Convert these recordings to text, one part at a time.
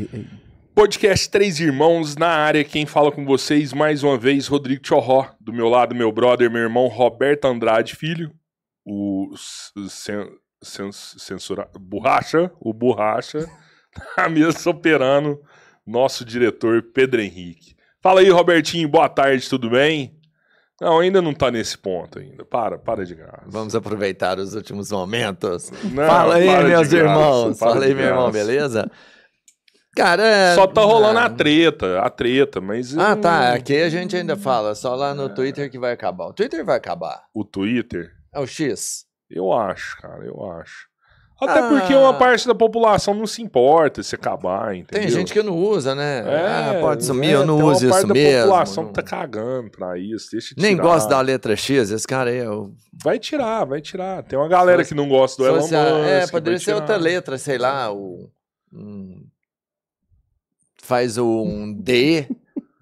ei, ei. Podcast Três Irmãos na área. Quem fala com vocês mais uma vez, Rodrigo Chorró. Do meu lado, meu brother, meu irmão Roberto Andrade Filho. O cen, censura, Borracha, o Borracha. a mesa soperano, nosso diretor Pedro Henrique. Fala aí, Robertinho. Boa tarde, tudo bem? Não, ainda não tá nesse ponto ainda. Para, para de graça. Vamos aproveitar os últimos momentos. Não, Fala aí, meus irmãos. Fala aí, meu irmão, beleza? Cara, é... Só tá rolando ah. a treta, a treta, mas. Ah, tá. Aqui a gente ainda fala, só lá no é. Twitter que vai acabar. O Twitter vai acabar. O Twitter? É o X. Eu acho, cara, eu acho. Até ah. porque uma parte da população não se importa se acabar, entendeu? Tem gente que não usa, né? É, ah, pode é, sumir, é, eu não uso isso da mesmo. A população não... tá cagando pra isso, deixa tirar. Nem gosta da letra X, esse cara aí é o... Vai tirar, vai tirar. Tem uma galera Mas, que não gosta do Elon é, Musk. É, poderia ser outra letra, sei lá, o... Hum faz um D,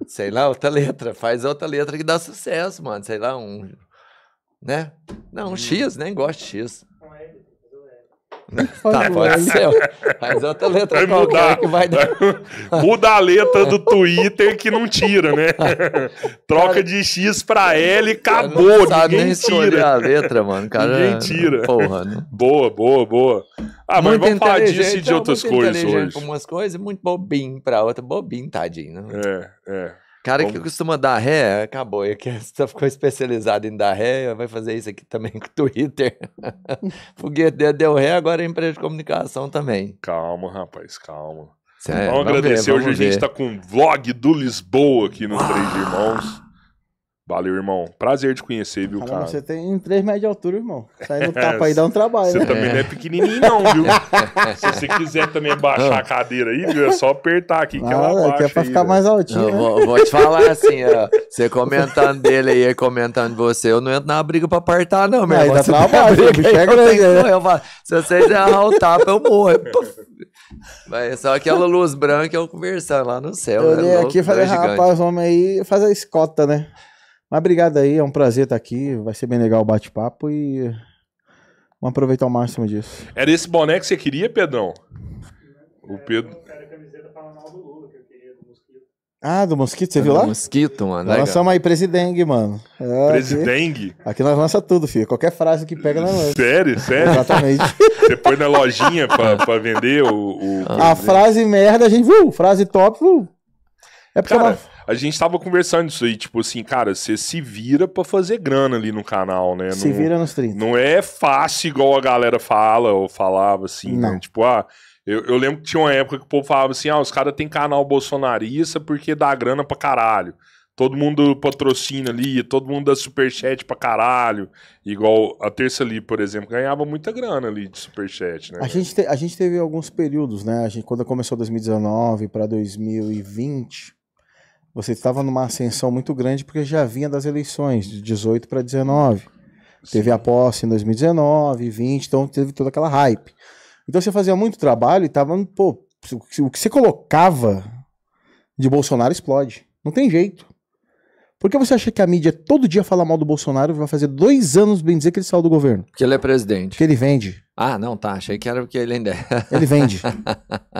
sei lá, outra letra, faz outra letra que dá sucesso, mano, sei lá, um, né? Não, um hum. X, nem gosto de X. Tá, pode ser. Mas outra letra vai mudar, que vai dar. Muda a letra do Twitter que não tira, né? Troca de X pra L e acabou. Ninguém tira. a letra, mano. Cara, ninguém tira. Porra, né? Boa, boa, boa. Ah, mas vamos falar disso e de outras é coisas hoje. Algumas coisas, muito bobinho pra outra. Bobinho, tadinho. Né? É, é. Cara que costuma dar ré, acabou. É que ficou especializado em dar ré, vai fazer isso aqui também com o Twitter. Foguete deu ré, agora é empresa de comunicação também. Calma, rapaz, calma. vamos, é, vamos agradecer. Ver, vamos Hoje ver. a gente está com um vlog do Lisboa aqui no Três Irmãos. Valeu, irmão. Prazer te conhecer, viu, Caramba, cara? Você tem 3 metros de altura, irmão. Sair no tapa aí dá um trabalho, Você né? também é. não é pequenininho, não, viu? Se você quiser também baixar a cadeira aí, viu? É só apertar aqui Nada, que ela é baixa. Aqui é pra ficar mais altinho, né? vou, vou, te falar assim, ó. Você comentando dele aí, comentando você, eu não entro na briga pra apartar, não, meu irmão. Ainda tá trabalho, briga, chega aí, grande, eu tenho, né? eu falo, se vocês errar o tapa, eu morro. Mas é só aquela luz branca eu conversando lá no céu. Eu né? olhei né? aqui e falei, rapaz, homem aí faz a escota, né? Mas obrigado aí, é um prazer estar aqui. Vai ser bem legal o bate-papo e vamos aproveitar o máximo disso. Era esse boné que você queria, Pedrão? O Pedro. Ah, do mosquito, você viu lá? Mosquito, mano. Nós lançamos aí Presidengue, mano. É, Presidengue? Aqui, aqui nós lança tudo, filho. Qualquer frase que pega nós lança. Sério, sério? Exatamente. Você põe na lojinha pra, pra vender o. o... a frase merda, a gente viu. Uh, frase top, viu. Uh. É porque Cara, a gente tava conversando isso aí, tipo assim, cara, você se vira pra fazer grana ali no canal, né? Se não, vira nos 30. Não é fácil igual a galera fala ou falava, assim, né? não. né? Tipo, ah, eu, eu, lembro que tinha uma época que o povo falava assim, ah, os caras tem canal bolsonarista porque dá grana pra caralho. Todo mundo patrocina ali, todo mundo dá superchat pra caralho. Igual a Terça ali, por exemplo, ganhava muita grana ali de superchat, né? A gente, te, a gente teve alguns períodos, né? A gente, quando começou 2019 para 2020, você estava numa ascensão muito grande porque já vinha das eleições, de 18 para 19. Sim. Teve a posse em 2019, 20, então teve toda aquela hype. Então você fazia muito trabalho e tava, pô, o que você colocava de Bolsonaro explode. Não tem jeito. Por que você acha que a mídia todo dia fala mal do Bolsonaro vai fazer dois anos, bem dizer, que ele saiu do governo? Que ele é presidente. Que ele vende. Ah, não, tá. Achei que era porque ele ainda é. Ele vende.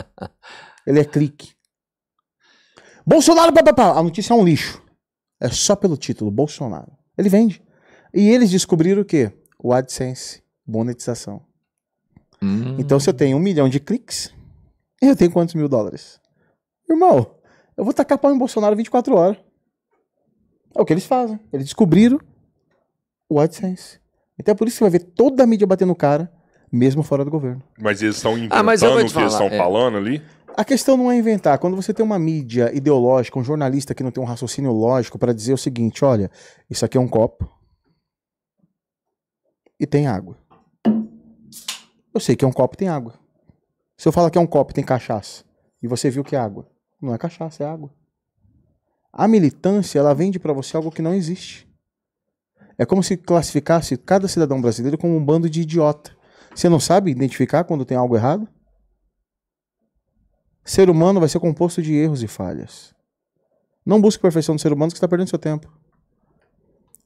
ele é clique. Bolsonaro, pá, pá, pá. a notícia é um lixo. É só pelo título, Bolsonaro. Ele vende. E eles descobriram o quê? O AdSense, monetização. Hum. Então, se eu tenho um milhão de cliques, eu tenho quantos mil dólares? Irmão, eu vou tacar pau em Bolsonaro 24 horas. É o que eles fazem. Eles descobriram o AdSense. Então é por isso que você vai ver toda a mídia batendo no cara, mesmo fora do governo. Mas eles estão inventando ah, mas o que falar, eles estão é. falando ali? A questão não é inventar. Quando você tem uma mídia ideológica, um jornalista que não tem um raciocínio lógico para dizer o seguinte: olha, isso aqui é um copo e tem água. Eu sei que é um copo e tem água. Se eu falar que é um copo e tem cachaça e você viu que é água, não é cachaça, é água. A militância, ela vende para você algo que não existe. É como se classificasse cada cidadão brasileiro como um bando de idiota. Você não sabe identificar quando tem algo errado? ser humano vai ser composto de erros e falhas. Não busque perfeição do ser humano, que você está perdendo seu tempo.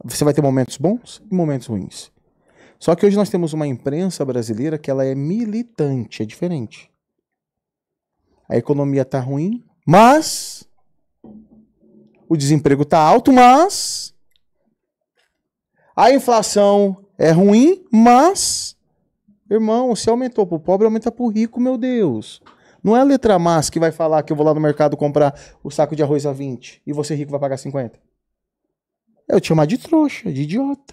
Você vai ter momentos bons e momentos ruins. Só que hoje nós temos uma imprensa brasileira que ela é militante, é diferente. A economia está ruim, mas o desemprego está alto, mas a inflação é ruim, mas irmão, se aumentou para o pobre, aumenta para o rico, meu Deus. Não é a letra mais que vai falar que eu vou lá no mercado comprar o saco de arroz a 20 e você rico vai pagar 50. eu te chamar de trouxa, de idiota.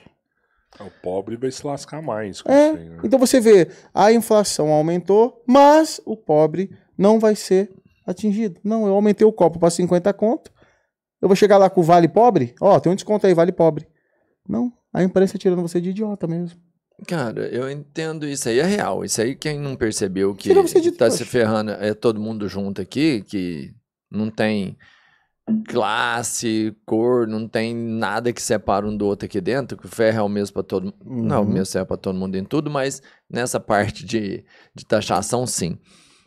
Ah, o pobre vai se lascar mais. É. Você, né? Então você vê, a inflação aumentou, mas o pobre não vai ser atingido. Não, eu aumentei o copo para 50 conto, eu vou chegar lá com o vale pobre? Ó, oh, tem um desconto aí, vale pobre. Não, a imprensa tirando você de idiota mesmo. Cara, eu entendo isso aí, é real. Isso aí, quem não percebeu que está se ferrando, é todo mundo junto aqui, que não tem classe, cor, não tem nada que separa um do outro aqui dentro, que o ferro é o mesmo para todo mundo. Não, é o uhum. mesmo é para todo mundo em tudo, mas nessa parte de, de taxação, sim.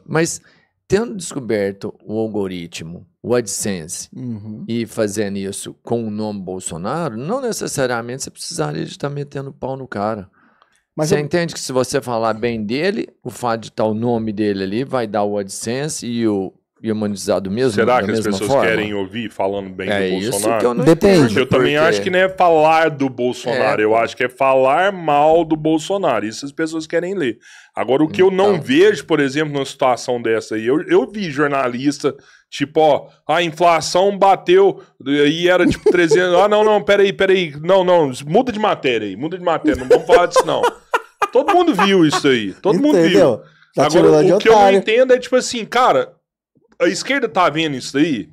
Mas tendo descoberto o algoritmo, o AdSense, uhum. e fazendo isso com o nome Bolsonaro, não necessariamente você precisaria de estar tá metendo pau no cara. Mas você eu... entende que se você falar bem dele, o fato de estar o nome dele ali vai dar o AdSense e o humanizado mesmo? Será que as pessoas forma? querem ouvir falando bem é do Bolsonaro? eu Depende. Porque eu também porque... acho que não é falar do Bolsonaro, é. eu acho que é falar mal do Bolsonaro. Isso as pessoas querem ler. Agora, o que então... eu não então. vejo, por exemplo, numa situação dessa aí, eu, eu vi jornalista Tipo, ó, a inflação bateu e era tipo 300. ah, não, não, peraí, peraí. Não, não, muda de matéria aí, muda de matéria. Não vamos falar disso, não. Todo mundo viu isso aí. Todo Entendeu? mundo viu. Já Agora, o que otário. eu não entendo é tipo assim, cara, a esquerda tá vendo isso aí?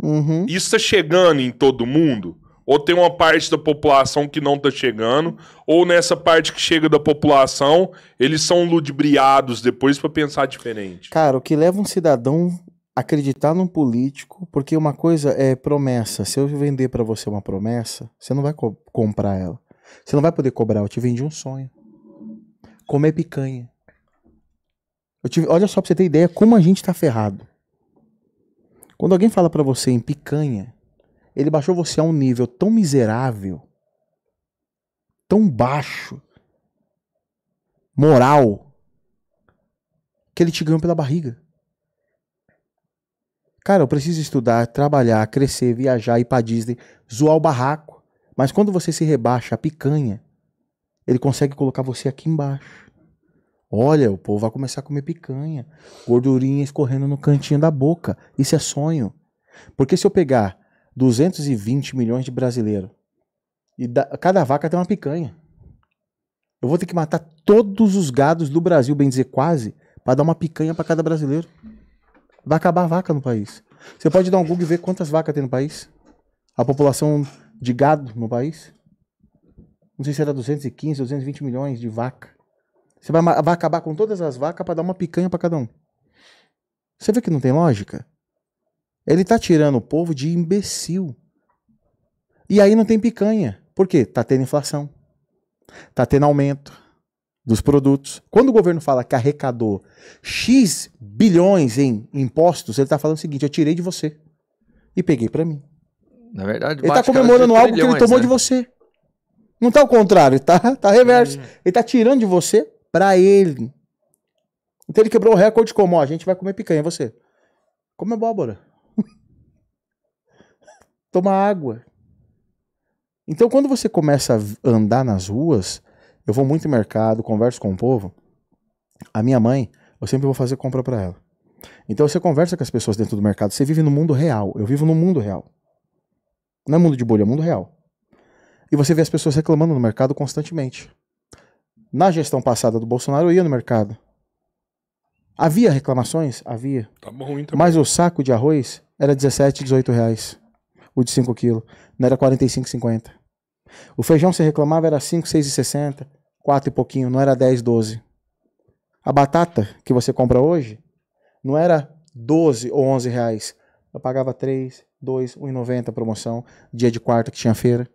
Uhum. Isso tá chegando em todo mundo? Ou tem uma parte da população que não tá chegando, ou nessa parte que chega da população, eles são ludibriados depois para pensar diferente. Cara, o que leva um cidadão acreditar num político, porque uma coisa é promessa. Se eu vender para você uma promessa, você não vai co comprar ela. Você não vai poder cobrar. Eu te vendi um sonho. Comer picanha. Eu te... Olha só pra você ter ideia como a gente tá ferrado. Quando alguém fala para você em picanha, ele baixou você a um nível tão miserável, tão baixo, moral, que ele te ganhou pela barriga. Cara, eu preciso estudar, trabalhar, crescer, viajar, ir pra Disney, zoar o barraco. Mas quando você se rebaixa a picanha, ele consegue colocar você aqui embaixo. Olha, o povo vai começar a comer picanha, gordurinha escorrendo no cantinho da boca. Isso é sonho. Porque se eu pegar 220 milhões de brasileiros e da, cada vaca tem uma picanha, eu vou ter que matar todos os gados do Brasil, bem dizer quase, para dar uma picanha para cada brasileiro. Vai acabar a vaca no país. Você pode dar um Google e ver quantas vacas tem no país? A população de gado no país? Não sei se era 215, 220 milhões de vaca. Você vai, vai acabar com todas as vacas para dar uma picanha para cada um. Você vê que não tem lógica? Ele tá tirando o povo de imbecil. E aí não tem picanha. Por quê? Tá tendo inflação. Tá tendo aumento dos produtos. Quando o governo fala que arrecadou X bilhões em impostos, ele está falando o seguinte: eu tirei de você e peguei para mim. Na verdade, ele está comemorando algo trilhões, que ele tomou né? de você. Não está ao contrário, está tá reverso. Uhum. Ele está tirando de você para ele. Então ele quebrou o recorde como: ó, a gente vai comer picanha, você. Come abóbora. Toma água. Então quando você começa a andar nas ruas, eu vou muito em mercado, converso com o povo. A minha mãe, eu sempre vou fazer compra para ela. Então você conversa com as pessoas dentro do mercado, você vive no mundo real. Eu vivo no mundo real. Não é mundo de bolha, é mundo real. E você vê as pessoas reclamando no mercado constantemente. Na gestão passada do Bolsonaro, eu ia no mercado. Havia reclamações? Havia. Tá bom, então. Mas o saco de arroz era 17, 18 reais. O de 5 quilos. Não era 45, 50. O feijão se reclamava era 5, 6,60, 4 e pouquinho, não era 10, 12. A batata que você compra hoje não era 12 ou 11 reais. Eu pagava 3, 2, 1,90 promoção, dia de quarta que tinha feira.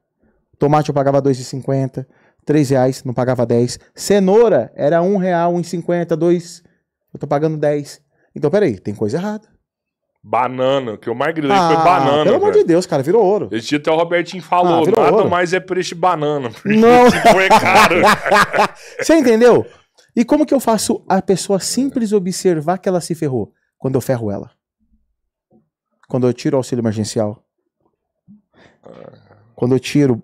Tomate eu pagava 2,50, 3 reais, não pagava 10. Cenoura era 1 real, 1,50, 2. Eu tô pagando 10. Então, peraí, tem coisa errada. Banana, que eu mais grilei ah, foi banana. Pelo amor de Deus, cara, virou ouro. Esse dia até o Robertinho falou: ah, nada ouro. mais é preço de banana. Não. caro. Você entendeu? E como que eu faço a pessoa simples observar que ela se ferrou? Quando eu ferro ela. Quando eu tiro o auxílio emergencial. Ah. Quando eu tiro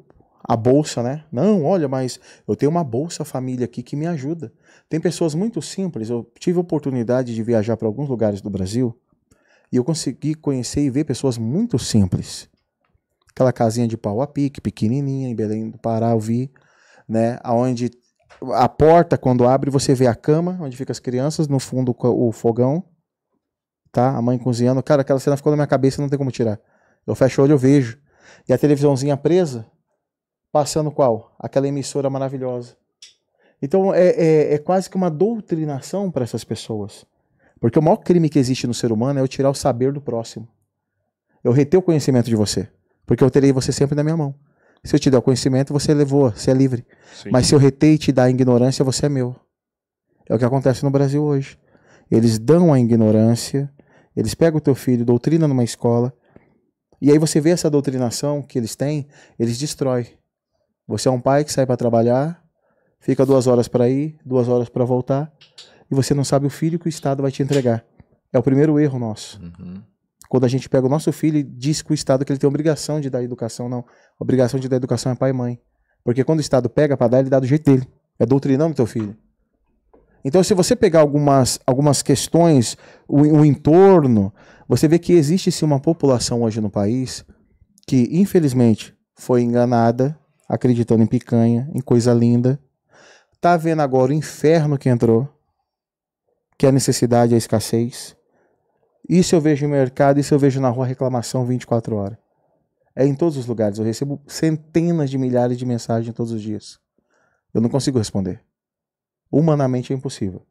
a bolsa, né? Não, olha, mas eu tenho uma bolsa família aqui que me ajuda. Tem pessoas muito simples. Eu tive oportunidade de viajar para alguns lugares do Brasil e eu consegui conhecer e ver pessoas muito simples. Aquela casinha de pau a pique, pequenininha, em Belém do Pará, eu vi, né? Onde a porta, quando abre, você vê a cama, onde ficam as crianças, no fundo o fogão, tá? A mãe cozinhando. Cara, aquela cena ficou na minha cabeça, não tem como tirar. Eu fecho o olho, eu vejo. E a televisãozinha presa, passando qual? Aquela emissora maravilhosa. Então é, é, é quase que uma doutrinação para essas pessoas. Porque o maior crime que existe no ser humano é eu tirar o saber do próximo. Eu reter o conhecimento de você. Porque eu terei você sempre na minha mão. Se eu te der o conhecimento, você levou, você é livre. Sim. Mas se eu reter e te dar a ignorância, você é meu. É o que acontece no Brasil hoje. Eles dão a ignorância, eles pegam o teu filho, doutrina numa escola, e aí você vê essa doutrinação que eles têm, eles destrói. Você é um pai que sai para trabalhar, fica duas horas para ir, duas horas para voltar e você não sabe o filho que o Estado vai te entregar. É o primeiro erro nosso. Uhum. Quando a gente pega o nosso filho e diz que o Estado que ele tem obrigação de dar educação, não. A obrigação de dar educação é pai e mãe. Porque quando o Estado pega para dar, ele dá do jeito dele. É doutrinando teu filho. Então, se você pegar algumas, algumas questões, o, o entorno, você vê que existe sim uma população hoje no país que, infelizmente, foi enganada, acreditando em picanha, em coisa linda. Tá vendo agora o inferno que entrou que a necessidade, a escassez. Isso eu vejo no mercado, isso eu vejo na rua reclamação 24 horas. É em todos os lugares. Eu recebo centenas de milhares de mensagens todos os dias. Eu não consigo responder. Humanamente é impossível.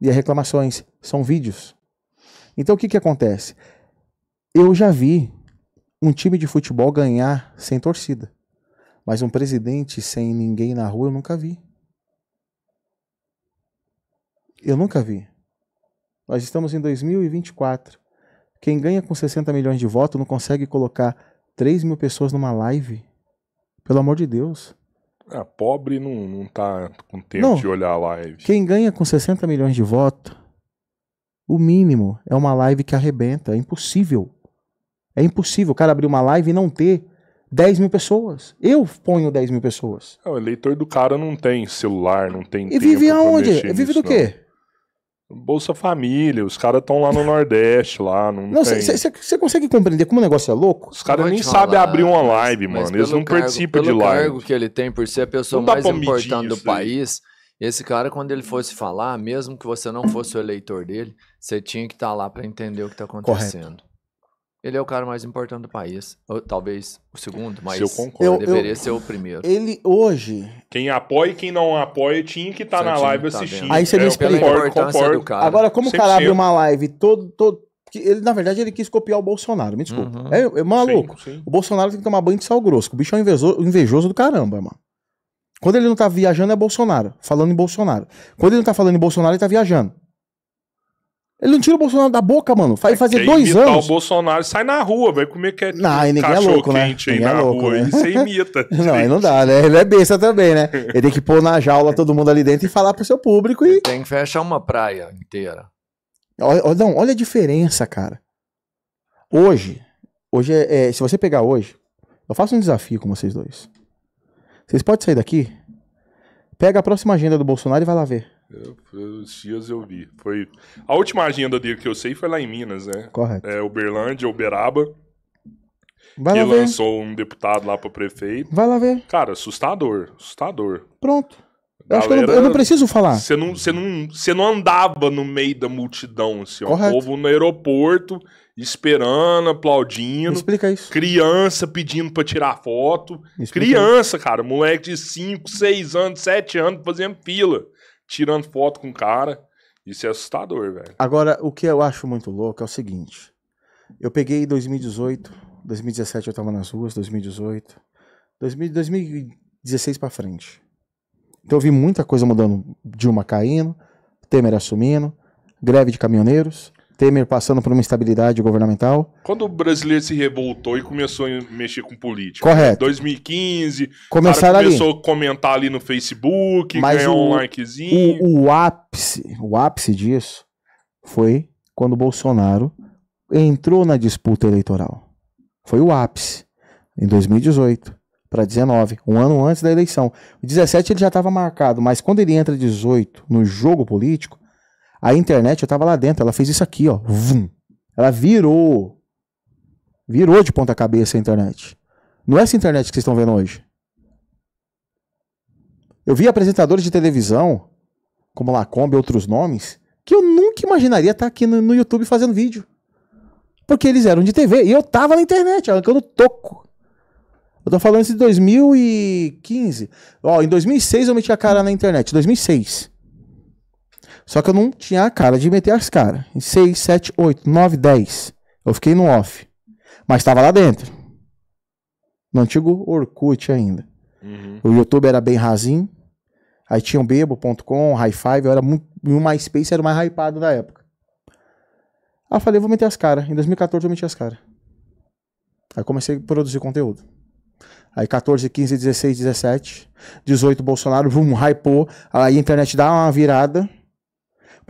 E as reclamações são vídeos. Então o que, que acontece? Eu já vi um time de futebol ganhar sem torcida. Mas um presidente sem ninguém na rua eu nunca vi. Eu nunca vi. Nós estamos em 2024. Quem ganha com 60 milhões de votos não consegue colocar 3 mil pessoas numa live? Pelo amor de Deus. Ah, pobre não, não tá com tempo não. de olhar a live. Quem ganha com 60 milhões de votos, o mínimo é uma live que arrebenta. É impossível. É impossível o cara abrir uma live e não ter 10 mil pessoas. Eu ponho 10 mil pessoas. É, o eleitor do cara não tem celular, não tem. E vive aonde? Vive do quê? Não. Bolsa Família, os caras estão lá no Nordeste, lá. Não, não tem... Você consegue compreender como o negócio é louco? Os caras nem sabem abrir uma live, mas, mano. Mas eles não cargo, participam de live. O cargo que ele tem por ser a pessoa mais importante do país, esse cara, quando ele fosse falar, mesmo que você não fosse o eleitor dele, você tinha que estar tá lá para entender o que está acontecendo. Correto. Ele é o cara mais importante do país. Ou, talvez o segundo, mas Se eu concordo. deveria eu, ser o primeiro. Ele hoje. Quem apoia e quem não apoia tinha que estar tá na live tá assistindo. Aí você me é, explica. Cara. Agora, como o cara abre uma live todo. todo ele, na verdade, ele quis copiar o Bolsonaro, me desculpa. Uhum. É, é, maluco. Sim, sim. O Bolsonaro tem que tomar banho de sal grosso. O bicho é um invejoso, invejoso do caramba, mano. Quando ele não tá viajando, é Bolsonaro. Falando em Bolsonaro. Quando ele não tá falando em Bolsonaro, ele tá viajando. Ele não tira o Bolsonaro da boca, mano. Faz é fazer dois anos. o Bolsonaro sai na rua, vai comer que é não, um ninguém é louco, né? quente ninguém aí é na louco, rua. Né? se imita. não, aí não dá, né? Ele é besta também, né? Ele tem que pôr na jaula todo mundo ali dentro e falar pro seu público e. Tem que fechar uma praia inteira. Olha, não, olha a diferença, cara. Hoje, hoje é, é, se você pegar hoje, eu faço um desafio com vocês dois. Vocês podem sair daqui, pega a próxima agenda do Bolsonaro e vai lá ver os dias eu vi. Foi a última agenda dele que eu sei foi lá em Minas, né? Correto. É Uberlândia, Uberaba. Vai que lançou ver. um deputado lá para prefeito. Vai lá ver. Cara, assustador, assustador. Pronto. Eu, eu, não, eu não, preciso falar. Você não, você não, você não andava no meio da multidão, assim, ó, o povo no aeroporto esperando, aplaudindo. Me explica isso. Criança pedindo para tirar foto. Criança, isso. cara, moleque de 5, 6 anos, 7 anos fazendo fila tirando foto com o cara. Isso é assustador, velho. Agora, o que eu acho muito louco é o seguinte. Eu peguei 2018, 2017 eu tava nas ruas, 2018, 2000, 2016 para frente. Então eu vi muita coisa mudando, Dilma caindo, Temer assumindo, greve de caminhoneiros. Temer passando por uma instabilidade governamental. Quando o brasileiro se revoltou e começou a mexer com política. Né? Correto. 2015, Começaram cara começou ali. a comentar ali no Facebook, Mas ganhou o, um likezinho. O, o ápice, o ápice disso foi quando o Bolsonaro entrou na disputa eleitoral. Foi o ápice em 2018 para 19, um ano antes da eleição. 17 ele já estava marcado, mas quando ele entra 18 no jogo político, a internet, eu tava lá dentro, ela fez isso aqui, ó. Vum. Ela virou. Virou de ponta cabeça a internet. Não é essa internet que vocês estão vendo hoje. Eu vi apresentadores de televisão, como Lacombe e outros nomes, que eu nunca imaginaria estar tá aqui no, YouTube fazendo vídeo. Porque eles eram de TV e eu tava na internet, arrancando é toco. Eu tô falando isso de 2015. Ó, em 2006 eu meti a cara na internet. 2006. Só que eu não tinha a cara de meter as caras. Em 6, 7, 8, 9, 10. Eu fiquei no off. Mas estava lá dentro. No antigo Orkut ainda. Uhum. O YouTube era bem rasinho. Aí tinha o Bebo.com, Bebo.com, High Five. era muito, e o MySpace era o mais hypado da época. Aí eu falei, vou meter as caras. Em 2014 eu meti as caras. Aí comecei a produzir conteúdo. Aí 14, 15, 16, 17, 18 Bolsonaro, vum, hypou. Aí a internet dá uma virada.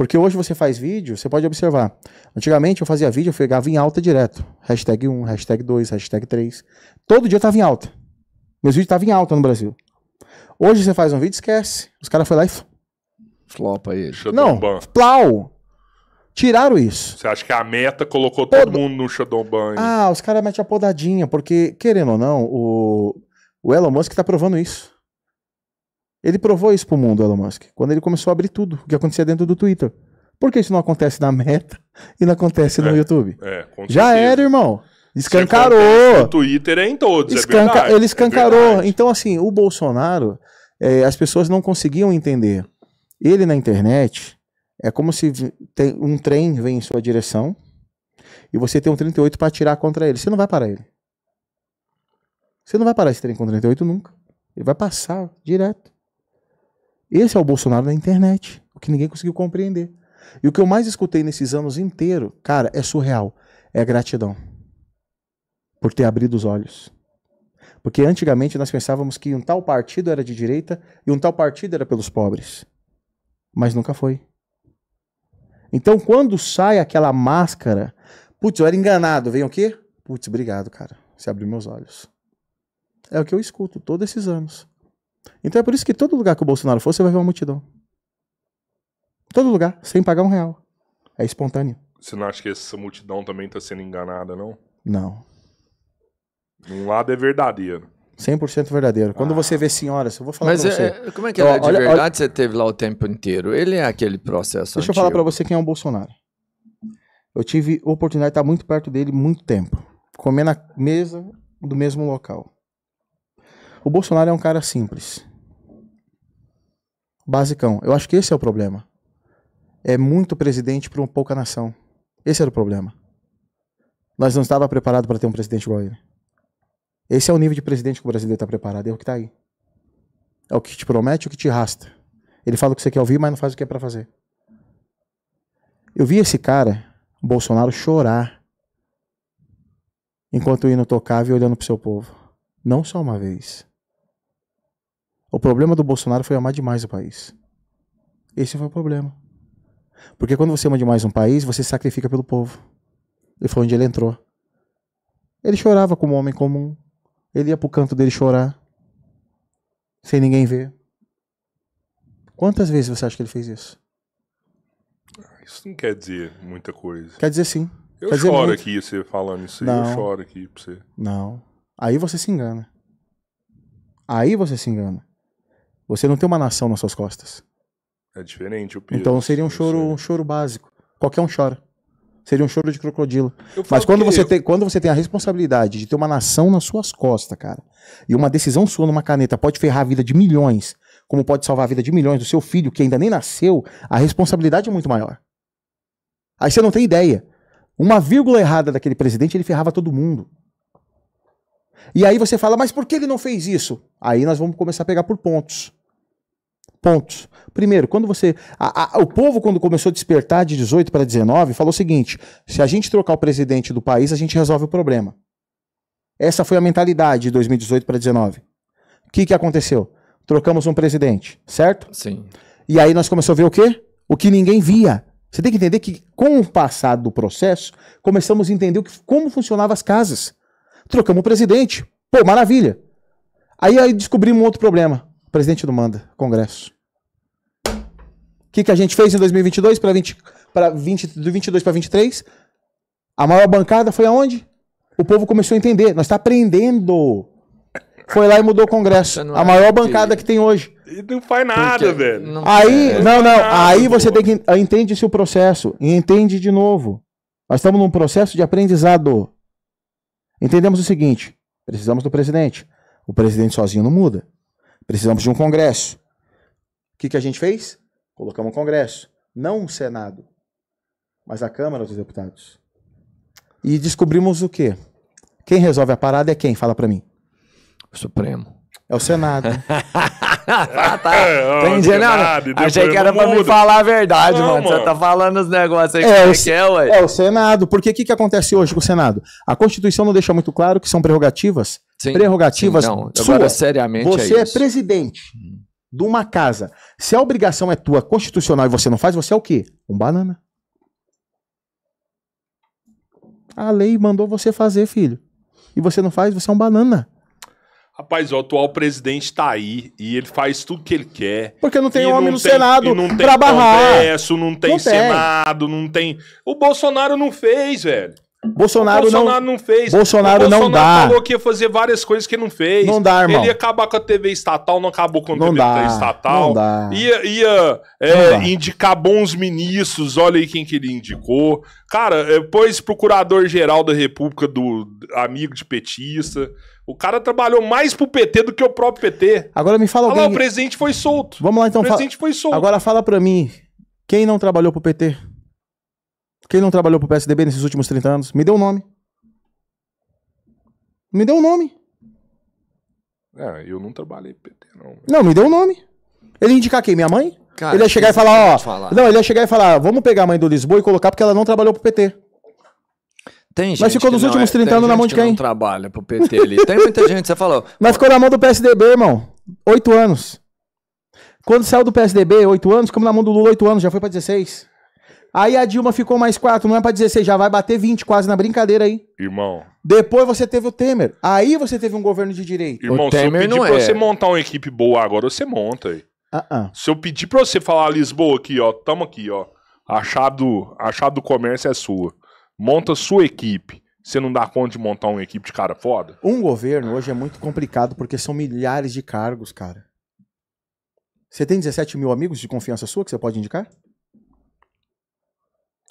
Porque hoje você faz vídeo, você pode observar. Antigamente eu fazia vídeo, eu pegava em alta direto. Hashtag 1, hashtag 2, hashtag 3. Todo dia estava em alta. Meus vídeos estavam em alta no Brasil. Hoje você faz um vídeo, esquece. Os caras foram lá e. Flopa Shadow Não, plau! Tiraram isso. Você acha que a meta colocou Pod... todo mundo no Shadowban? Ah, os caras metem a podadinha, porque, querendo ou não, o, o Elon Musk está provando isso. Ele provou isso pro mundo, Elon Musk, quando ele começou a abrir tudo o que acontecia dentro do Twitter. Por que isso não acontece na Meta e não acontece no é, YouTube? É, Já era, irmão. Escancarou. O Twitter é em todos, é Escanca... é verdade, Ele é escancarou. É então, assim, o Bolsonaro, é, as pessoas não conseguiam entender. Ele na internet é como se tem um trem vem em sua direção e você tem um 38 para atirar contra ele. Você não vai parar ele. Você não vai parar esse trem com 38 nunca. Ele vai passar direto. Esse é o Bolsonaro da internet, o que ninguém conseguiu compreender. E o que eu mais escutei nesses anos inteiro, cara, é surreal. É gratidão por ter abrido os olhos. Porque antigamente nós pensávamos que um tal partido era de direita e um tal partido era pelos pobres. Mas nunca foi. Então quando sai aquela máscara, putz, eu era enganado, vem o quê? Putz, obrigado, cara. Você abriu meus olhos. É o que eu escuto todos esses anos. Então é por isso que todo lugar que o Bolsonaro for, você vai ver uma multidão. Todo lugar, sem pagar um real. É espontâneo. Você não acha que essa multidão também está sendo enganada, não? Não. Um lado é verdadeiro. 100% verdadeiro. Quando ah. você vê senhoras, eu vou falar Mas pra é, você. É, como é que ela é de olha, verdade? Olha... Você teve lá o tempo inteiro. Ele é aquele processo. Deixa antigo. eu falar para você quem é o Bolsonaro. Eu tive oportunidade de estar muito perto dele muito tempo. Comer na mesa do mesmo local. O Bolsonaro é um cara simples. Basicão. Eu acho que esse é o problema. É muito presidente para um pouca nação. Esse era o problema. Nós não estávamos preparados para ter um presidente igual a ele. Esse é o nível de presidente que o brasileiro está preparado, é o que está aí. É o que te promete, o que te arrasta. Ele fala o que você quer ouvir, mas não faz o que é para fazer. Eu vi esse cara, Bolsonaro, chorar enquanto o hino tocava e olhando para o seu povo. Não só uma vez. O problema do Bolsonaro foi amar demais o país. Esse foi o problema. Porque quando você ama demais um país, você sacrifica pelo povo. E foi onde ele entrou. Ele chorava como um homem comum. Ele ia pro canto dele chorar. Sem ninguém ver. Quantas vezes você acha que ele fez isso? Ah, isso não quer dizer muita coisa. Quer dizer sim. Eu quer choro aqui você falando isso não. Eu choro aqui pra você. Não. Aí você se engana. Aí você se engana. Você não tem uma nação nas suas costas. É diferente o peso. Então seria um choro, um choro básico. Qualquer um chora. Seria um choro de crocodilo. Mas quando você, tem, quando você tem a responsabilidade de ter uma nação nas suas costas, cara, e uma decisão sua numa caneta pode ferrar a vida de milhões, como pode salvar a vida de milhões do seu filho que ainda nem nasceu, a responsabilidade é muito maior. Aí você não tem ideia. Uma vírgula errada daquele presidente, ele ferrava todo mundo. E aí você fala, mas por que ele não fez isso? Aí nós vamos começar a pegar por pontos pontos. Primeiro, quando você. A, a, o povo, quando começou a despertar de 18 para 19, falou o seguinte: se a gente trocar o presidente do país, a gente resolve o problema. Essa foi a mentalidade de 2018 para 19. O que, que aconteceu? Trocamos um presidente, certo? Sim. E aí nós começamos a ver o quê? O que ninguém via. Você tem que entender que, com o passar do processo, começamos a entender que, como funcionavam as casas. Trocamos o presidente. Pô, maravilha. Aí, aí descobrimos um outro problema. O presidente não manda, Congresso. O que, que a gente fez em 2022 para 20, para 20, do 22 para 23? A maior bancada foi aonde? O povo começou a entender. Nós está aprendendo. Foi lá e mudou o Congresso. A maior bancada que tem hoje. E não faz nada, velho. Não aí, não, não. aí você tem que ah, entende-se o processo e entende de novo. Nós estamos num processo de aprendizado. Entendemos o seguinte: precisamos do presidente. O presidente sozinho não muda. Precisamos de um Congresso. O que, que a gente fez? Colocamos um Congresso. Não um Senado, mas a Câmara dos Deputados. E descobrimos o quê? Quem resolve a parada é quem? Fala para mim. O Supremo. É o Senado. ah, tá. É, é, tá é Entendi, né? Achei que era pra me falar a verdade, Não, mano. mano. Você tá falando os negócios aí é, é que você quer, ué. É o Senado. Porque o que, que acontece hoje com o Senado? A Constituição não deixa muito claro que são prerrogativas. Sim, prerrogativas. Sim, não, agora, seriamente. Você é, é presidente hum. de uma casa. Se a obrigação é tua constitucional e você não faz, você é o quê? Um banana. A lei mandou você fazer, filho. E você não faz, você é um banana. Rapaz, o atual presidente está aí e ele faz tudo que ele quer. Porque não tem homem não no tem, Senado não tem pra barrar. Congresso, não tem não Senado, tem. não tem. O Bolsonaro não fez, velho. Bolsonaro, o Bolsonaro não, não fez. Bolsonaro, o Bolsonaro não dá. falou que ia fazer várias coisas que não fez. Não dá, irmão. Ele ia acabar com a TV estatal, não acabou com a não TV dá, estatal. Não dá. Ia, ia é, não indicar bons ministros, olha aí quem que ele indicou. Cara, depois é, procurador-geral da República do amigo de petista. O cara trabalhou mais pro PT do que o próprio PT. Agora me fala alguém... Ah, lá, o presidente foi solto. Vamos lá então. O presidente foi solto. Agora fala pra mim, quem não trabalhou pro PT? Quem não trabalhou pro PSDB nesses últimos 30 anos? Me dê um nome. Me dê um nome. É, eu não trabalhei pro PT, não. Não, me dê um nome. Ele ia indicar quem? Minha mãe? Cara, ele ia chegar e falar, ó... Falar. Não, ele ia chegar e falar, ah, vamos pegar a mãe do Lisboa e colocar porque ela não trabalhou pro PT tem gente. Mas ficou nos últimos é, 30 anos na mão de quem? Que não trabalha pro PT ali. Tem muita gente, você falou. Mas ficou na mão do PSDB, irmão. Oito anos. Quando saiu do PSDB, oito anos, como na mão do Lula, oito anos, já foi pra 16. Aí a Dilma ficou mais quatro, não é pra 16, já vai bater 20 quase na brincadeira aí. Irmão. Depois você teve o Temer. Aí você teve um governo de direita. Irmão, o se eu pedir pra é. você montar uma equipe boa agora, você monta aí. Uh -uh. Se eu pedir pra você falar Lisboa aqui, ó, tamo aqui, ó. A chave do, a chave do comércio é sua monta sua equipe. Você não dá conta de montar uma equipe de cara foda? Um governo hoje é muito complicado porque são milhares de cargos, cara. Você tem 17 mil amigos de confiança sua que você pode indicar?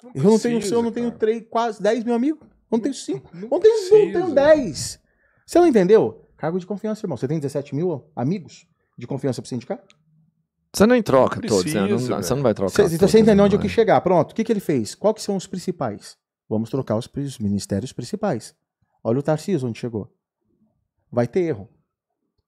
Não eu não tenho, eu não tenho três, quase 10 mil amigos. Eu não tenho 5. Não, não, tenho tenho 10. Você não entendeu? Cargo de confiança, irmão. Você tem 17 mil amigos de confiança pra você indicar? Você não troca né? precisa, todos, não, você não vai trocar. Cê, então você entendeu né? onde eu quis chegar. Pronto, o que, que ele fez? Qual são os principais? Vamos trocar os, ministérios principais. Olha o Tarcísio onde chegou. Vai ter erro.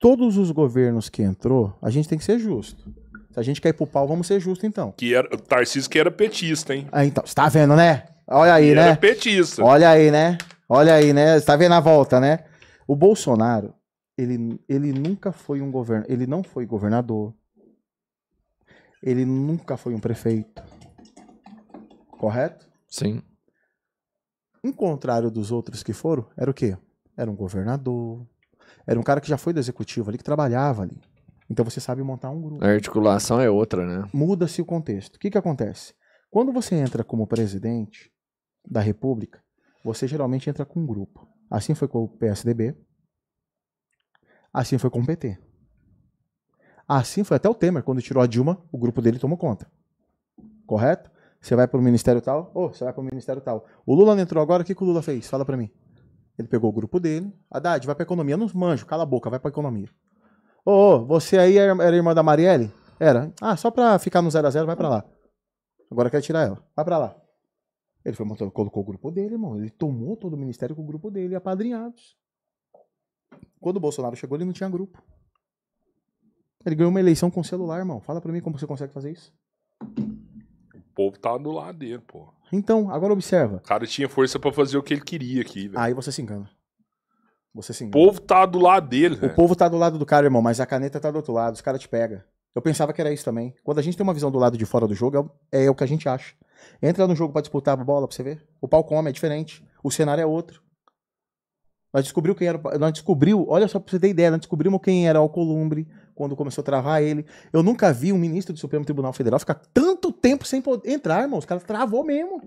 Todos os governos que entrou, a gente tem que ser justo. Se a gente quer ir pro pau, vamos ser justos então. Que era, o Tarcísio que era petista, hein? Ah, então, você tá vendo, né? Olha aí, que né? Era petista. Olha aí, né? Olha aí, né? Você tá vendo a volta, né? O Bolsonaro, ele, ele nunca foi um governo. Ele não foi governador. Ele nunca foi um prefeito. Correto? Sim. Em contrário dos outros que foram, era o quê? Era um governador, era um cara que já foi do executivo ali, que trabalhava ali. Então você sabe montar um grupo. A articulação é outra, né? Muda-se o contexto. O que, que acontece? Quando você entra como presidente da República, você geralmente entra com um grupo. Assim foi com o PSDB, assim foi com o PT. Assim foi até o Temer, quando tirou a Dilma, o grupo dele tomou conta. Correto? Você vai para o ministério tal? Ô, oh, você vai para o ministério tal. O Lula não entrou agora, o que, que o Lula fez? Fala para mim. Ele pegou o grupo dele. Haddad, vai para economia. Não manjo, cala a boca, vai para economia. Ô, oh, oh, você aí é era irmã da Marielle? Era. Ah, só para ficar no 0 a 0 vai para lá. Agora quer tirar ela. Vai para lá. Ele foi montando, colocou o grupo dele, irmão. Ele tomou todo o ministério com o grupo dele, apadrinhados. Quando o Bolsonaro chegou, ele não tinha grupo. Ele ganhou uma eleição com celular, irmão. Fala pra mim como você consegue fazer isso povo tava tá do lado dele, pô. Então, agora observa. O cara tinha força para fazer o que ele queria aqui, velho. Aí você se engana. Você se engana. O povo tá do lado dele, O povo tá do lado do cara, irmão, mas a caneta tá do outro lado, os caras te pegam. Eu pensava que era isso também. Quando a gente tem uma visão do lado de fora do jogo, é, é o que a gente acha. Entra no jogo para disputar a bola pra você ver. O pau come, é diferente. O cenário é outro. Nós descobriu quem era. Nós descobriu, olha só pra você ter ideia, nós descobrimos quem era o Columbre quando começou a travar ele. Eu nunca vi um ministro do Supremo Tribunal Federal ficar tanto tempo sem poder entrar, irmão. Os caras travou mesmo.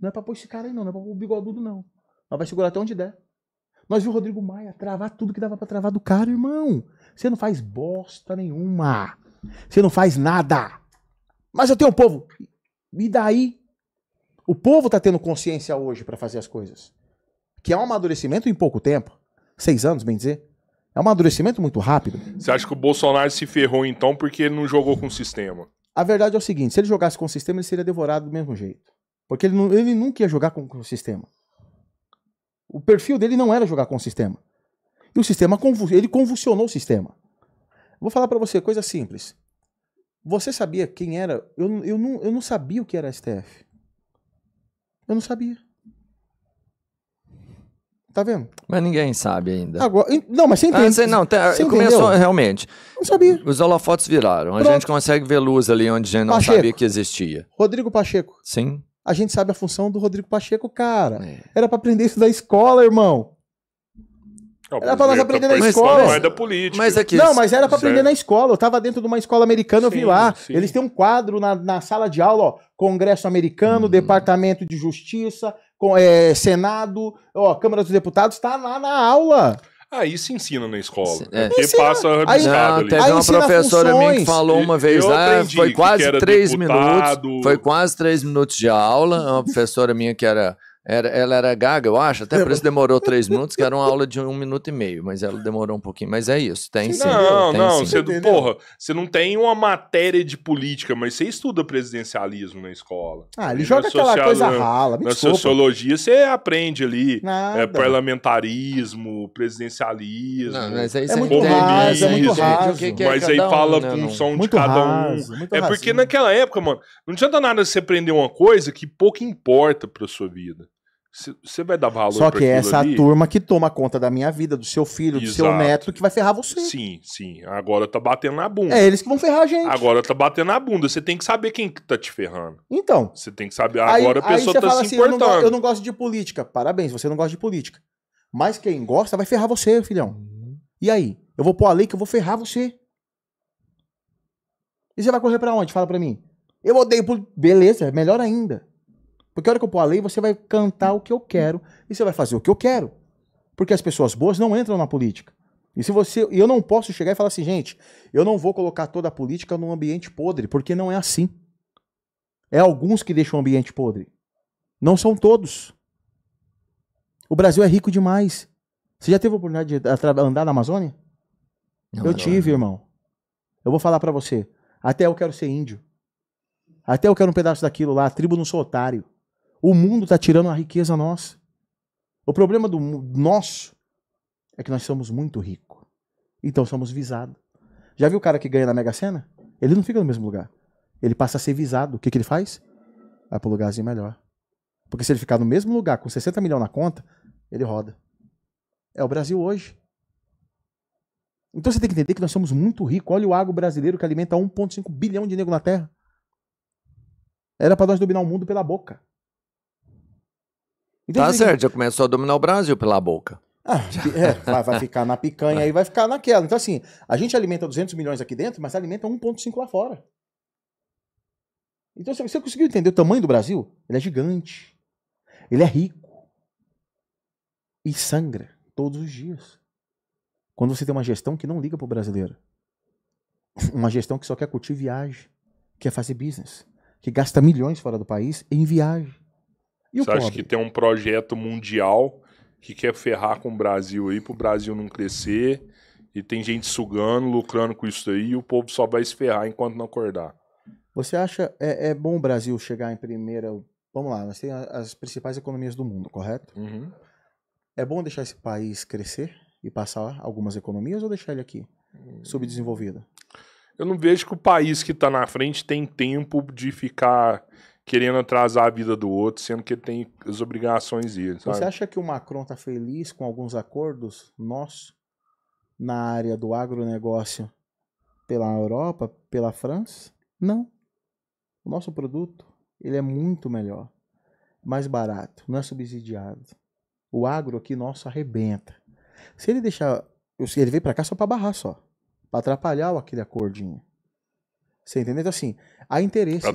Não é pra pôr esse cara aí, não. Não é pra pôr o bigodudo, não. Mas vai segurar até onde der. Nós viu o Rodrigo Maia travar tudo que dava para travar do cara, irmão. Você não faz bosta nenhuma. Você não faz nada. Mas eu tenho um povo. E daí? O povo tá tendo consciência hoje para fazer as coisas. Que é um amadurecimento em pouco tempo. Seis anos, bem dizer. É um amadurecimento muito rápido. Você acha que o Bolsonaro se ferrou então porque ele não jogou com o sistema? A verdade é o seguinte: se ele jogasse com o sistema, ele seria devorado do mesmo jeito. Porque ele, não, ele nunca ia jogar com, com o sistema. O perfil dele não era jogar com o sistema. E o sistema, ele convulsionou o sistema. Vou falar para você, coisa simples. Você sabia quem era? Eu, eu, não, eu não sabia o que era STF. Eu não sabia. Tá vendo? Mas ninguém sabe ainda. Agora, não, mas você ah, entende. Ah, você, não, você começou entendeu? realmente. Não sabia. Os holofotes viraram. Pronto. A gente consegue ver luz ali onde a gente não Pacheco. sabia que existia. Rodrigo Pacheco. Sim. A gente sabe a função do Rodrigo Pacheco, cara. É. Era para aprender isso da escola, irmão. era pra nós é, aprender é na escola. Mas, é da política. Mas aqui, não, mas era pra aprender certo. na escola. Eu tava dentro de uma escola americana, eu vi lá. Sim. Eles têm um quadro na, na sala de aula, ó. Congresso americano, hum. Departamento de Justiça, com, é, Senado, ó, Câmara dos Deputados, está lá na aula. Aí se ensina na escola. É, é. Porque ensina. passa rabiscado ali. Teve aí uma professora funções. minha que falou uma vez lá, foi quase três deputado. minutos. Foi quase três minutos de aula. Uma professora minha que era era, ela era gaga, eu acho, até por isso demorou três minutos, que era uma aula de um minuto e meio, mas ela demorou um pouquinho. Mas é isso, tem sim. Não, tem não, sim. você, porra, você não tem uma matéria de política, mas você estuda presidencialismo na escola. Ah, ele e joga aquela social, coisa rala, me Na desculpa. sociologia você aprende ali é, parlamentarismo, presidencialismo, não, mas aí é muito raso, é muito é raso. mas aí né, fala um, função de cada um. É porque naquela época, mano, não adianta nada você aprender uma coisa que pouco importa pra sua vida. Você vai dar valor Só que é essa ali? turma que toma conta da minha vida, do seu filho, Exato. do seu neto, que vai ferrar você. Sim, sim. Agora tá batendo na bunda. É eles que vão ferrar a gente. Agora tá batendo na bunda. Você tem que saber quem tá te ferrando. Então. Você tem que saber. Agora aí, a pessoa tá se assim, importando. Eu não, eu não gosto de política. Parabéns, você não gosta de política. Mas quem gosta vai ferrar você, filhão. Uhum. E aí? Eu vou pôr a lei que eu vou ferrar você. E você vai correr para onde? Fala para mim. Eu odeio política. Beleza, melhor ainda. Porque a hora que eu pôr a lei, você vai cantar o que eu quero e você vai fazer o que eu quero. Porque as pessoas boas não entram na política. E se você, eu não posso chegar e falar assim, gente, eu não vou colocar toda a política num ambiente podre, porque não é assim. É alguns que deixam o ambiente podre. Não são todos. O Brasil é rico demais. Você já teve a oportunidade de andar na Amazônia? Não, eu não tive, irmão. Eu vou falar para você. Até eu quero ser índio. Até eu quero um pedaço daquilo lá. A tribo não sou otário. O mundo está tirando a riqueza nossa. O problema do nosso é que nós somos muito ricos. Então somos visados. Já viu o cara que ganha na Mega Sena? Ele não fica no mesmo lugar. Ele passa a ser visado. O que, que ele faz? Vai para o lugarzinho melhor. Porque se ele ficar no mesmo lugar com 60 milhões na conta, ele roda. É o Brasil hoje. Então você tem que entender que nós somos muito ricos. Olha o agro brasileiro que alimenta 1,5 bilhão de negros na terra. Era para nós dominar o mundo pela boca. Tá certo, já começou a dominar o Brasil pela boca. Ah, é, vai, vai, ficar na picanha e vai ficar naquela. Então, assim, a gente alimenta 200 milhões aqui dentro, mas alimenta 1,5 lá fora. Então, você conseguiu entender o tamanho do Brasil? Ele é gigante. Ele é rico. E sangra todos os dias. Quando você tem uma gestão que não liga para o brasileiro. Uma gestão que só quer curtir viagem, quer fazer business, que gasta milhões fora do país em viagem. E Você acha que tem um projeto mundial que quer ferrar com o Brasil aí, para o Brasil não crescer, e tem gente sugando, lucrando com isso aí, e o povo só vai se ferrar enquanto não acordar. Você acha é, é bom o Brasil chegar em primeira? Vamos lá, nós temos as principais economias do mundo, correto? Uhum. É bom deixar esse país crescer e passar algumas economias ou deixar ele aqui hum. subdesenvolvido? Eu não vejo que o país que está na frente tem tempo de ficar querendo atrasar a vida do outro, sendo que ele tem as obrigações dele. Sabe? Você acha que o Macron está feliz com alguns acordos nossos na área do agronegócio pela Europa, pela França? Não. O nosso produto ele é muito melhor, mais barato, não é subsidiado. O agro aqui nosso arrebenta. Se ele deixar, ele veio para cá só para barrar só, para atrapalhar aquele acordinho. Você entendeu? Então, assim, há interesses.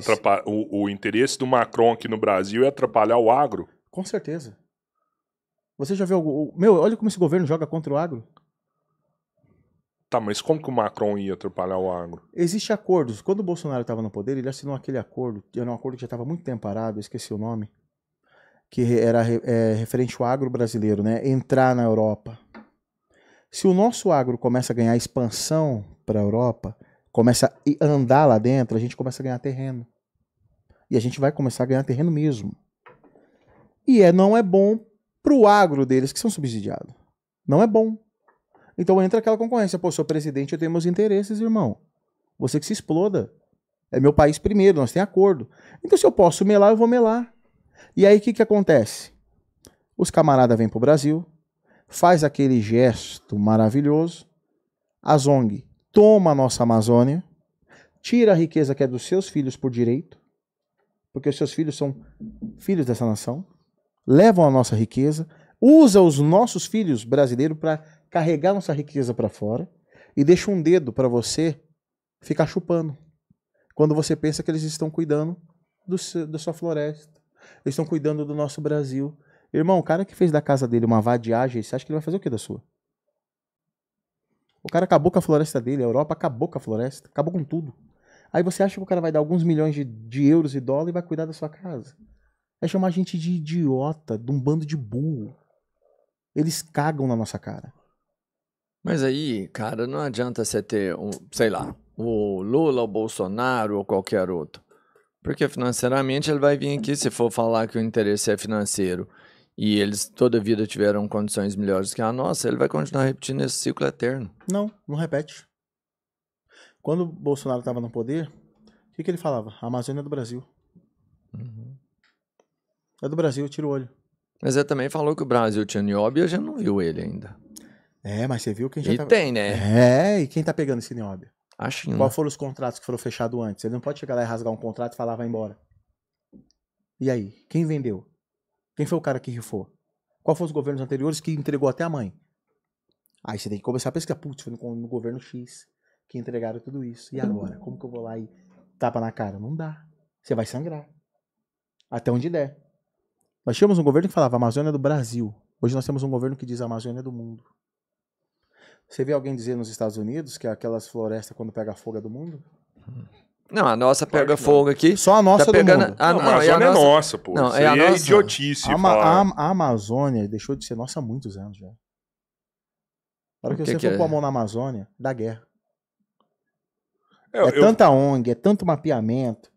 O, o interesse do Macron aqui no Brasil é atrapalhar o agro. Com certeza. Você já viu. algum? Meu, olha como esse governo joga contra o agro. Tá, mas como que o Macron ia atrapalhar o agro? Existem acordos. Quando o Bolsonaro estava no poder, ele assinou aquele acordo, era um acordo que já estava muito tempo parado, eu esqueci o nome, que era é, referente ao agro brasileiro, né? Entrar na Europa. Se o nosso agro começa a ganhar expansão para a Europa, começa a andar lá dentro, a gente começa a ganhar terreno. E a gente vai começar a ganhar terreno mesmo. E é, não é bom pro agro deles que são subsidiados. Não é bom. Então entra aquela concorrência. Pô, sou presidente, eu tenho meus interesses, irmão. Você que se exploda. É meu país primeiro, nós temos acordo. Então se eu posso melar, eu vou melar. E aí o que, que acontece? Os camaradas vêm pro Brasil, faz aquele gesto maravilhoso, a ONG toma a nossa Amazônia, tira a riqueza que é dos seus filhos por direito, porque os seus filhos são filhos dessa nação, levam a nossa riqueza, usa os nossos filhos brasileiros para carregar nossa riqueza para fora e deixa um dedo para você ficar chupando. Quando você pensa que eles estão cuidando do seu, da sua floresta, eles estão cuidando do nosso Brasil. Irmão, o cara que fez da casa dele uma vadiagem, você acha que ele vai fazer o que da sua? O cara acabou com a floresta dele, a Europa acabou com a floresta, acabou com tudo. Aí você acha que o cara vai dar alguns milhões de, de euros e dólares e vai cuidar da sua casa. É chamar a gente de idiota, de um bando de burro. Eles cagam na nossa cara. Mas aí, cara, não adianta você ter, um, sei lá, o Lula, o Bolsonaro ou qualquer outro. Porque financeiramente ele vai vir aqui, se for falar que o interesse é financeiro e eles toda vida tiveram condições melhores que a nossa, ele vai continuar repetindo esse ciclo eterno. Não, não repete. Quando o Bolsonaro estava no poder, o que, que, ele falava? A Amazônia é do Brasil. Uhum. É do Brasil, tira o olho. Mas ele também falou que o Brasil tinha nióbio e a gente não viu ele ainda. É, mas você viu quem já e tá... tem, né? É, e quem tá pegando esse nióbio? Acho não. Qual foram os contratos que foram fechados antes? Ele não pode chegar lá e rasgar um contrato e falar vai embora. E aí, quem vendeu? Quem foi o cara que rifou? Qual foram os governos anteriores que entregou até a mãe? Aí você tem que começar a pesquisar. Putz, foi no, no governo X que entregaram tudo isso. E agora? Como que eu vou lá e tapa na cara? Não dá. Você vai sangrar. Até onde der. Nós tínhamos um governo que falava Amazônia é do Brasil. Hoje nós temos um governo que diz Amazônia é do mundo. Você vê alguém dizer nos Estados Unidos que aquelas florestas, quando pega fogo, é do mundo? Hum. Não, a nossa pega fogo aqui. Só a nossa tá pegando... mundo. A, não, a Amazônia a é nossa... é nossa, pô. Não, é, a é nossa... é idiotice. A, Ama... a, Amazônia deixou de ser nossa há muitos anos já. para hora que, que você que for é? a mão na Amazônia, dá guerra. Eu, é eu... tanta ONG, é tanto mapeamento.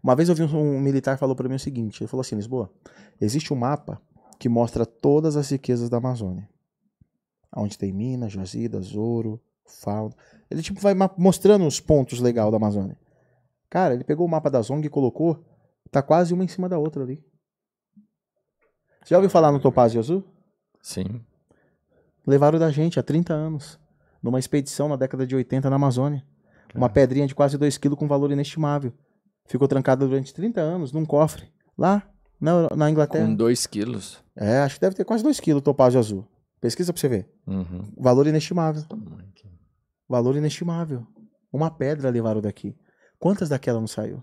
Uma vez eu vi um, um militar falou para mim o seguinte, ele falou assim, Lisboa, existe um mapa que mostra todas as riquezas da Amazônia. Onde tem minas, jazidas, ouro, fauna. Ele tipo vai mostrando os pontos legais da Amazônia. Cara, ele pegou o mapa da Zong e colocou. Tá quase uma em cima da outra ali. Você já ouviu falar no Topázio Azul? Sim. Levaram da gente há 30 anos. Numa expedição na década de 80 na Amazônia. Uma é. pedrinha de quase 2 quilos com valor inestimável. Ficou trancada durante 30 anos num cofre. Lá, na, na Inglaterra. Com 2 quilos? É, acho que deve ter quase 2 quilos o topázio azul. Pesquisa pra você ver. Uhum. Valor inestimável. Valor inestimável. Uma pedra levaram daqui. Quantas daquela não saiu?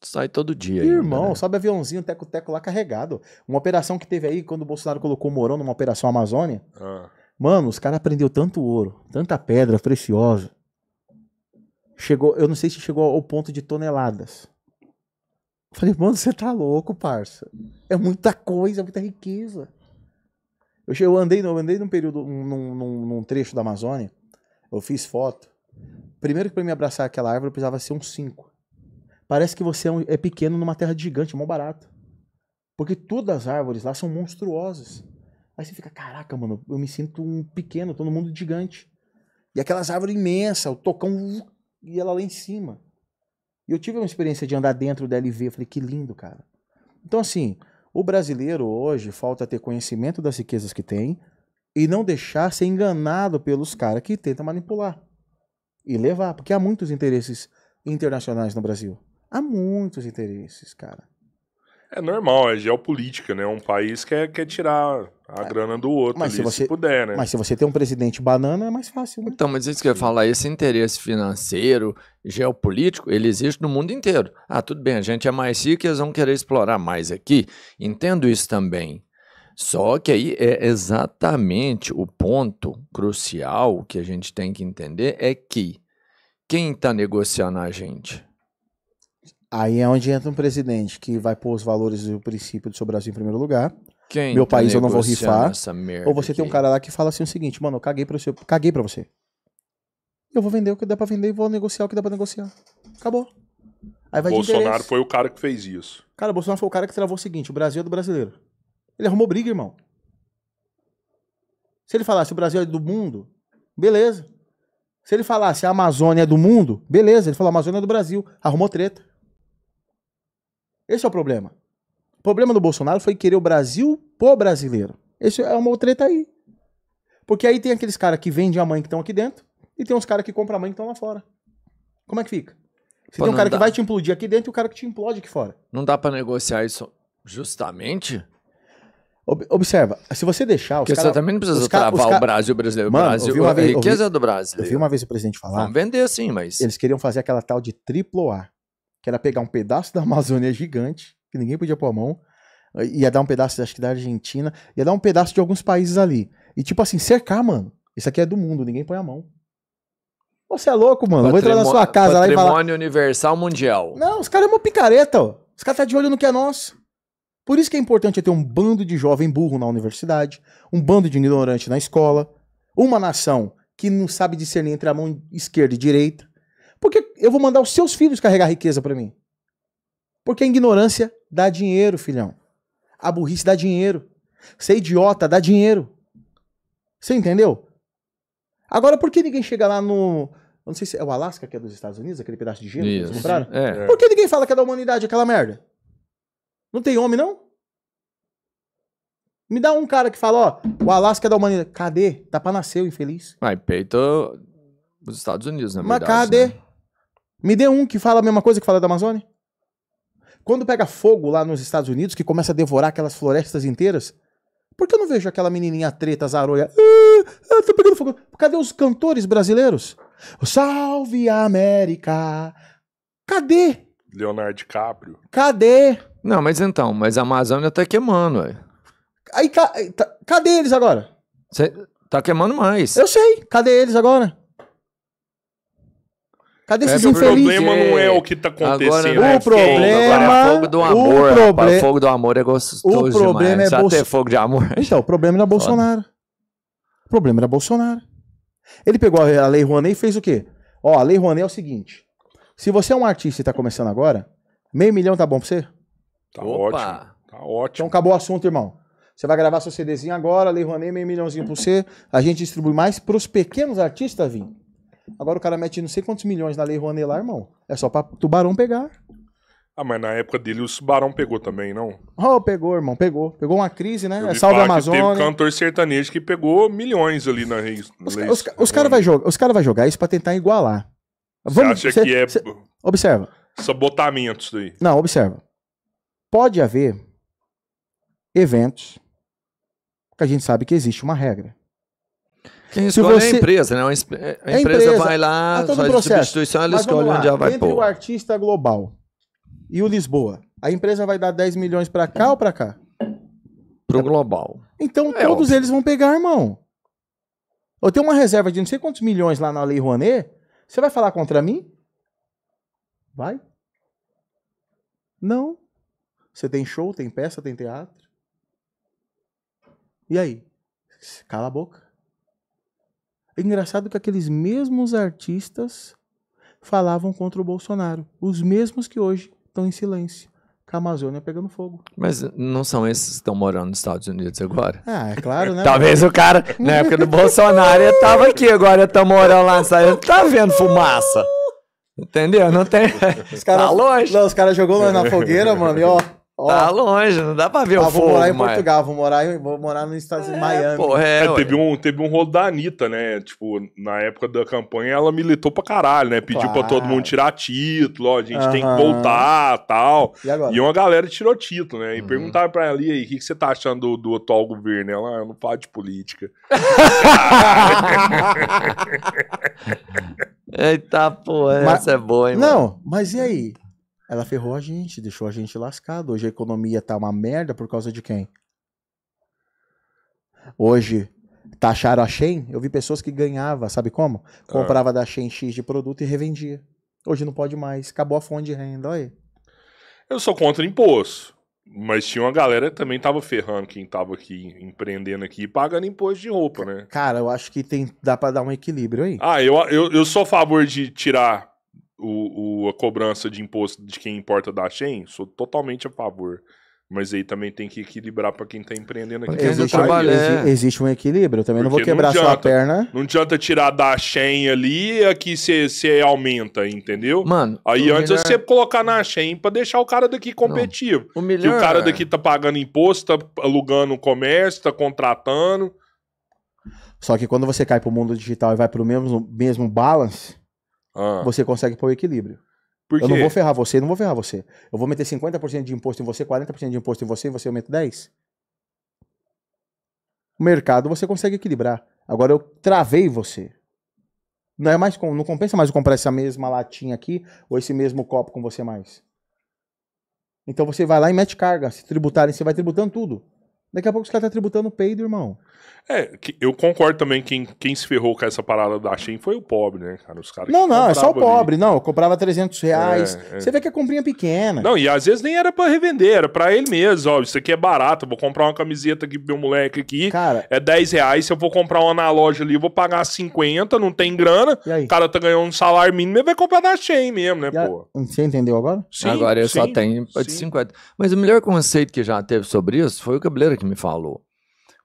Sai todo dia. Irmão, ainda, né? sobe aviãozinho, teco-teco lá carregado. Uma operação que teve aí quando o Bolsonaro colocou o Morão numa operação Amazônia. Ah. Mano, os caras prendeu tanto ouro, tanta pedra preciosa. Chegou, eu não sei se chegou ao ponto de toneladas. falei, mano, você tá louco, parça. É muita coisa, é muita riqueza. Eu, eu andei, eu andei num período, num, num, num trecho da Amazônia. Eu fiz foto. Primeiro que pra me abraçar aquela árvore eu precisava ser um 5. Parece que você é, um, é pequeno numa terra gigante, mó barato. Porque todas as árvores lá são monstruosas. Aí você fica, caraca, mano, eu me sinto um pequeno, tô no mundo gigante. E aquelas árvores imensas, o tocão e ela lá em cima. E eu tive uma experiência de andar dentro dela e ver, falei, que lindo, cara. Então, assim, o brasileiro hoje falta ter conhecimento das riquezas que tem e não deixar ser enganado pelos caras que tentam manipular e levar, porque há muitos interesses internacionais no Brasil. Há muitos interesses, cara. É normal, é geopolítica, né? Um país quer, quer tirar a é. grana do outro mas ali, se, você, se puder, né? Mas se você tem um presidente banana, é mais fácil, né? Então, mas isso que eu ia falar, esse interesse financeiro, geopolítico, ele existe no mundo inteiro. Ah, tudo bem, a gente é mais rico e eles vão querer explorar mais aqui. Entendo isso também. Só que aí é exatamente o ponto crucial que a gente tem que entender é que quem está negociando a gente? Aí é onde entra um presidente que vai pôr os valores e o princípio do seu Brasil em primeiro lugar. Quem Meu tá país eu não vou rifar. Ou você tem um cara lá que fala assim o seguinte, mano, eu caguei para você, caguei para você. Eu vou vender o que dá para vender e vou negociar o que dá para negociar. Acabou. Aí vai Bolsonaro foi o cara que fez isso. Cara, Bolsonaro foi o cara que travou o seguinte: o Brasil é do brasileiro. Ele arrumou briga, irmão. Se ele falasse o Brasil é do mundo, beleza. Se ele falasse a Amazônia é do mundo, beleza. Ele falou a Amazônia é do Brasil. Arrumou treta. Esse é o problema. O problema do Bolsonaro foi querer o Brasil pro brasileiro. Esse é uma treta aí. Porque aí tem aqueles caras que vendem a mãe que estão aqui dentro e tem uns caras que compram a mãe que estão lá fora. Como é que fica? Você Pô, tem um cara dá. que vai te implodir aqui dentro e o um cara que te implode aqui fora. Não dá para negociar isso justamente? observa, se você deixar. Os Porque você também não precisa travar o Brasil brasileiro. Mano, Brasil, a vez, riqueza ouvi, do Brasil. Eu vi uma vez o presidente falar. Vamos vender sim, mas. Eles queriam fazer aquela tal de triplo A, que era pegar um pedaço da Amazônia gigante, que ninguém podia pôr a mão, ia dar um pedaço, acho que da Argentina, ia dar um pedaço de alguns países ali. E tipo assim, cercar, mano. Isso aqui é do mundo, ninguém põe a mão. Você é louco, mano. Patrimo... Vou entrar na sua casa lá e falar. Patrimônio Universal Mundial. Não, os caras é uma picareta, ó. Os caras tá de olho no que é nosso. Por isso que é importante ter um bando de jovem burro na universidade, um bando de ignorante na escola, uma nação que não sabe discernir entre a mão esquerda e direita. Porque eu vou mandar os seus filhos carregar riqueza para mim. Porque a ignorância dá dinheiro, filhão. A burrice dá dinheiro. Ser idiota dá dinheiro. Você entendeu? Agora, por que ninguém chega lá no. Não sei se é o Alasca que é dos Estados Unidos, aquele pedaço de gelo Isso. que eles compraram? É. Por que ninguém fala que é da humanidade aquela merda? Não tem homem, não? Me dá um cara que fala, ó, o Alasca é da humanidade. Cadê? Tá pra nascer o infeliz. Mas ah, peito os Estados Unidos, né Mas cadê? Né? Me dê um que fala a mesma coisa que fala da Amazônia. Quando pega fogo lá nos Estados Unidos, que começa a devorar aquelas florestas inteiras, por que eu não vejo aquela menininha treta, zarolha? Ah, ah, tá pegando fogo. Cadê os cantores brasileiros? Salve América! Cadê? Leonardo DiCaprio. Cadê? Não, mas então, mas a Amazônia tá queimando, ué. Aí, ca- tá- cadê eles agora? Cê- tá queimando mais. Eu sei, cadê eles agora? Cadê é, esses o infelizes? problema não é o que tá é acontecendo. É agora, o problema- Agora fogo do o amor, O proble- fogo do amor é gostoso o problema demais. é Bolso- ter fogo de amor. Então, o problema era Bolsonaro. O problema era Bolsonaro. Ele pegou a a Lei Rouanet e fez o quê? Ó, a Lei Rouanet é o seguinte. Se você é um artista e tá começando agora, meio milhão tá bom pra você? Tá Opa. ótimo. Tá ótimo. Então acabou o assunto, irmão. Você vai gravar seu CDzinho agora, Lei Rouanet, meio milhãozinho pra você. A gente distribui mais pros pequenos artistas, Vim. Agora o cara mete não sei quantos milhões na Lei Rouanet lá, irmão. É só pra tubarão pegar. Ah, mas na época dele o Barão pegou também, não? Oh, pegou, irmão, pegou. Pegou uma crise, né? É salva é, salve a Amazônia. Teve cantor sertanejo que pegou milhões ali na Reis. Os, Leis, os, os caras vão cara vai jogar isso pra tentar igualar. Você acha cê, que é... Cê, observa. Sabotamentos daí. Não, observa pode haver eventos que a gente sabe que existe uma regra. Quem escolhe é você... Né? é a empresa, né? A, empresa, a empresa vai lá, faz processo, substituição, ela escolhe onde ela vai entre pôr. Entre o artista global e o Lisboa, a empresa vai dar 10 milhões para cá ou para cá? Pro global. Então é todos óbvio. eles vão pegar, irmão. Eu tenho uma reserva de não sei quantos milhões lá na Lei Rouanet, você vai falar contra mim? Vai? Não. Você tem show, tem peça, tem teatro. E aí? Cala a boca. É engraçado que aqueles mesmos artistas falavam contra o Bolsonaro. Os mesmos que hoje estão em silêncio. Com a Amazônia pegando fogo. Mas não são esses que estão morando nos Estados Unidos agora? Ah, é claro, né? Talvez o cara, na época do Bolsonaro, eu tava aqui, agora eu tá morando lá nos Estados Unidos. Tá vendo fumaça? Entendeu? Não tem. Os cara, tá longe. Não, os caras jogou lá na fogueira, mano, e ó. Tá longe, não dá pra ver ah, o vou fogo. Vou morar em mas... Portugal, vou morar, vou morar nos Estados é, Unidos, é, Miami. Porra, é, é, teve, um, teve um rolo da Anitta, né? Tipo, na época da campanha, ela militou pra caralho, né? Pediu claro. pra todo mundo tirar título, ó, a gente tem que voltar tal. E, agora? e uma galera tirou título, né? E uhum. perguntaram pra ela, e aí, o que, que você tá achando do, do atual governo? Ela, ah, eu não falo de política. Eita, porra, mas, essa é boa, hein? Não, mano? mas e aí? Ela ferrou a gente, deixou a gente lascado. Hoje a economia tá uma merda por causa de quem? Hoje taxaram a Shein, eu vi pessoas que ganhava, sabe como? Ah. Comprava da Shein X de produto e revendia. Hoje não pode mais, acabou a fonte de renda, olha aí. Eu sou contra imposto, mas tinha uma galera que também tava ferrando quem tava aqui empreendendo aqui e pagando imposto de roupa, né? Cara, eu acho que tem dá para dar um equilíbrio aí. Ah, eu, eu, eu sou a favor de tirar o, o, a cobrança de imposto de quem importa da Shen, sou totalmente a favor. Mas aí também tem que equilibrar para quem está empreendendo aqui. Existe, um, é. existe um equilíbrio. Eu também Porque não vou quebrar não adianta, sua perna. Não adianta tirar da Shen ali aqui é você aumenta, entendeu? Mano. Aí antes é melhor... você colocar na Shen para deixar o cara daqui competitivo. Não. O melhor... Que o cara daqui tá pagando imposto, tá alugando o comércio, tá contratando. Só que quando você cai pro mundo digital e vai pro mesmo, mesmo balance, ah. você consegue pôr o equilíbrio. Por quê? Eu não vou ferrar você, não vou ferrar você. Eu vou meter 50% de imposto em você, 40% de imposto em você e você aumenta 10%. O mercado você consegue equilibrar. Agora eu travei você. Não é mais não compensa mais eu comprar essa mesma latinha aqui ou esse mesmo copo com você mais. Então você vai lá e mete carga. Se tributarem, você vai tributando tudo. Daqui a pouco os caras estão tá tributando o peido, irmão. É, eu concordo também que quem, quem se ferrou com essa parada da Shein foi o pobre, né, cara? Os caras não, não, é só o pobre. Ali. Não, eu comprava 300 reais. É, é. Você vê que a comprinha é pequena. Não, e às vezes nem era para revender, era para ele mesmo. Ó, isso aqui é barato, vou comprar uma camiseta aqui pro meu moleque aqui. Cara, é 10 reais. Se eu vou comprar uma na loja ali, eu vou pagar 50, não tem grana. O cara tá ganhando um salário mínimo, e vai comprar da Shein mesmo, né, e pô? A... Você entendeu agora? Sim, agora eu sim, só tenho de 50. Mas o melhor conceito que já teve sobre isso foi o cabeleiro que me falou.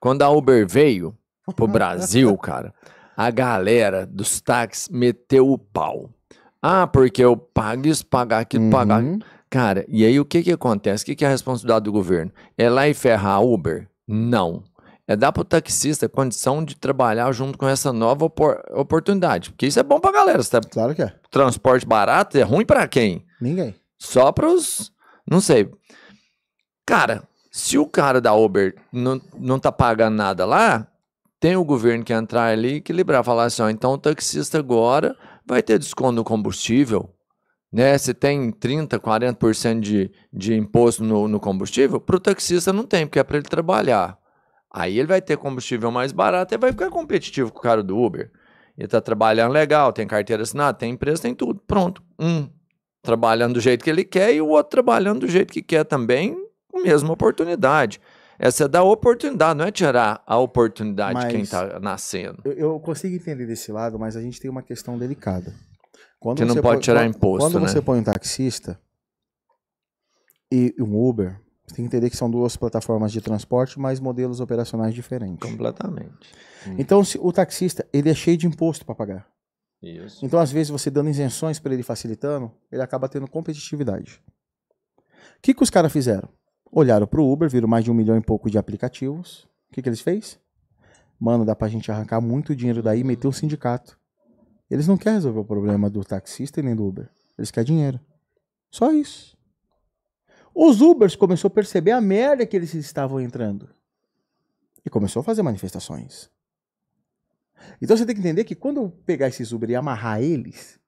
Quando a Uber veio pro Brasil, cara, a galera dos táxis meteu o pau. Ah, porque eu pago isso, pagar aquilo, uhum. pagar. Cara, e aí o que que acontece? O que, que é a responsabilidade do governo? É lá e ferrar a Uber? Não. É dar pro taxista condição de trabalhar junto com essa nova opor oportunidade. Porque isso é bom pra galera. Tá... Claro que é. Transporte barato é ruim para quem? Ninguém. Só pros. Não sei. Cara, se o cara da Uber não, não tá pagando nada lá, tem o governo que entrar ali e equilibrar, falar assim, ó, então o taxista agora vai ter desconto no combustível, né? Se tem 30%, 40% de, de imposto no, no combustível, para o taxista não tem, porque é para ele trabalhar. Aí ele vai ter combustível mais barato e vai ficar competitivo com o cara do Uber. Ele está trabalhando legal, tem carteira assinada, tem empresa, tem tudo. Pronto. Um trabalhando do jeito que ele quer e o outro trabalhando do jeito que quer também, mesma oportunidade. Essa é dar oportunidade, não é tirar a oportunidade mas de quem está nascendo. Eu, eu, consigo entender desse lado, mas a gente tem uma questão delicada. Quando você, você não pode põe, tirar quando, imposto. Quando né? você põe um taxista e um Uber, você tem que entender que são duas plataformas de transporte, mas modelos operacionais diferentes. Completamente. Hum. Então, se, o taxista ele é cheio de imposto para pagar. Isso. Então, às vezes, você dando isenções para ele facilitando, ele acaba tendo competitividade. O que, que os caras fizeram? Olharam para o Uber, viram mais de um milhão e pouco de aplicativos. O que, que eles fez? Mano, dá para a gente arrancar muito dinheiro daí e meter o um sindicato. Eles não querem resolver o problema do taxista e nem do Uber. Eles querem dinheiro. Só isso. Os Ubers começaram a perceber a merda que eles estavam entrando. E começou a fazer manifestações. Então você tem que entender que quando eu pegar esses Uber e amarrar eles,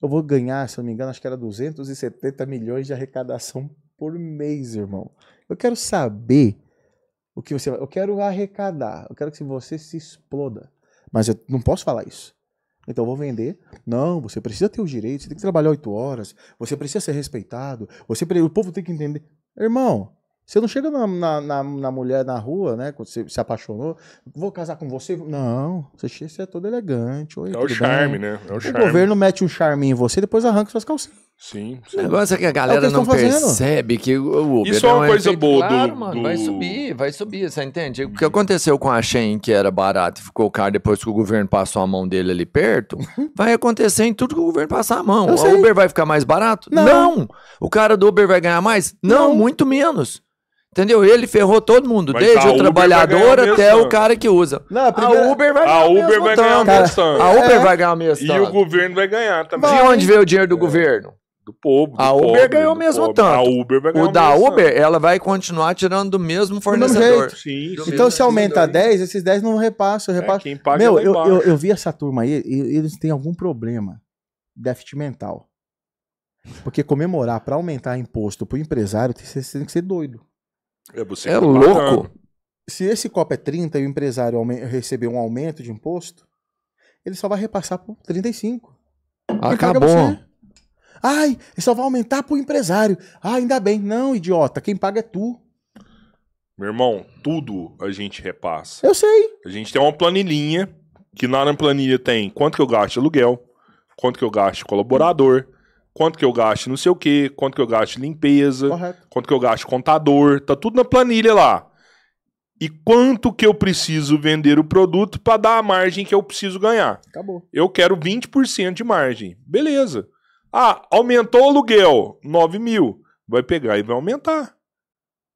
eu vou ganhar, se eu não me engano, acho que era 270 milhões de arrecadação por mês, irmão. Eu quero saber o que você vai. Eu quero arrecadar. Eu quero que você se exploda. Mas eu não posso falar isso. Então eu vou vender. Não, você precisa ter os direitos, você tem que trabalhar oito horas, você precisa ser respeitado, você o povo tem que entender. Irmão, você não chega na, na, na, na mulher na rua, né? Quando você se apaixonou, vou casar com você. Não, você, você é todo elegante. Oi, é o charme, bem? né? É o, o charme. governo mete um charme em você e depois arranca suas calcinhas. Sim. sim. O negócio é que a é galera é não percebe que o Uber Isso é, é uma coisa efeito, boa claro, do, mano, do... vai subir, vai subir, você entende? O que aconteceu com a Shen, que era barato e ficou caro depois que o governo passou a mão dele ali perto, vai acontecer em tudo que o governo passar a mão. o Uber vai ficar mais barato? Não. não. O cara do Uber vai ganhar mais? não. não. muito menos. Entendeu? Ele ferrou todo mundo, Mas desde o trabalhador até o cara que usa. Não, a, primeira... a Uber vai ganhar a Uber vai ganhar cara, A Uber vai ganhar o mesmo. E o governo vai ganhar também. De onde veio o dinheiro do é. governo? do povo. Do a Uber pobre, ganhou mesmo pobre. tanto. A Uber vai ganhar o da Uber, tanto. ela vai continuar tirando do mesmo fornecedor. Do sim, do sim. então, se aumenta 10, esses 10 não repassam. Repasso. É, quem paga Meu, eu, eu, eu, vi essa turma aí, eles têm algum problema. Déficit mental. Porque comemorar para aumentar imposto pro empresário, você tem que ser doido. É, é tá louco. Se esse copo é 30 e o empresário receber um aumento de imposto, ele só vai repassar por 35. Acabou. Ai, só vai aumentar pro empresário. Ah, ainda bem. Não, idiota, quem paga é tu. Meu irmão, tudo a gente repassa. Eu sei. A gente tem uma planilhinha, que lá na planilha tem quanto que eu gasto aluguel, quanto que eu gasto colaborador, quanto que eu gasto não sei o quê, quanto que eu gasto limpeza, Correto. quanto que eu gasto contador, tá tudo na planilha lá. E quanto que eu preciso vender o produto para dar a margem que eu preciso ganhar? Acabou. Eu quero 20% de margem. Beleza. Ah, aumentou o aluguel, 9 mil. Vai pegar e vai aumentar.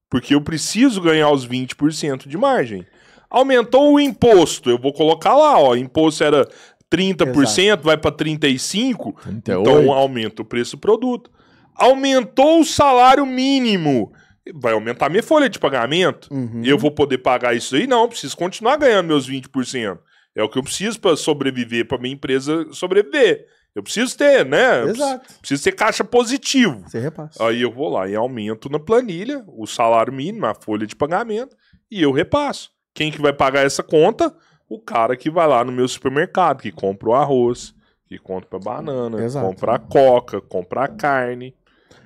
Porque eu preciso ganhar os 20% de margem. Aumentou o imposto, eu vou colocar lá, ó. Imposto era 30%, Exato. vai para 35%, 38. então aumenta o preço do produto. Aumentou o salário mínimo. Vai aumentar minha folha de pagamento. Uhum. Eu vou poder pagar isso aí? Não, preciso continuar ganhando meus 20%. É o que eu preciso para sobreviver, para minha empresa sobreviver. Eu preciso ter, né? Exato. Preciso, ter caixa positivo. Você repassa. Aí eu vou lá e aumento na planilha o salário mínimo, a folha de pagamento, e eu repasso. Quem que vai pagar essa conta? O cara que vai lá no meu supermercado, que compra o arroz, que compra a banana, Exato. compra a coca, compra a carne.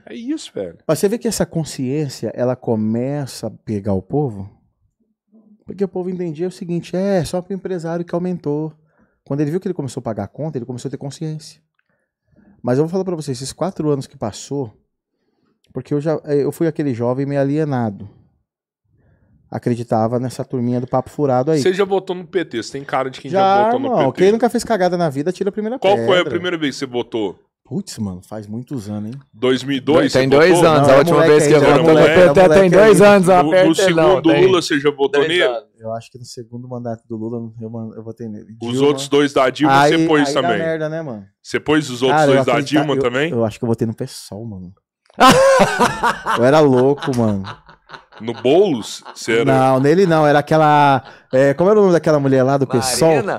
É isso, velho. Mas você vê que essa consciência, ela começa a pegar o povo? Porque o povo entendia o seguinte, é, só para o empresário que aumentou. Quando ele viu que ele começou a pagar a conta, ele começou a ter consciência. Mas eu vou falar para vocês, esses quatro anos que passou, porque eu já eh, eu fui aquele jovem meio alienado. Acreditava nessa turminha do papo furado aí. Você já botou no PT, você tem cara de quem já, já no não, no PT. Quem nunca fez cagada na vida, tira a primeira Qual pedra. Qual foi a primeira vez que você botou? Putz, mano, faz muitos anos, hein? 2002? Tem dois botou? anos, não, a última vez que eu votou no PT tem dois anos. No, no segundo não, Lula você já votou nele? Eu acho que no segundo mandato do Lula eu, eu votei nele. Os outros dois da Dilma aí, você pôs aí também. Dá merda, né, mano? Você pôs os outros dois da Dilma eu, também? Eu acho que eu votei no PSOL, mano. eu era louco, mano. No Boulos? Era... Não, nele não. Era aquela. É, como era o nome daquela mulher lá do Marina? pessoal? Maria,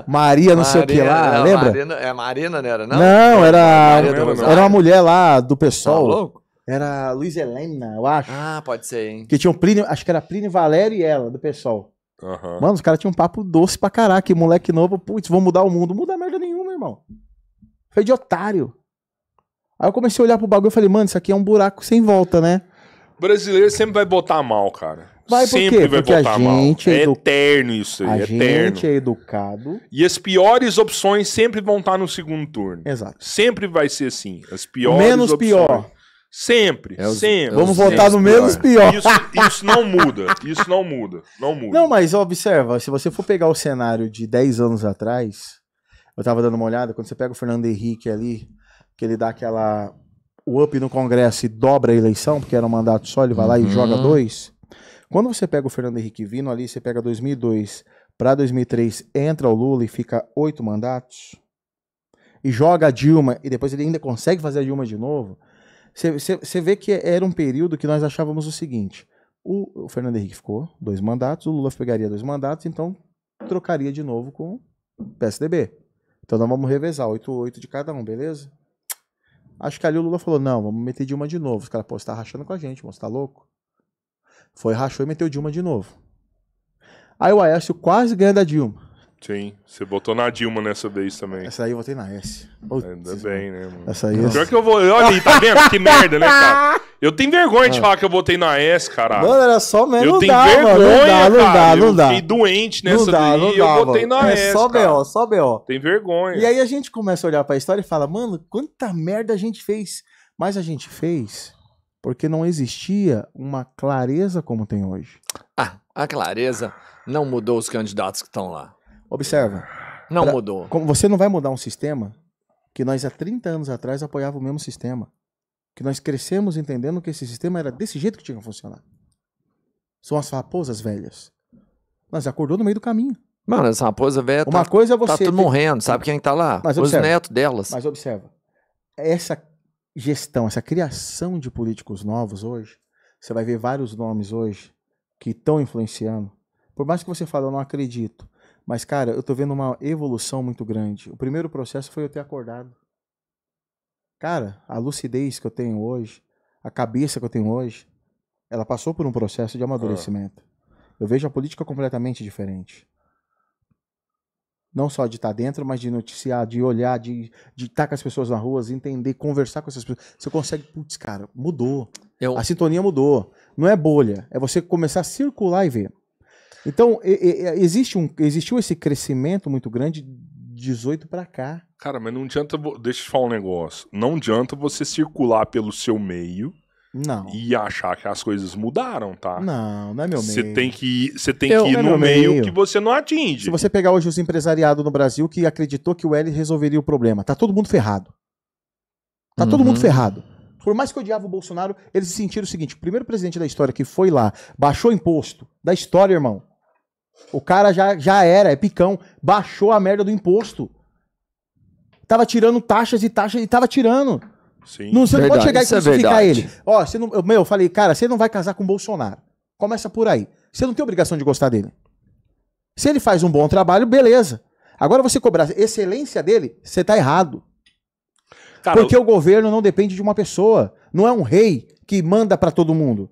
não Marina, sei o que lá, não, lembra? Marina, é Marina, não era, não? Não, era. era, uma mulher lá do pessoal. Tá louco? Era Luiz Helena, eu acho. Ah, pode ser, hein? Que tinha o Plínio, acho que era Plínio Valério e ela, do pessoal. Uhum. Mano, os caras tinham um papo doce pra caraca. moleque novo, putz, vão mudar o mundo. Muda merda nenhuma, irmão. Foi de otário. Aí eu comecei a olhar pro bagulho e falei, mano, isso aqui é um buraco sem volta, né? brasileiro sempre vai botar mal, cara. Vai sempre vai Porque botar a mal. gente é É edu- eterno isso aí, a é eterno. gente é educado. E as piores opções sempre vão estar no segundo turno. Exato. Sempre vai ser assim. As piores Menos opções. pior. Sempre, É os- sempre. é Vamos votar no pior. menos pior. Isso, isso não muda. Isso não muda. Não muda. Não, mas observa, se você for pegar o cenário de 10 anos atrás, eu tava dando uma olhada, quando você pega o Fernando Henrique ali, que ele dá aquela o UP no Congresso e dobra a eleição, porque era um mandato só, ele vai uhum. lá e uhum. joga dois. Quando você pega o Fernando Henrique Vino ali, você pega 2002 para 2003, entra o Lula e fica oito mandatos, e joga a Dilma, e depois ele ainda consegue fazer a Dilma de novo. Você vê que era um período que nós achávamos o seguinte: o, o Fernando Henrique ficou dois mandatos, o Lula pegaria dois mandatos, então trocaria de novo com o PSDB. Então nós vamos revezar, 8-8 de cada um, beleza? Acho que ali o Lula falou: não, vamos meter Dilma de novo. Os caras, pô, você tá rachando com a gente, moço, tá louco? Foi, rachou e meteu Dilma de novo. Aí o Aécio quase ganha da Dilma. Sim, você botou na Dilma nessa vez também. Essa aí eu botei na S. Putz, Ainda bem, né, mano? Essa aí. É Pior que eu vou. Olha aí, tá vendo? que merda, né, cara? Eu tenho vergonha de ah. falar que eu votei na S, caralho. Mano, era só mesmo. Eu tenho dá, vergonha, mano. Não dá, não dá, não eu Fiquei doente nessa dá, daí e eu botei na é S. Só BO, só BO. Tem vergonha. E aí a gente começa a olhar pra história e fala, mano, quanta merda a gente fez. Mas a gente fez porque não existia uma clareza como tem hoje. Ah, a clareza não mudou os candidatos que estão lá. Observa. Não pra, mudou. Como você não vai mudar um sistema que nós há 30 anos atrás apoiava o mesmo sistema. Que nós crescemos entendendo que esse sistema era desse jeito que tinha que funcionar. São as raposas velhas. Nós acordou no meio do caminho. Mano, essa raposa velha Uma tá, coisa é tá você tá tudo morrendo, sabe quem tá lá? Mas Os netos delas. Mas observa, essa gestão, essa criação de políticos novos hoje, você vai ver vários nomes hoje que estão influenciando. Por mais que você fale, eu não acredito, mas, cara, eu tô vendo uma evolução muito grande. O primeiro processo foi eu ter acordado. Cara, a lucidez que eu tenho hoje, a cabeça que eu tenho hoje, ela passou por um processo de ah. amadurecimento. Ah. Eu vejo a política completamente diferente. Não só de estar tá dentro, mas de noticiar, de olhar, de, de estar tá com as pessoas na rua, entender, conversar com essas pessoas. Você consegue, putz, cara, mudou. Eu... A sintonia mudou. Não é bolha, é você começar a circular e ver. Então, existe um, existiu esse crescimento muito grande de 18 para cá. Cara, mas não adianta. Deixa eu te falar um negócio. Não adianta você circular pelo seu meio. Não. E achar que as coisas mudaram, tá? Não, não é meu meio. Você tem que ir, tem eu, que ir é no meio, meio, que você não atinge. Se você pegar hoje os empresariados no Brasil que acreditou que o L resolveria o problema, tá todo mundo ferrado. Tá uhum. todo mundo uhum. ferrado. Por mais que odiava o Bolsonaro, eles sentiram o seguinte: o primeiro presidente da história que foi lá, baixou imposto, da história, irmão, o cara já, já era, é picão. Baixou a merda do imposto. Tava tirando taxas e taxas e tava tirando. Sim. Não, você verdade, não pode chegar e é crucificar é ele. Ó, você não, meu, eu falei, cara, você não vai casar com o Bolsonaro. Começa por aí. Você não tem obrigação de gostar dele. Se ele faz um bom trabalho, beleza. Agora você cobrar excelência dele, você tá errado. Cara, Porque eu... o governo não depende de uma pessoa. Não é um rei que manda para todo mundo.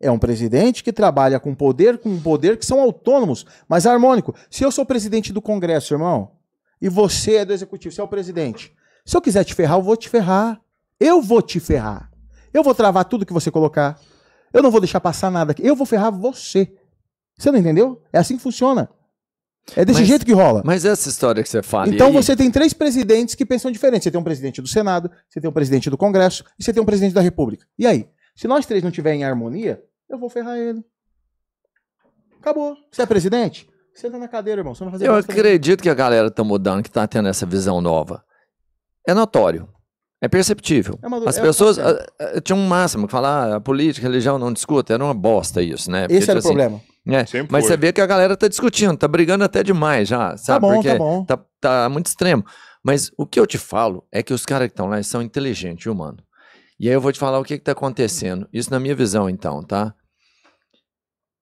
É um presidente que trabalha com poder, com poder que são autônomos, mas harmônico. Se eu sou presidente do Congresso, irmão, e você é do executivo, você é o presidente. Se eu quiser te ferrar, eu vou te ferrar. Eu vou te ferrar. Eu vou travar tudo que você colocar. Eu não vou deixar passar nada aqui. Eu vou ferrar você. Você não entendeu? É assim que funciona. É desse mas, jeito que rola. Mas essa história que você fala. Então aí... você tem três presidentes que pensam diferente. Você tem um presidente do Senado, você tem um presidente do Congresso e você tem um presidente da República. E aí? Se nós três não estiver em harmonia, eu vou ferrar ele. Acabou. Você é presidente? Senta na cadeira, irmão. Você vai fazer eu acredito que a galera tá mudando, que tá tendo essa visão nova. É notório. É perceptível. É As é pessoas. A, a, tinha um máximo que falar a ah, política, religião, não discuta. Era uma bosta isso, né? Esse era tipo assim, o problema. É, mas foi. você vê que a galera tá discutindo, tá brigando até demais já, tá sabe? Tá bom, Porque tá bom. Tá, tá muito extremo. Mas o que eu te falo é que os caras que estão lá são inteligentes, humano. E aí eu vou te falar o que está acontecendo. Isso na minha visão, então, tá?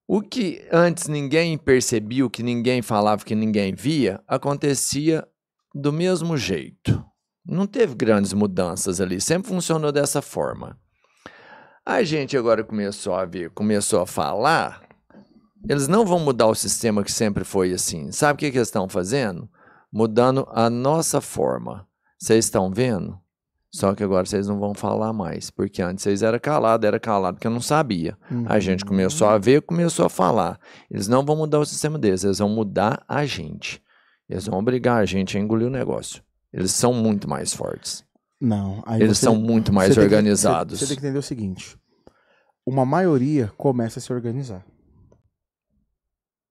O que antes ninguém percebia, o que ninguém falava, o que ninguém via, acontecia do mesmo jeito. Não teve grandes mudanças ali, sempre funcionou dessa forma. A gente agora começou a ver, começou a falar. Eles não vão mudar o sistema que sempre foi assim. Sabe o que, que eles estão fazendo? Mudando a nossa forma. Vocês estão vendo? Só que agora vocês não vão falar mais, porque antes vocês eram calados, era calado porque eu não sabia. Uhum. A gente começou a ver, começou a falar. Eles não vão mudar o sistema deles, eles vão mudar a gente. Eles vão obrigar a gente a engolir o negócio. Eles são muito mais fortes. Não, eles você, são muito mais organizados. Que, você, você tem que entender o seguinte: uma maioria começa a se organizar.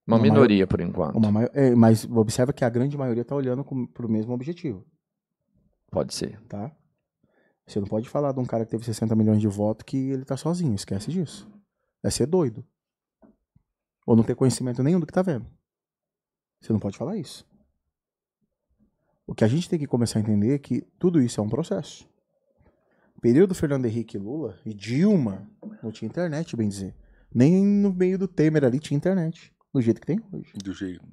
Uma, uma minoria, por enquanto. Maior... É, mas observa que a grande maioria está olhando para o mesmo objetivo. Pode ser. Tá? Você não pode falar de um cara que teve 60 milhões de votos que ele tá sozinho, esquece disso. É ser doido. Ou não ter conhecimento nenhum do que tá vendo. Você não pode falar isso. O que a gente tem que começar a entender é que tudo isso é um processo. período Fernando Henrique Lula e Dilma não tinha internet, bem dizer. Nem no meio do Temer ali tinha internet. Do jeito que tem hoje. Do jeito.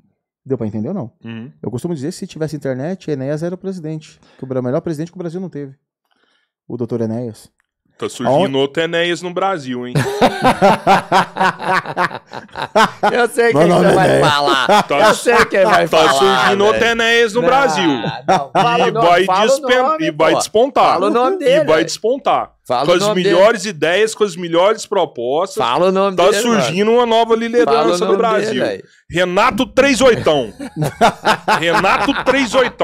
Deu pra entender ou não? Uhum. Eu costumo dizer que se tivesse internet, Enéas era o presidente. Que o melhor presidente que o Brasil não teve o doutor Enéas? Tá surgindo Aonde? outro Enéas no Brasil, hein? Eu sei quem você é vai falar. Tá, Eu sei quem vai tá falar. Tá surgindo outro Enéas no não, Brasil. Não, e, vai nome, e vai despontar. Fala o nome dele. E vai despontar. Fala com as melhores dele. ideias, com as melhores propostas. Fala o nome tá dele. Tá surgindo mano. uma nova liderança no Brasil. Dele, Renato 38. Renato 38.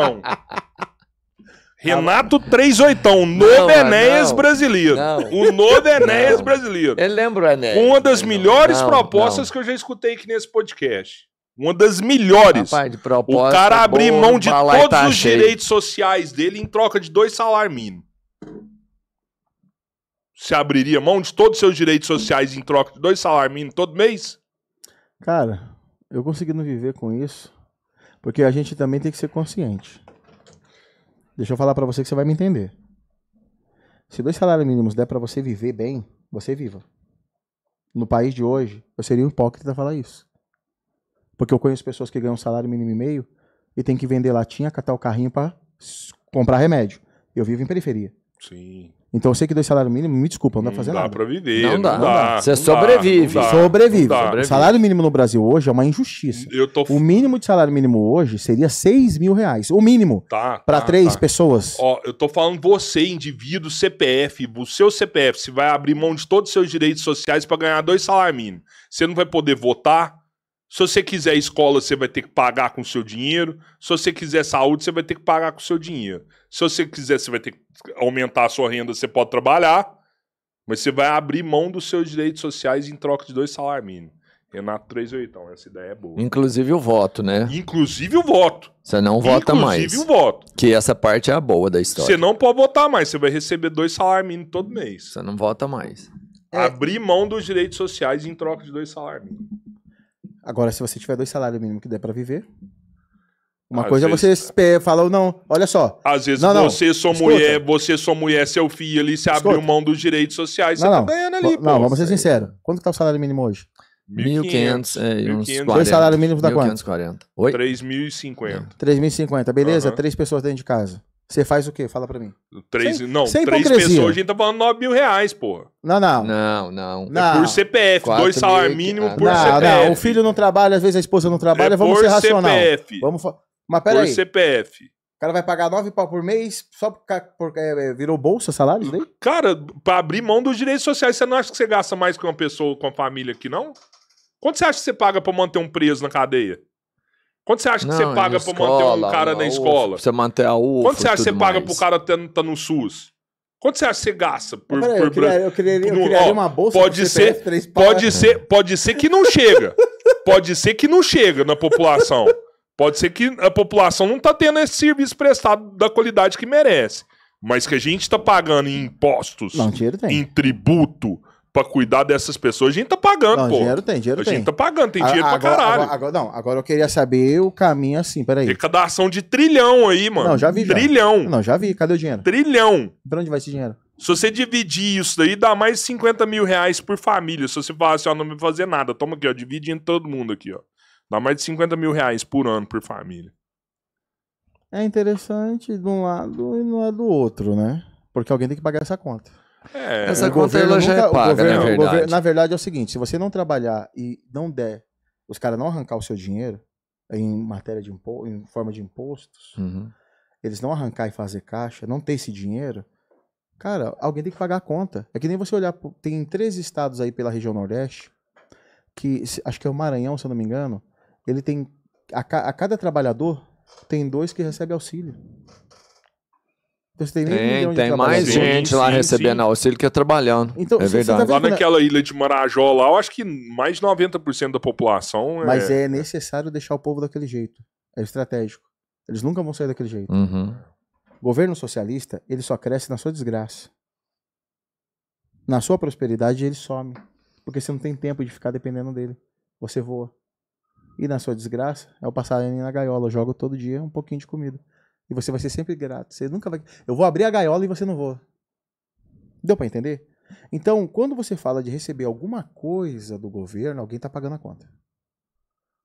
Renato três oitão, novo Enéas brasileiro. Não. O novo Enéas não. brasileiro. Eu lembro, Enéas. Uma das melhores não, propostas que eu já escutei aqui nesse podcast. Uma das melhores. Rapaz, proposta, o cara é abrir mão de todos tá os cheio. direitos sociais dele em troca de dois salários mínimos. Se abriria mão de todos os seus direitos sociais em troca de dois salários mínimos todo mês? Cara, eu não viver com isso, porque a gente também tem que ser consciente. Deixa eu falar para você que você vai me entender. Se dois salários mínimos der para você viver bem, você é viva. No país de hoje, eu seria um hipócrita falar isso. Porque eu conheço pessoas que ganham salário mínimo e meio e tem que vender latinha, catar o carrinho para comprar remédio. Eu vivo em periferia. Sim. Então eu sei que dois salários mínimos, me desculpa, não, não dá pra fazer dá nada. Pra viver, não, não dá pra viver. Não dá. Você sobrevive. Dá, sobrevive. Dá, o salário mínimo no Brasil hoje é uma injustiça. Tô... O mínimo de salário mínimo hoje seria 6 mil reais. O mínimo. Tá. Pra tá, três tá. pessoas. Ó, eu tô falando você, indivíduo, CPF, o seu CPF, você vai abrir mão de todos os seus direitos sociais para ganhar dois salários mínimos. Você não vai poder votar, se você quiser escola, você vai ter que pagar com o seu dinheiro. Se você quiser saúde, você vai ter que pagar com o seu dinheiro. Se você quiser, você vai ter que aumentar a sua renda, você pode trabalhar. Mas você vai abrir mão dos seus direitos sociais em troca de dois salários mínimos. Renato 38, essa ideia é boa. Inclusive o voto, né? Inclusive o voto. Você não vota Inclusive mais. Inclusive o voto. Que essa parte é a boa da história. Você não pode votar mais, você vai receber dois salários mínimos todo mês. Você não vota mais. É. Abrir mão dos direitos sociais em troca de dois salários mínimos. Agora, se você tiver dois salários mínimos que der para viver, uma Às coisa vezes... é você falar, não, olha só. Às vezes não, não. você, sua Escuta. mulher, você, sua mulher, seu filho ali, você Escuta. abriu mão dos direitos sociais, não, você tá não. tá ganhando ali, pô. Não, vamos ser sinceros. Quanto que tá o salário mínimo hoje? 1.500 é, e uns 40. Dois salários mínimos dá quanto? 3.050. 3.050, beleza? Uhum. Três pessoas dentro de casa. Você faz o quê? Fala pra mim. Três, sem, não, sem três pessoas, a gente tá falando 9 mil reais, porra. Não, não. Não, não. não. por CPF, Quatro dois salários mínimos por não, CPF. Não, o filho não trabalha, às vezes a esposa não é trabalha, é vamos ser racional. CPF. Vamos fa... Mas peraí. Por aí. CPF. O cara vai pagar 9 pau por mês só porque, é, é, virou bolsa salário daí? Cara, pra abrir mão dos direitos sociais, você não acha que você gasta mais com uma pessoa, com a família aqui, não? Quanto você acha que você paga pra manter um preso na cadeia? Quanto você acha que não, você paga para manter um cara na escola? Pra você manter a UFA Quanto você acha que você paga para o cara estar tá no SUS? Quanto você acha que você gasta por, Peraí, por eu queria, eu eu uma bolsa pode ser, CPF, pode ser, pode ser que não chega. pode ser que não chega na população. Pode ser que a população não está tendo esse serviço prestado da qualidade que merece. Mas que a gente está pagando em impostos, não, em tributo, pra cuidar dessas pessoas, a gente tá pagando, não, pô. Dinheiro tem, dinheiro a tem. A gente tá pagando, tem dinheiro agora, pra caralho. Agora, agora, não, agora eu queria saber o caminho assim, peraí. Arrecadação de trilhão aí, mano. Não, já vi. Trilhão. Já. Não, já vi. Cadê o dinheiro? Trilhão. Pra onde vai esse dinheiro? Se você dividir isso daí, dá mais 50 mil reais por família. Se você falar assim, ó, não vai fazer nada. Toma aqui, ó, divide em todo mundo aqui, ó. Dá mais de 50 mil reais por ano por família. É interessante de um lado e não é do outro, né? Porque alguém tem que pagar essa conta. É, Essa conta ela já é, é paga, governo, na verdade. Governo, na verdade é o seguinte, se você não trabalhar e não der, os caras não arrancar o seu dinheiro em matéria de em forma de impostos, uhum. eles não arrancar e fazer caixa, não ter esse dinheiro, cara, alguém tem que pagar a conta. É que nem você olhar, tem três estados aí pela região Nordeste, que acho que é o Maranhão, se eu não me engano, ele tem a, a cada trabalhador tem dois que recebem auxílio. Então você tem Tem, de mais gente Sim, lá sim, recebendo sim. auxílio que é trabalhando. Então, é tá verdade. Lá naquela ilha de Marajó, lá, eu acho que mais de 90% da população é. Mas é necessário deixar o povo daquele jeito. É estratégico. Eles nunca vão sair daquele jeito. Uhum. Governo socialista, ele só cresce na sua desgraça. Na sua prosperidade, ele some. Porque você não tem tempo de ficar dependendo dele. Você voa. E na sua desgraça, é o passarinho na gaiola. Joga todo dia um pouquinho de comida. E você vai ser sempre grato. Você nunca vai. Eu vou abrir a gaiola e você não vou. Deu para entender? Então, quando você fala de receber alguma coisa do governo, alguém está pagando a conta.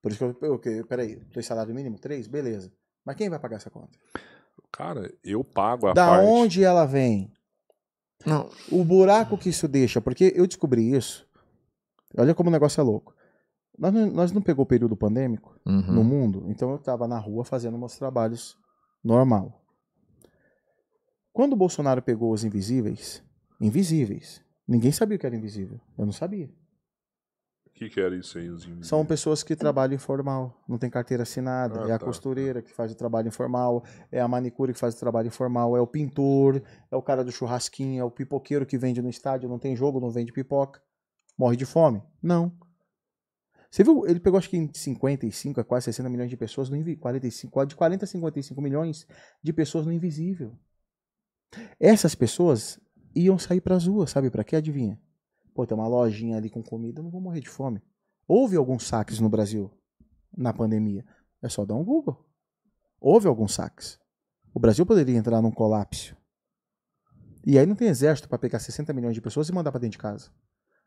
Por isso que eu. Okay, peraí, dois salário mínimo? Três? Beleza. Mas quem vai pagar essa conta? Cara, eu pago a Da parte... onde ela vem? Não. O buraco que isso deixa, porque eu descobri isso. Olha como o negócio é louco. Nós não, nós não pegou o período pandêmico uhum. no mundo, então eu estava na rua fazendo meus trabalhos normal. Quando o Bolsonaro pegou os invisíveis, invisíveis, ninguém sabia o que era invisível. Eu não sabia. O que, que era isso aí, os invisíveis? São pessoas que trabalham informal, não tem carteira assinada. Ah, é a tá. costureira que faz o trabalho informal, é a manicure que faz o trabalho informal, é o pintor, é o cara do churrasquinho, é o pipoqueiro que vende no estádio, não tem jogo, não vende pipoca. Morre de fome? Não. Você viu? Ele pegou acho que em 55 a é quase 60 milhões de pessoas no invisível. 45, de 40 a 55 milhões de pessoas no invisível. Essas pessoas iam sair para as ruas, sabe? Para quê? Adivinha? Pô, tem uma lojinha ali com comida, eu não vou morrer de fome. Houve alguns saques no Brasil na pandemia. É só dar um Google. Houve alguns saques. O Brasil poderia entrar num colapso. E aí não tem exército para pegar 60 milhões de pessoas e mandar para dentro de casa.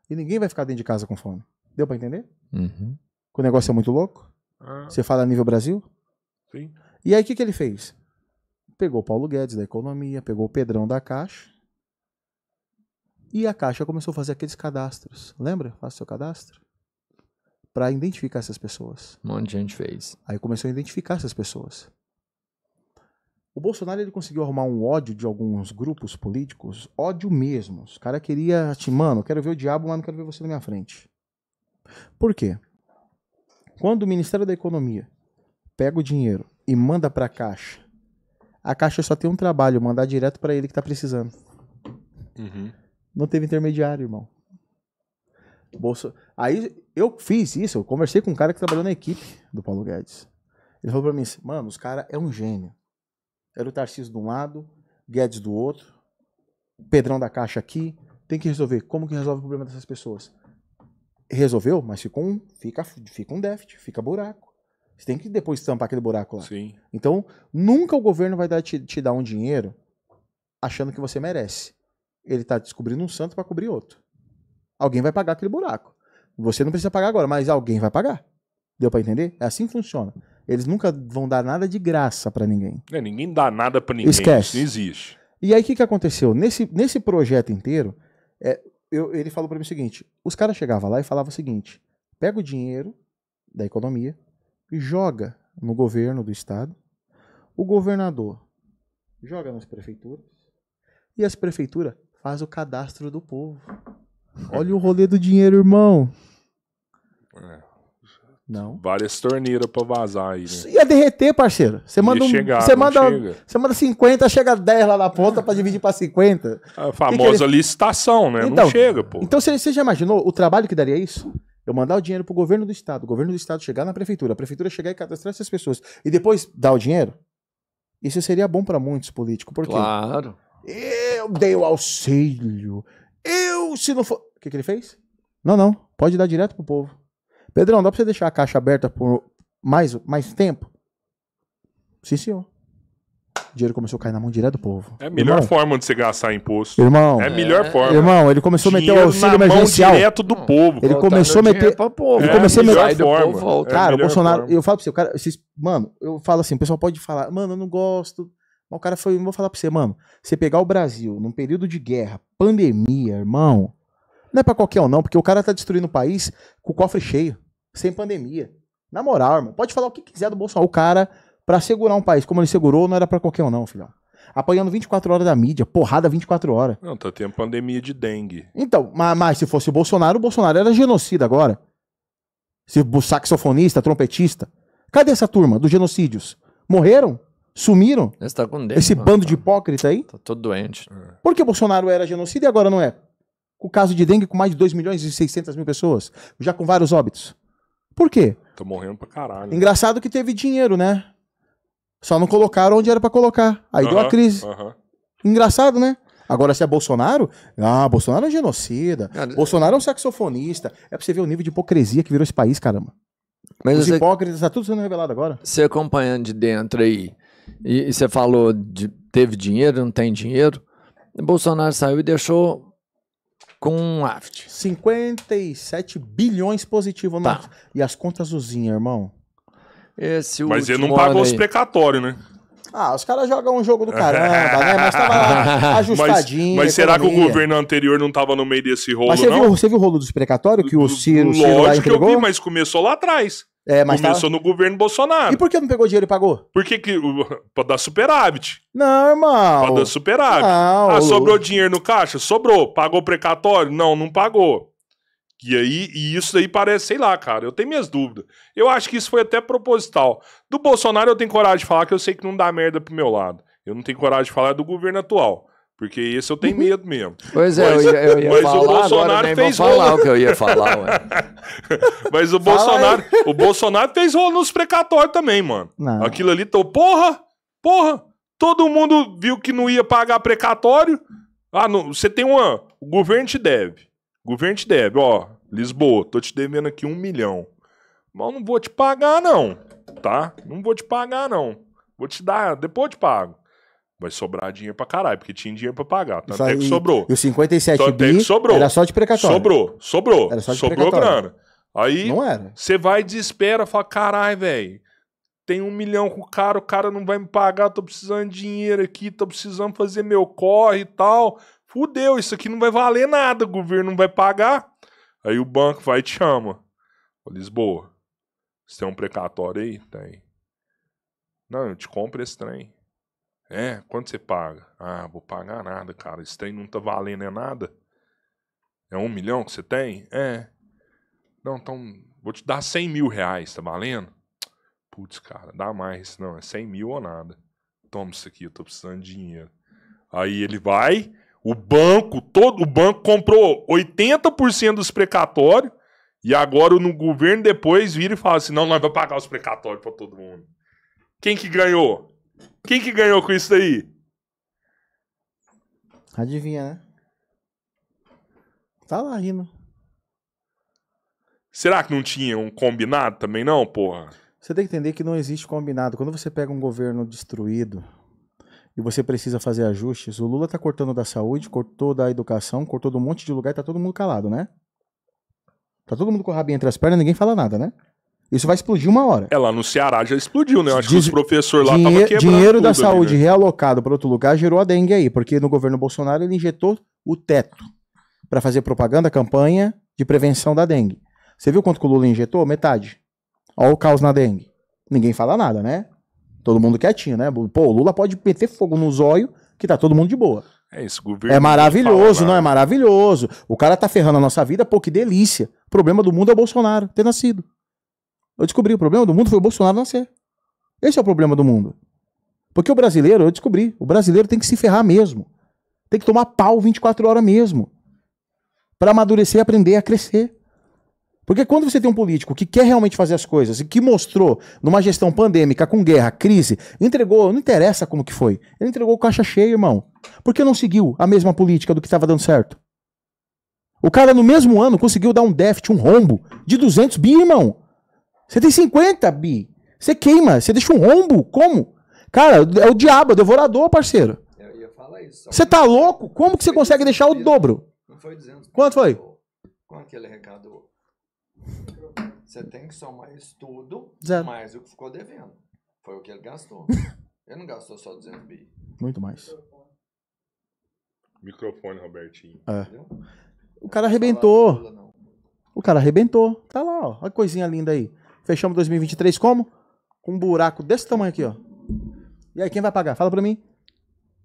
E ninguém vai ficar dentro de casa com fome. Deu para entender? Uhum. Que o negócio é muito louco? Ah. Você fala nível Brasil? Sim. E aí o que, que ele fez? Pegou o Paulo Guedes da economia, pegou o Pedrão da Caixa. E a Caixa começou a fazer aqueles cadastros. Lembra? Faça seu cadastro. Para identificar essas pessoas. Um monte de gente fez. Aí começou a identificar essas pessoas. O Bolsonaro ele conseguiu arrumar um ódio de alguns grupos políticos, ódio mesmo. Os caras queriam, mano, quero ver o diabo, mas não quero ver você na minha frente. Por quê? Quando o Ministério da Economia pega o dinheiro e manda para a Caixa, a Caixa só tem um trabalho, mandar direto para ele que está precisando. Uhum. Não teve intermediário, irmão. Bolso. Aí eu fiz isso, eu conversei com um cara que trabalhou na equipe do Paulo Guedes. Ele falou para mim assim, mano, os cara é um gênio. Era o Tarcísio de um lado, Guedes do outro, Pedrão da Caixa aqui, tem que resolver. Como que resolve o problema dessas pessoas? Resolveu, mas fica um, fica, fica um déficit, fica buraco. Você tem que depois tampar aquele buraco lá. Sim. Então, nunca o governo vai dar, te, te dar um dinheiro achando que você merece. Ele está descobrindo um santo para cobrir outro. Alguém vai pagar aquele buraco. Você não precisa pagar agora, mas alguém vai pagar. Deu para entender? É assim que funciona. Eles nunca vão dar nada de graça para ninguém. É, ninguém dá nada para ninguém. Esquece. Isso existe. E aí o que, que aconteceu? Nesse, nesse projeto inteiro, é, eu, ele falou para mim o seguinte: os caras chegavam lá e falavam o seguinte: pega o dinheiro da economia e joga no governo do estado, o governador joga nas prefeituras e as prefeituras faz o cadastro do povo. Olha o rolê do dinheiro, irmão. É. Não. Várias torneiras pra vazar aí. Né? Ia derreter, parceiro. Você manda, um, você, manda, você manda 50, chega 10 lá na ponta pra dividir pra 50. A famosa que que ele... licitação, né? Então, não chega, pô. Então você, você já imaginou o trabalho que daria isso? Eu mandar o dinheiro pro governo do estado, o governo do estado chegar na prefeitura, a prefeitura chegar e cadastrar essas pessoas e depois dar o dinheiro? Isso seria bom para muitos políticos, porque Claro. Eu dei o auxílio. Eu, se não for. O que, que ele fez? Não, não. Pode dar direto pro povo. Pedrão, dá pra você deixar a caixa aberta por mais, mais tempo? Sim, senhor. O dinheiro começou a cair na mão direto do povo. É a melhor irmão, forma de você gastar imposto. Irmão. É a melhor é. forma. Irmão, ele começou a meter o auxílio emergencial. direto do povo. Ele é começou a meter. Povo. Ele é começou a meter. Forma. Povo, cara, é o Bolsonaro. Forma. Eu falo pra você, o cara. Vocês, mano, eu falo assim, o pessoal pode falar, mano, eu não gosto. Mas o cara foi. Vou falar pra você, mano. Você pegar o Brasil num período de guerra, pandemia, irmão. Não é pra qualquer um, não, porque o cara tá destruindo o país com o cofre cheio sem pandemia. Na moral, irmão, pode falar o que quiser do Bolsonaro. O cara, para segurar um país como ele segurou, não era para qualquer um, não, filho. Apanhando 24 horas da mídia, porrada 24 horas. Não, tá tendo pandemia de dengue. Então, mas, mas se fosse o Bolsonaro, o Bolsonaro era genocida agora. Se saxofonista, trompetista. Cadê essa turma dos genocídios? Morreram? Sumiram? Tá dengue, Esse mano, bando tá. de hipócrita aí? Tá todo doente. É. Por que Bolsonaro era genocida e agora não é? Com O caso de dengue com mais de 2 milhões e 600 mil pessoas, já com vários óbitos. Por quê? Tô morrendo pra caralho. Engraçado que teve dinheiro, né? Só não colocaram onde era para colocar. Aí deu a crise. Engraçado, né? Agora, se é Bolsonaro, ah, Bolsonaro é um genocida. É- Bolsonaro é um saxofonista. É pra você ver o nível de hipocrisia que virou esse país, caramba. Mas Os você... hipócritas, tá tudo sendo revelado agora. Você acompanhando de dentro aí, e, e você falou de teve dinheiro, não tem dinheiro. Bolsonaro saiu e deixou com Aft. 57 bilhões positivo tá. no... E as contas Uzinha, irmão? Esse Mas ele não pagou os precatórios, né? Ah, os caras jogam um jogo do caramba, né? Mas tava ajustadinho. Mas, mas será que o governo anterior não tava no meio desse rolo, mas você não? Viu, você viu o rolo dos precatórios que o Ciro, Lógico Ciro lá que eu vi, mas começou lá atrás. É, mas tá- Começou no governo Bolsonaro. E por que não pegou dinheiro e pagou? porque que Pra dar superávit. Não, irmão. Pra dar superávit. Não, ah, sobrou dinheiro no caixa? Sobrou. Pagou precatório? Não, não pagou. E aí, e isso aí parece, sei lá, cara, eu tenho minhas dúvidas. Eu acho que isso foi até proposital. Do Bolsonaro eu tenho coragem de falar que eu sei que não dá merda pro meu lado. Eu não tenho coragem de falar do governo atual. Porque esse eu tenho uhum. medo mesmo. Pois é, mas, eu ia, eu ia mas falar, o Bolsonaro agora né? fez vou falar o que eu ia falar, Mas o Fala Bolsonaro, aí. o Bolsonaro fez rolo nos precatórios também, mano. Não. Aquilo ali, tô, porra, porra, todo mundo viu que não ia pagar precatório. Ah, não, você tem uma, o governo te deve. O governo te deve, ó, Lisboa, tô te devendo aqui um milhão. Mas não vou te pagar, não, tá? Não vou te pagar, não. Vou te dar, depois eu te pago vai sobrar dinheiro pra caralho, porque tinha dinheiro pra pagar. Tanto aí, é que sobrou. E os 57 Tanto bi é que sobrou. era só de precatório. Sobrou, sobrou. Era só de sobrou precatório. grana. Aí você vai e desespera, fala, caralho, velho, tem um milhão com o cara, o cara não vai me pagar, tô precisando de dinheiro aqui, tô precisando fazer meu corre e tal. Fudeu, isso aqui não vai valer nada, o governo não vai pagar. Aí o banco vai e te chama. Ô, Lisboa, você tem um precatório aí? Tem. Não, eu te compro esse trem. É, quanto você paga? Ah, vou pagar nada, cara. Esse trem não tá valendo é nada. É um milhão que você tem? É. Não, então, vou te dar 100 mil reais, tá valendo? Putz, cara, dá mais. Não, é 100 mil ou nada. Toma isso aqui, eu tô precisando de dinheiro. Aí ele vai, o banco, todo o banco comprou 80% dos precatórios e agora no governo depois vira e fala assim: não, nós vamos pagar os precatórios para todo mundo. Quem que ganhou? Quem que ganhou com isso daí? Adivinha, né? Tá lá rindo. Será que não tinha um combinado também, não, porra? Você tem que entender que não existe combinado. Quando você pega um governo destruído e você precisa fazer ajustes, o Lula tá cortando da saúde, cortou da educação, cortou de um monte de lugar e tá todo mundo calado, né? Tá todo mundo com o rabinho entre as pernas, ninguém fala nada, né? Isso vai explodir uma hora. É, lá no Ceará já explodiu, né? Eu acho Diz... que os professores lá estavam quebrando. Dinheiro da tudo, saúde realocado para outro lugar gerou a dengue aí, porque no governo Bolsonaro ele injetou o teto para fazer propaganda, campanha de prevenção da dengue. Você viu quanto que o Lula injetou? Metade. Olha o caos na dengue. Ninguém fala nada, né? Todo mundo quietinho, né? Pô, o Lula pode meter fogo nos olhos que tá todo mundo de boa. É isso, é governo. É maravilhoso, não, não é maravilhoso. O cara tá ferrando a nossa vida, pô, que delícia. O problema do mundo é o Bolsonaro ter nascido. Eu descobri o problema do mundo foi o Bolsonaro nascer. Esse é o problema do mundo. Porque o brasileiro, eu descobri, o brasileiro tem que se ferrar mesmo. Tem que tomar pau 24 horas mesmo. Para amadurecer, aprender a crescer. Porque quando você tem um político que quer realmente fazer as coisas e que mostrou numa gestão pandêmica, com guerra, crise, entregou, não interessa como que foi, ele entregou caixa cheia, irmão. Por que não seguiu a mesma política do que estava dando certo? O cara no mesmo ano conseguiu dar um déficit, um rombo de 200 bi, irmão. Você tem 50, Bi. Você queima, você deixa um rombo. Como? Cara, é o diabo, é o devorador, parceiro. É, eu ia falar isso. Você tá louco? Como que você consegue deixar o dobro? Não foi 200. Né? Quanto foi? Com aquele recado. Você tem que somar isso tudo, Zero. mais o que ficou devendo. Foi o que ele gastou. ele não gastou só 200 bi. Muito mais. Microfone, Robertinho. É. O cara arrebentou. O cara arrebentou. Tá lá, ó. Olha a coisinha linda aí. Fechamos 2023 como? Com um buraco desse tamanho aqui, ó. E aí, quem vai pagar? Fala pra mim.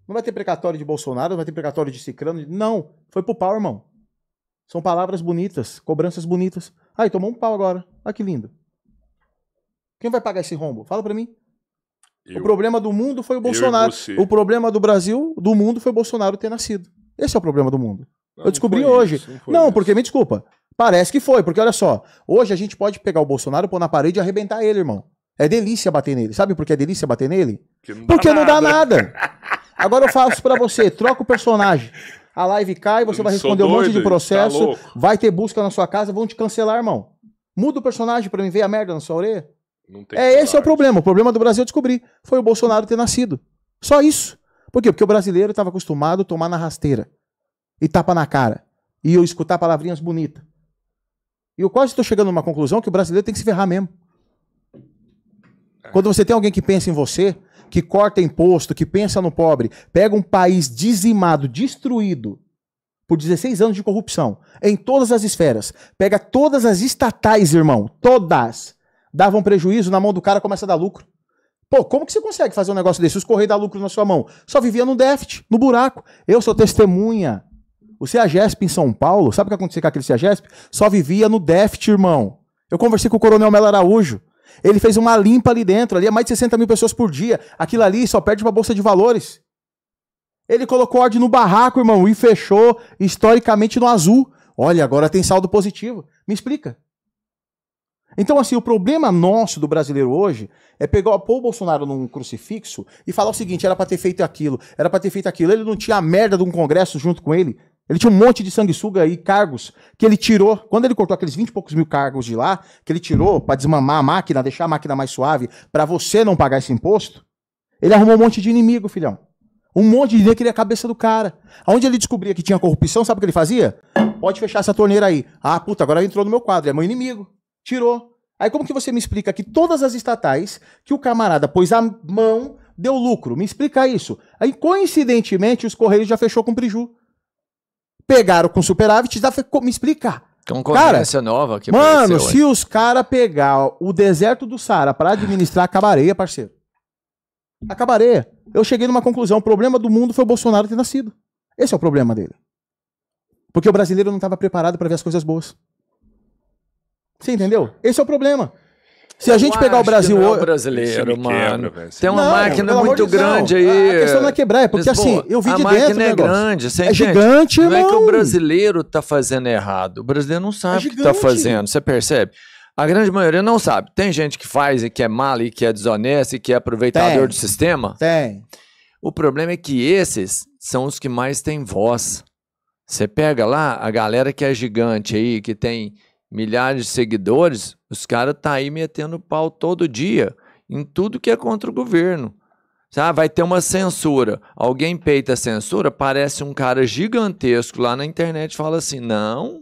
Não vai ter precatório de Bolsonaro, não vai ter precatório de Cicrano. Não, foi pro pau, irmão. São palavras bonitas, cobranças bonitas. Aí, tomou um pau agora. Olha que lindo. Quem vai pagar esse rombo? Fala pra mim. Eu, o problema do mundo foi o Bolsonaro. O problema do Brasil, do mundo, foi o Bolsonaro ter nascido. Esse é o problema do mundo. Não, eu descobri não hoje. Isso, não, não porque, me desculpa, Parece que foi, porque olha só, hoje a gente pode pegar o Bolsonaro, pôr na parede e arrebentar ele, irmão. É delícia bater nele. Sabe por que é delícia bater nele? Porque não, porque dá, não nada. dá nada. Agora eu faço para você, troca o personagem. A live cai, você vai responder doido, um monte de tá processo, tá vai ter busca na sua casa, vão te cancelar, irmão. Muda o personagem para mim ver a merda na sua orelha. é, esse parte. é o problema. O problema do Brasil eu descobri. Foi o Bolsonaro ter nascido. Só isso. Por quê? Porque o brasileiro estava acostumado a tomar na rasteira. E tapa na cara. E eu escutar palavrinhas bonitas. E eu quase estou chegando a uma conclusão que o brasileiro tem que se ferrar mesmo. Quando você tem alguém que pensa em você, que corta imposto, que pensa no pobre, pega um país dizimado, destruído, por 16 anos de corrupção, em todas as esferas, pega todas as estatais, irmão, todas, davam prejuízo, na mão do cara começa a dar lucro. Pô, como que você consegue fazer um negócio desse? Os Correios dá lucro na sua mão. Só vivia no déficit, no buraco. Eu sou testemunha o CEAGESP em São Paulo, sabe o que aconteceu com aquele CEAGESP? Só vivia no déficit, irmão. Eu conversei com o Coronel Melo Araújo. Ele fez uma limpa ali dentro, ali é mais de 60 mil pessoas por dia. Aquilo ali só perde para a Bolsa de Valores. Ele colocou ordem no barraco, irmão, e fechou historicamente no azul. Olha, agora tem saldo positivo. Me explica. Então, assim, o problema nosso do brasileiro hoje é pegar pôr o Bolsonaro num crucifixo e falar o seguinte: era para ter feito aquilo, era para ter feito aquilo. Ele não tinha a merda de um congresso junto com ele. Ele tinha um monte de sanguessuga e cargos que ele tirou. Quando ele cortou aqueles 20 e poucos mil cargos de lá, que ele tirou para desmamar a máquina, deixar a máquina mais suave, para você não pagar esse imposto, ele arrumou um monte de inimigo, filhão. Um monte de inimigo que ele é a cabeça do cara. Onde ele descobria que tinha corrupção, sabe o que ele fazia? Pode fechar essa torneira aí. Ah, puta, agora entrou no meu quadro, é meu inimigo. Tirou. Aí como que você me explica que todas as estatais que o camarada pôs a mão deu lucro? Me explica isso. Aí coincidentemente os Correios já fechou com o Priju pegaram com superávit, foi me explica. Então, conferência cara, nova que Mano, se os caras pegar o deserto do Saara para administrar, acabareia, parceiro. Acabareia. Eu cheguei numa conclusão. O problema do mundo foi o Bolsonaro ter nascido. Esse é o problema dele. Porque o brasileiro não estava preparado para ver as coisas boas. Você entendeu? Esse é o problema. Se a gente eu pegar o Brasil é hoje. É brasileiro, mano. Quebra, tem uma não, máquina muito grande aí. A questão não é quebrar, é porque assim, eu vi de dentro. A máquina é grande, você É entende? gigante, Não é que o brasileiro tá fazendo errado. O brasileiro não sabe é o que tá fazendo, você percebe? A grande maioria não sabe. Tem gente que faz e que é mal e que é desonesto e que é aproveitador tem. do sistema. Tem. O problema é que esses são os que mais têm voz. Você pega lá a galera que é gigante aí, que tem milhares de seguidores, os caras tá aí metendo pau todo dia em tudo que é contra o governo. Ah, vai ter uma censura. Alguém peita a censura, parece um cara gigantesco lá na internet e fala assim: não,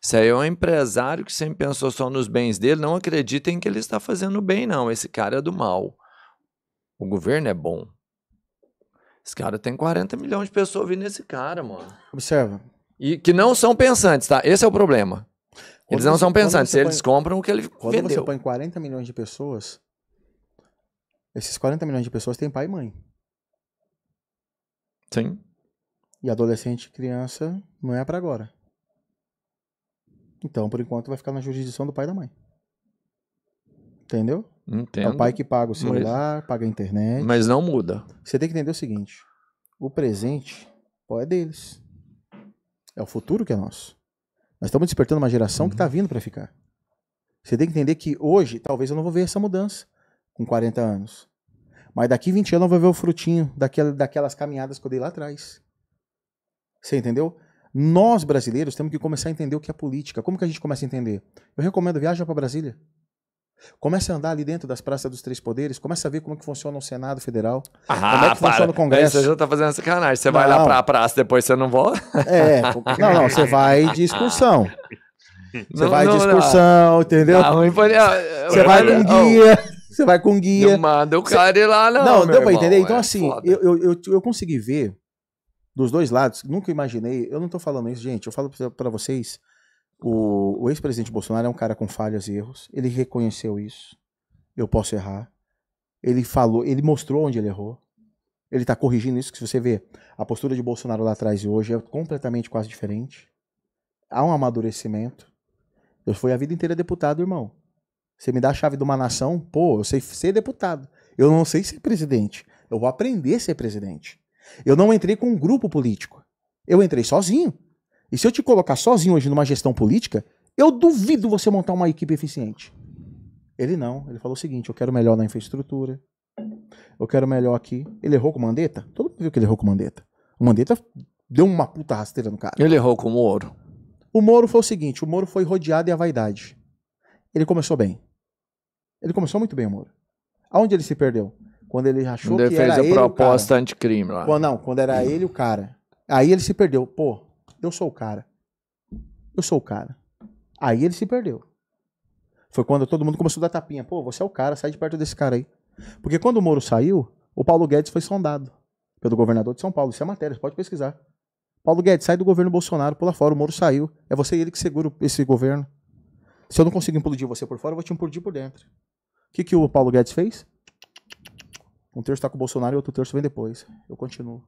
isso aí é um empresário que sempre pensou só nos bens dele, não acreditem que ele está fazendo bem, não. Esse cara é do mal. O governo é bom. Esse cara tem 40 milhões de pessoas ouvindo esse cara, mano. Observa. E que não são pensantes, tá? Esse é o problema. Quando eles não são pensantes, eles compram o que ele quando vendeu. Quando você põe 40 milhões de pessoas, esses 40 milhões de pessoas têm pai e mãe. Sim. E adolescente, criança, não é para agora. Então, por enquanto, vai ficar na jurisdição do pai e da mãe. Entendeu? Entendo. É o pai que paga o celular, mas, paga a internet. Mas não muda. Você tem que entender o seguinte: o presente é deles. É o futuro que é nosso. Nós estamos despertando uma geração tá uhum. que está vindo para ficar. Você tem que entender que hoje, talvez eu não vou ver essa mudança com 40 anos. Mas daqui 20 anos eu vou ver o frutinho daquela, daquelas caminhadas que eu dei lá atrás. Você entendeu? Nós brasileiros temos que começar a entender o que é política. Como que a gente começa a entender? Eu recomendo viaja para Brasília. Começa a andar ali dentro das praças dos três poderes, começa a ver como é que funciona o Senado Federal, ah, como é que para. funciona o Congresso. você já tá fazendo sacanagem. Você não, vai lá para a praça, depois você não volta? É, não, não, você vai de excursão. Você não, vai não, de excursão, entendeu? Ah, você vai com oh. guia. Você vai com guia. Não manda o cara ir lá, não. Não, deu pra entender? É então, assim, eu, eu, eu, eu consegui ver dos dois lados, nunca imaginei. Eu não tô falando isso, gente. Eu falo para vocês o, o ex-presidente Bolsonaro é um cara com falhas e erros. Ele reconheceu isso. Eu posso errar. Ele falou, ele mostrou onde ele errou. Ele está corrigindo isso, que se você vê a postura de Bolsonaro lá atrás e hoje é completamente quase diferente. Há um amadurecimento. Eu fui a vida inteira deputado, irmão. Você me dá a chave de uma nação, pô, eu sei ser deputado. Eu não sei ser presidente. Eu vou aprender a ser presidente. Eu não entrei com um grupo político. Eu entrei sozinho. E se eu te colocar sozinho hoje numa gestão política, eu duvido você montar uma equipe eficiente. Ele não. Ele falou o seguinte: eu quero melhor na infraestrutura, eu quero melhor aqui. Ele errou com o Mandetta? Todo mundo viu que ele errou com o Mandetta. O Mandetta deu uma puta rasteira no cara. Ele errou com o Moro. O Moro foi o seguinte: o Moro foi rodeado e a vaidade. Ele começou bem. Ele começou muito bem, o Moro. Aonde ele se perdeu? Quando ele achou ele que era ele. Ele fez a proposta anticrime lá. Não, quando era ele o cara. Aí ele se perdeu. Pô, eu sou o cara. Eu sou o cara. Aí ele se perdeu. Foi quando todo mundo começou a dar tapinha. Pô, você é o cara, sai de perto desse cara aí. Porque quando o Moro saiu, o Paulo Guedes foi sondado pelo governador de São Paulo. Isso é matéria, você pode pesquisar. Paulo Guedes, sai do governo Bolsonaro, pula fora, o Moro saiu. É você e ele que segura esse governo. Se eu não consigo implodir você por fora, eu vou te implodir por dentro. O que, que o Paulo Guedes fez? Um terço está com o Bolsonaro e outro terço vem depois. Eu continuo.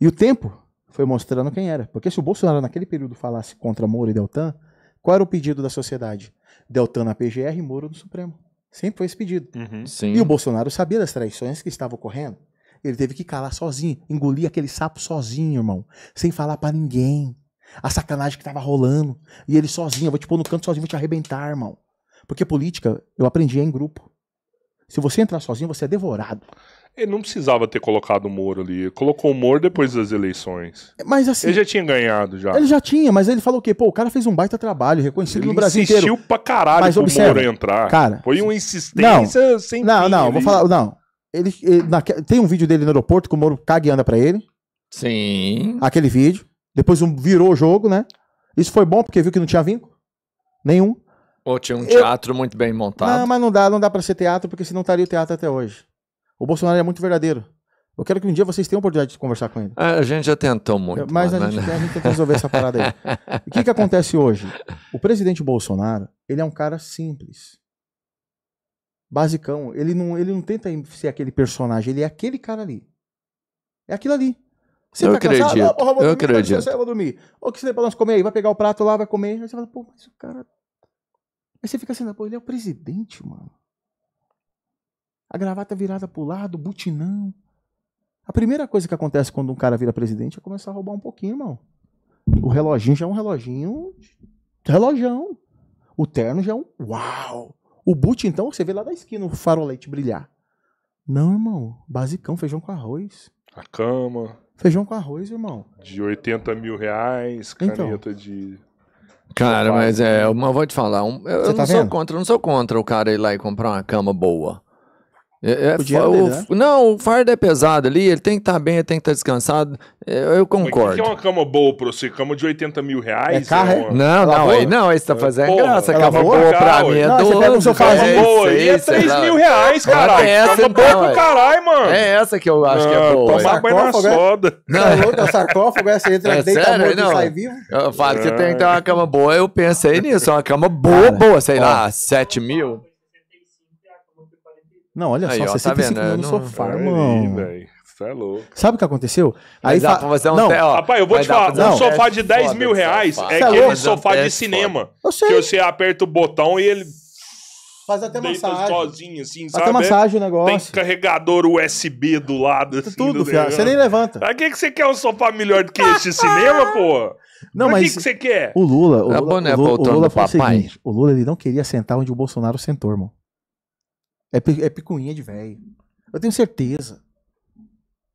E o tempo foi mostrando quem era. Porque se o Bolsonaro naquele período falasse contra Moro e Deltan, qual era o pedido da sociedade? Deltan na PGR e Moro no Supremo. Sempre foi esse pedido. Uhum. E o Bolsonaro sabia das traições que estavam ocorrendo. Ele teve que calar sozinho, engolir aquele sapo sozinho, irmão. Sem falar para ninguém. A sacanagem que tava rolando. E ele sozinho, eu vou te pôr no canto sozinho, vou te arrebentar, irmão. Porque política, eu aprendi é em grupo. Se você entrar sozinho, você é devorado. Ele não precisava ter colocado o Moro ali. colocou o Moro depois das eleições. Mas assim. Ele já tinha ganhado já. Ele já tinha, mas ele falou o quê? Pô, o cara fez um baita trabalho, reconhecido ele no Brasil inteiro. Ele insistiu pra caralho mas, pro Moro entrar. Cara, Foi uma insistência não, sem Não, fim, não, ali. vou falar. Não. Ele, ele na, tem um vídeo dele no aeroporto que o Moro caga e anda pra ele. Sim. Aquele vídeo. Depois um, virou o jogo, né? Isso foi bom porque viu que não tinha vínculo nenhum. Ou tinha um teatro eu... muito bem montado. Não, mas não dá, não dá para ser teatro porque senão estaria o teatro até hoje. O Bolsonaro é muito verdadeiro. Eu quero que um dia vocês tenham a oportunidade de conversar com ele. Ah, a gente já tentou muito. Mas, a, gente, né? a gente resolver essa parada aí. O que, que acontece hoje? O presidente Bolsonaro, ele é um cara simples. Basicão. Ele não, ele não tenta ser aquele personagem, ele é aquele cara ali. É aquilo ali. Você eu tá acredito. Cansado? Oh, eu acredito. você vai dormir. Ou que você tem pra nós comer aí? Vai pegar o prato lá, vai comer. Aí você fala, pô, mas o cara... Aí você fica assim, pô, ele é o presidente, mano a gravata é virada para o lado, butinão. A primeira coisa que acontece quando um cara vira presidente é começar a roubar um pouquinho, irmão. O reloginho já é um reloginho. Relojão. O terno já é um. Uau! O boot, então, você vê lá da esquina o farolete brilhar. Não, irmão. Basicão, feijão com arroz. A cama. Feijão com arroz, irmão. De 80 mil reais, então. caneta então. de. Cara, mas é, eu vou te falar. Um, eu, tá não vendo? sou contra, não sou contra o cara ir lá e comprar uma cama boa. É, é o, dele, né? Não, o fardo é pesado ali, ele tem que estar tá bem, ele tem que estar tá descansado. É, eu, eu concordo. O que é uma cama boa pra você? Cama de 80 mil reais? É carro, é, é? uma... Não, não, aí não, aí você tá é, fazendo Porra, graça. Cama lavou? boa pra carro, mim é não, 12, você pega um sofazinho. Cama boa aí é 3 mil reais, caralho. É essa, cama boa pro caralho, mano. É essa que eu acho não, que é boa. Tomar banho na soda. Não, tá outra sarcófago, essa entra, é deita tá sério? morto e sai vivo. Eu falo, que você tem que ter uma cama boa, eu pensei nisso, uma cama boa, boa, sei lá, 7 mil. Não, olha aí, só, ó, 65 tá mil no sofá, mano. irmão. Aí, é louco. Sabe o que aconteceu? Aí fa... fazer um não. Te... Ó, Rapaz, eu vou te falar, um sofá de 10 mil reais é aquele sofá de cinema. Eu sei. Que você aperta o botão e ele... Faz até massagem. sozinho, assim, Faz até massagem o negócio. Tem carregador USB do lado, assim. Tudo, fiado. Você nem levanta. Pra que, você quer um sofá melhor do que esse cinema, pô? Não, mas... o que você quer? O Lula... O tá Lula, é o Lula, o Lula, o Lula, o Lula, ele não queria sentar onde o Bolsonaro sentou, irmão. É, é picuinha de velho. Eu tenho certeza.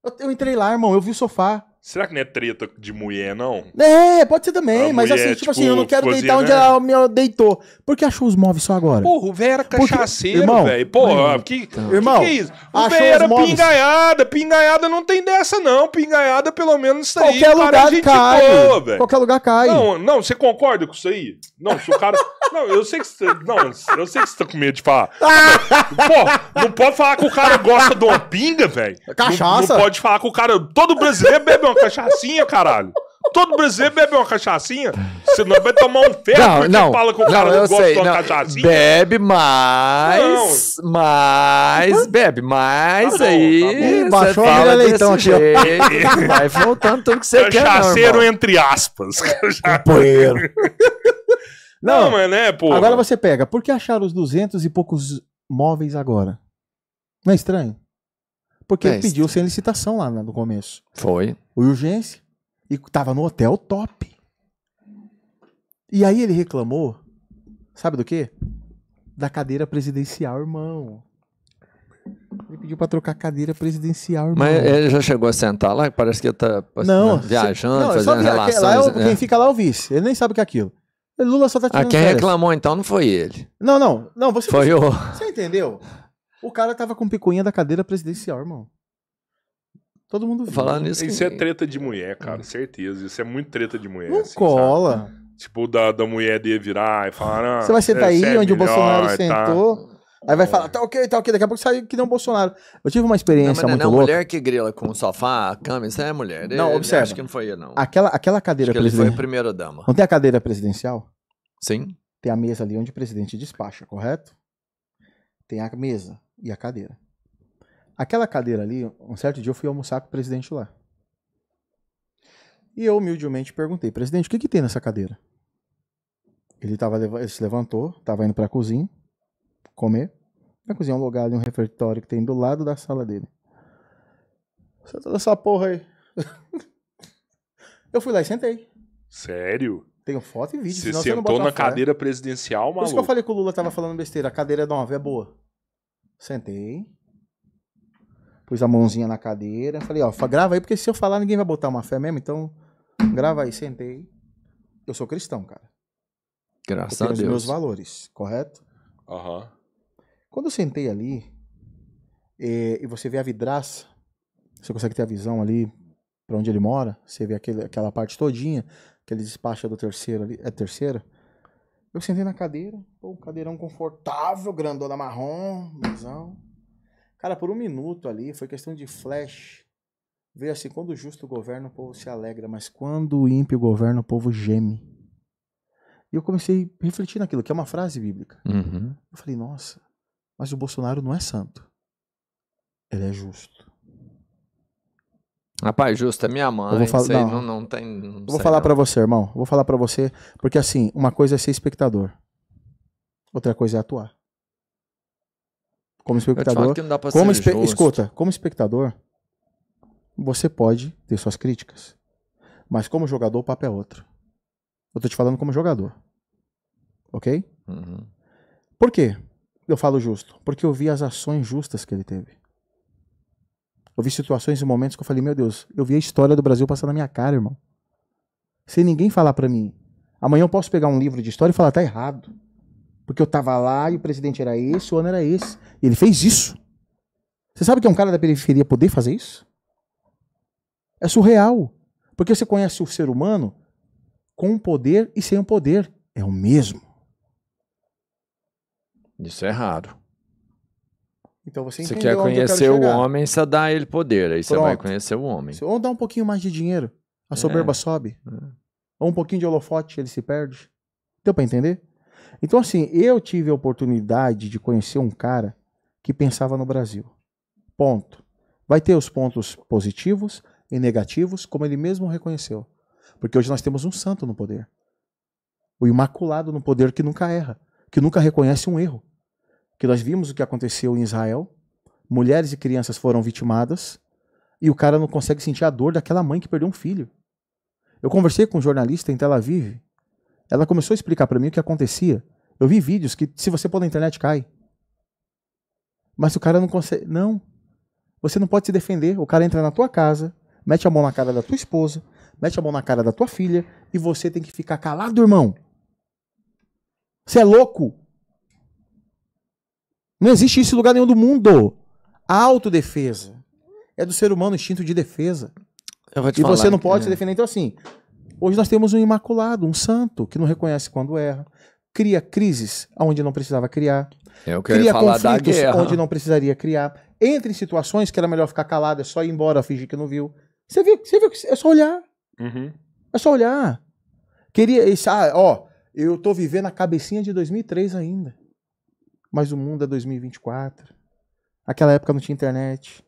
Eu, eu entrei lá, irmão, eu vi o sofá. Será que não é treta de mulher, não? É, pode ser também, a mas mulher, assim, tipo, assim, eu tipo, não quero cozinha, deitar onde né? ela me deitou. Por que achou os móveis só agora? Porra, o velho era cachaceiro, velho. Porra, que, então. que, irmão, que é isso? O velho era móveis. pingaiada, pingaiada não tem dessa, não. Pingaiada, pelo menos, isso Qualquer aí, lugar cara, é cai. Boa, Qualquer lugar cai. Não, não, você concorda com isso aí? Não, se o cara. não, eu sei que você. Não, eu sei que você tá com medo de falar. Pô, não pode falar que o cara gosta de uma pinga, velho. Cachaça. Não, não pode falar que o cara. Todo brasileiro bebe uma uma cachaçinha, caralho. Todo brasileiro bebe uma cachaçinha. Você não vai tomar um ferro não, porque não, fala com o cara não, não gosta sei, de uma cachaçinha. Bebe mais, não. mais, bebe mais tá ah, aí. É tá bom. Baixou é a Leitão aqui, ó. Vai voltando tudo que você quer. Cachaceiro entre aspas. Companheiro. É, não, não, mano, né, pô. Agora você pega. Por que acharam os duzentos e poucos móveis agora? Não é estranho? Porque é pediu sem licitação lá né, no começo. Foi urgência e estava no hotel top. E aí ele reclamou, sabe do quê? Da cadeira presidencial, irmão. Ele pediu pra trocar cadeira presidencial, irmão. Mas ele já chegou a sentar lá? Parece que ele tá assim, não, né, viajando, não, fazendo relações. Lá é o, é. Quem fica lá é o vice. Ele nem sabe o que é aquilo. Lula só tá ah, tirando Ah, quem férias. reclamou então não foi ele. Não, não. não você, foi você, o... Você entendeu? O cara tava com picuinha da cadeira presidencial, irmão. Todo mundo viu. Falar né? nisso. Isso é que... é treta de mulher, cara, é. certeza. Isso é muito treta de mulher. Não assim, cola. Sabe? Tipo, da, da mulher de virar e falar. Ah, você vai sentar aí é onde melhor, o Bolsonaro sentou. Aí vai falar, tá ok, tá ok, daqui a pouco sai que nem o Bolsonaro. Eu tive uma experiência não, é muito não, louca. Não, mulher que grila com o sofá, a cama, isso é mulher. Não, ele, observa. Acho que não foi eu, não. Aquela, aquela cadeira presidencial. foi a primeira dama. Não tem a cadeira presidencial? Sim. Tem a mesa ali onde o presidente despacha, correto? Tem a mesa e a cadeira. Aquela cadeira ali, um certo dia eu fui almoçar com o presidente lá. E eu humildemente perguntei, presidente, o que, que tem nessa cadeira? Ele, tava, ele se levantou, estava indo para a cozinha comer. Na cozinha é um lugar ali, um refeitório que tem do lado da sala dele. Você toda tá essa porra aí. eu fui lá e sentei. Sério? Tenho foto e vídeo. Você sentou você na fé. cadeira presidencial, maluco? Por isso que eu falei que o Lula tava falando besteira. A cadeira é nova, é boa. Sentei, pus a mãozinha na cadeira. Falei, ó, grava aí, porque se eu falar, ninguém vai botar uma fé mesmo. Então, grava aí, sentei. Eu sou cristão, cara. Graças a Deus. os meus valores, correto? Aham. Uhum. Quando eu sentei ali, e, eh, e, você vê a vidraça, você consegue ter a visão ali para onde ele mora, você vê aquele, aquela parte todinha, aquele despacho do terceiro ali, é terceira? Eu sentei na cadeira, pô, um cadeirão confortável, grandona marrom, mesão. Cara, por um minuto ali, foi questão de flash. Veio assim, quando o justo governa, o povo se alegra, mas quando o ímpio governa, o povo geme. E eu comecei a refletir naquilo, que é uma frase bíblica. Uhum. Eu falei, nossa, mas o Bolsonaro não é santo. Ele é justo. Rapaz, justo, é minha mãe. Eu vou falar, não, não, não, tem. Não eu vou falar para você, irmão. Eu vou falar para você, porque assim, uma coisa é ser espectador, outra coisa é atuar como espectador, como espe justo. escuta, como espectador, você pode ter suas críticas, mas como jogador o papo é outro. Eu tô te falando como jogador, ok? Uhum. Por quê? Eu falo justo, porque eu vi as ações justas que ele teve. Eu vi situações e momentos que eu falei, meu Deus, eu vi a história do Brasil passar na minha cara, irmão. Sem ninguém falar para mim. Amanhã eu posso pegar um livro de história e falar, tá errado. Porque eu tava lá e o presidente era esse, o ano era esse. E ele fez isso. Você sabe que é um cara da periferia poder fazer isso? É surreal. Porque você conhece o ser humano com o poder e sem o poder. É o mesmo. Isso é raro. Então você Você quer conhecer o homem, você dá ele poder. Aí Pronto. você vai conhecer o homem. Ou dá um pouquinho mais de dinheiro, a é. soberba é. sobe. É. Ou um pouquinho de holofote, ele se perde. Deu pra entender? Então, assim, eu tive a oportunidade de conhecer um cara que pensava no Brasil. Ponto. Vai ter os pontos positivos e negativos, como ele mesmo reconheceu. Porque hoje nós temos um santo no poder. O imaculado no poder que nunca erra, que nunca reconhece um erro. Que nós vimos o que aconteceu em Israel, mulheres e crianças foram vitimadas, e o cara não consegue sentir a dor daquela mãe que perdeu um filho. Eu conversei com um jornalista em Tel Aviv, ela começou a explicar para mim o que acontecia. Eu vi vídeos que se você pôr na internet cai. Mas o cara não consegue, não. Você não pode se defender. O cara entra na tua casa, mete a mão na cara da tua esposa, mete a mão na cara da tua filha e você tem que ficar calado, irmão. Você é louco? Não existe isso em lugar nenhum do mundo. A autodefesa é do ser humano instinto de defesa. e falar, você não pode é. se defender. Então, assim, Hoje nós temos um imaculado, um santo, que não reconhece quando erra, cria crises onde não precisava criar, é cria conflitos onde não precisaria criar, entra em situações que era melhor ficar calado, é só ir embora, fingir que não viu. Você viu, você viu que é só olhar. Uhum. É só olhar. Queria, isso, ah, ó, eu tô vivendo a cabecinha de 2003 ainda. Mas o mundo é 2024. Aquela época não tinha internet.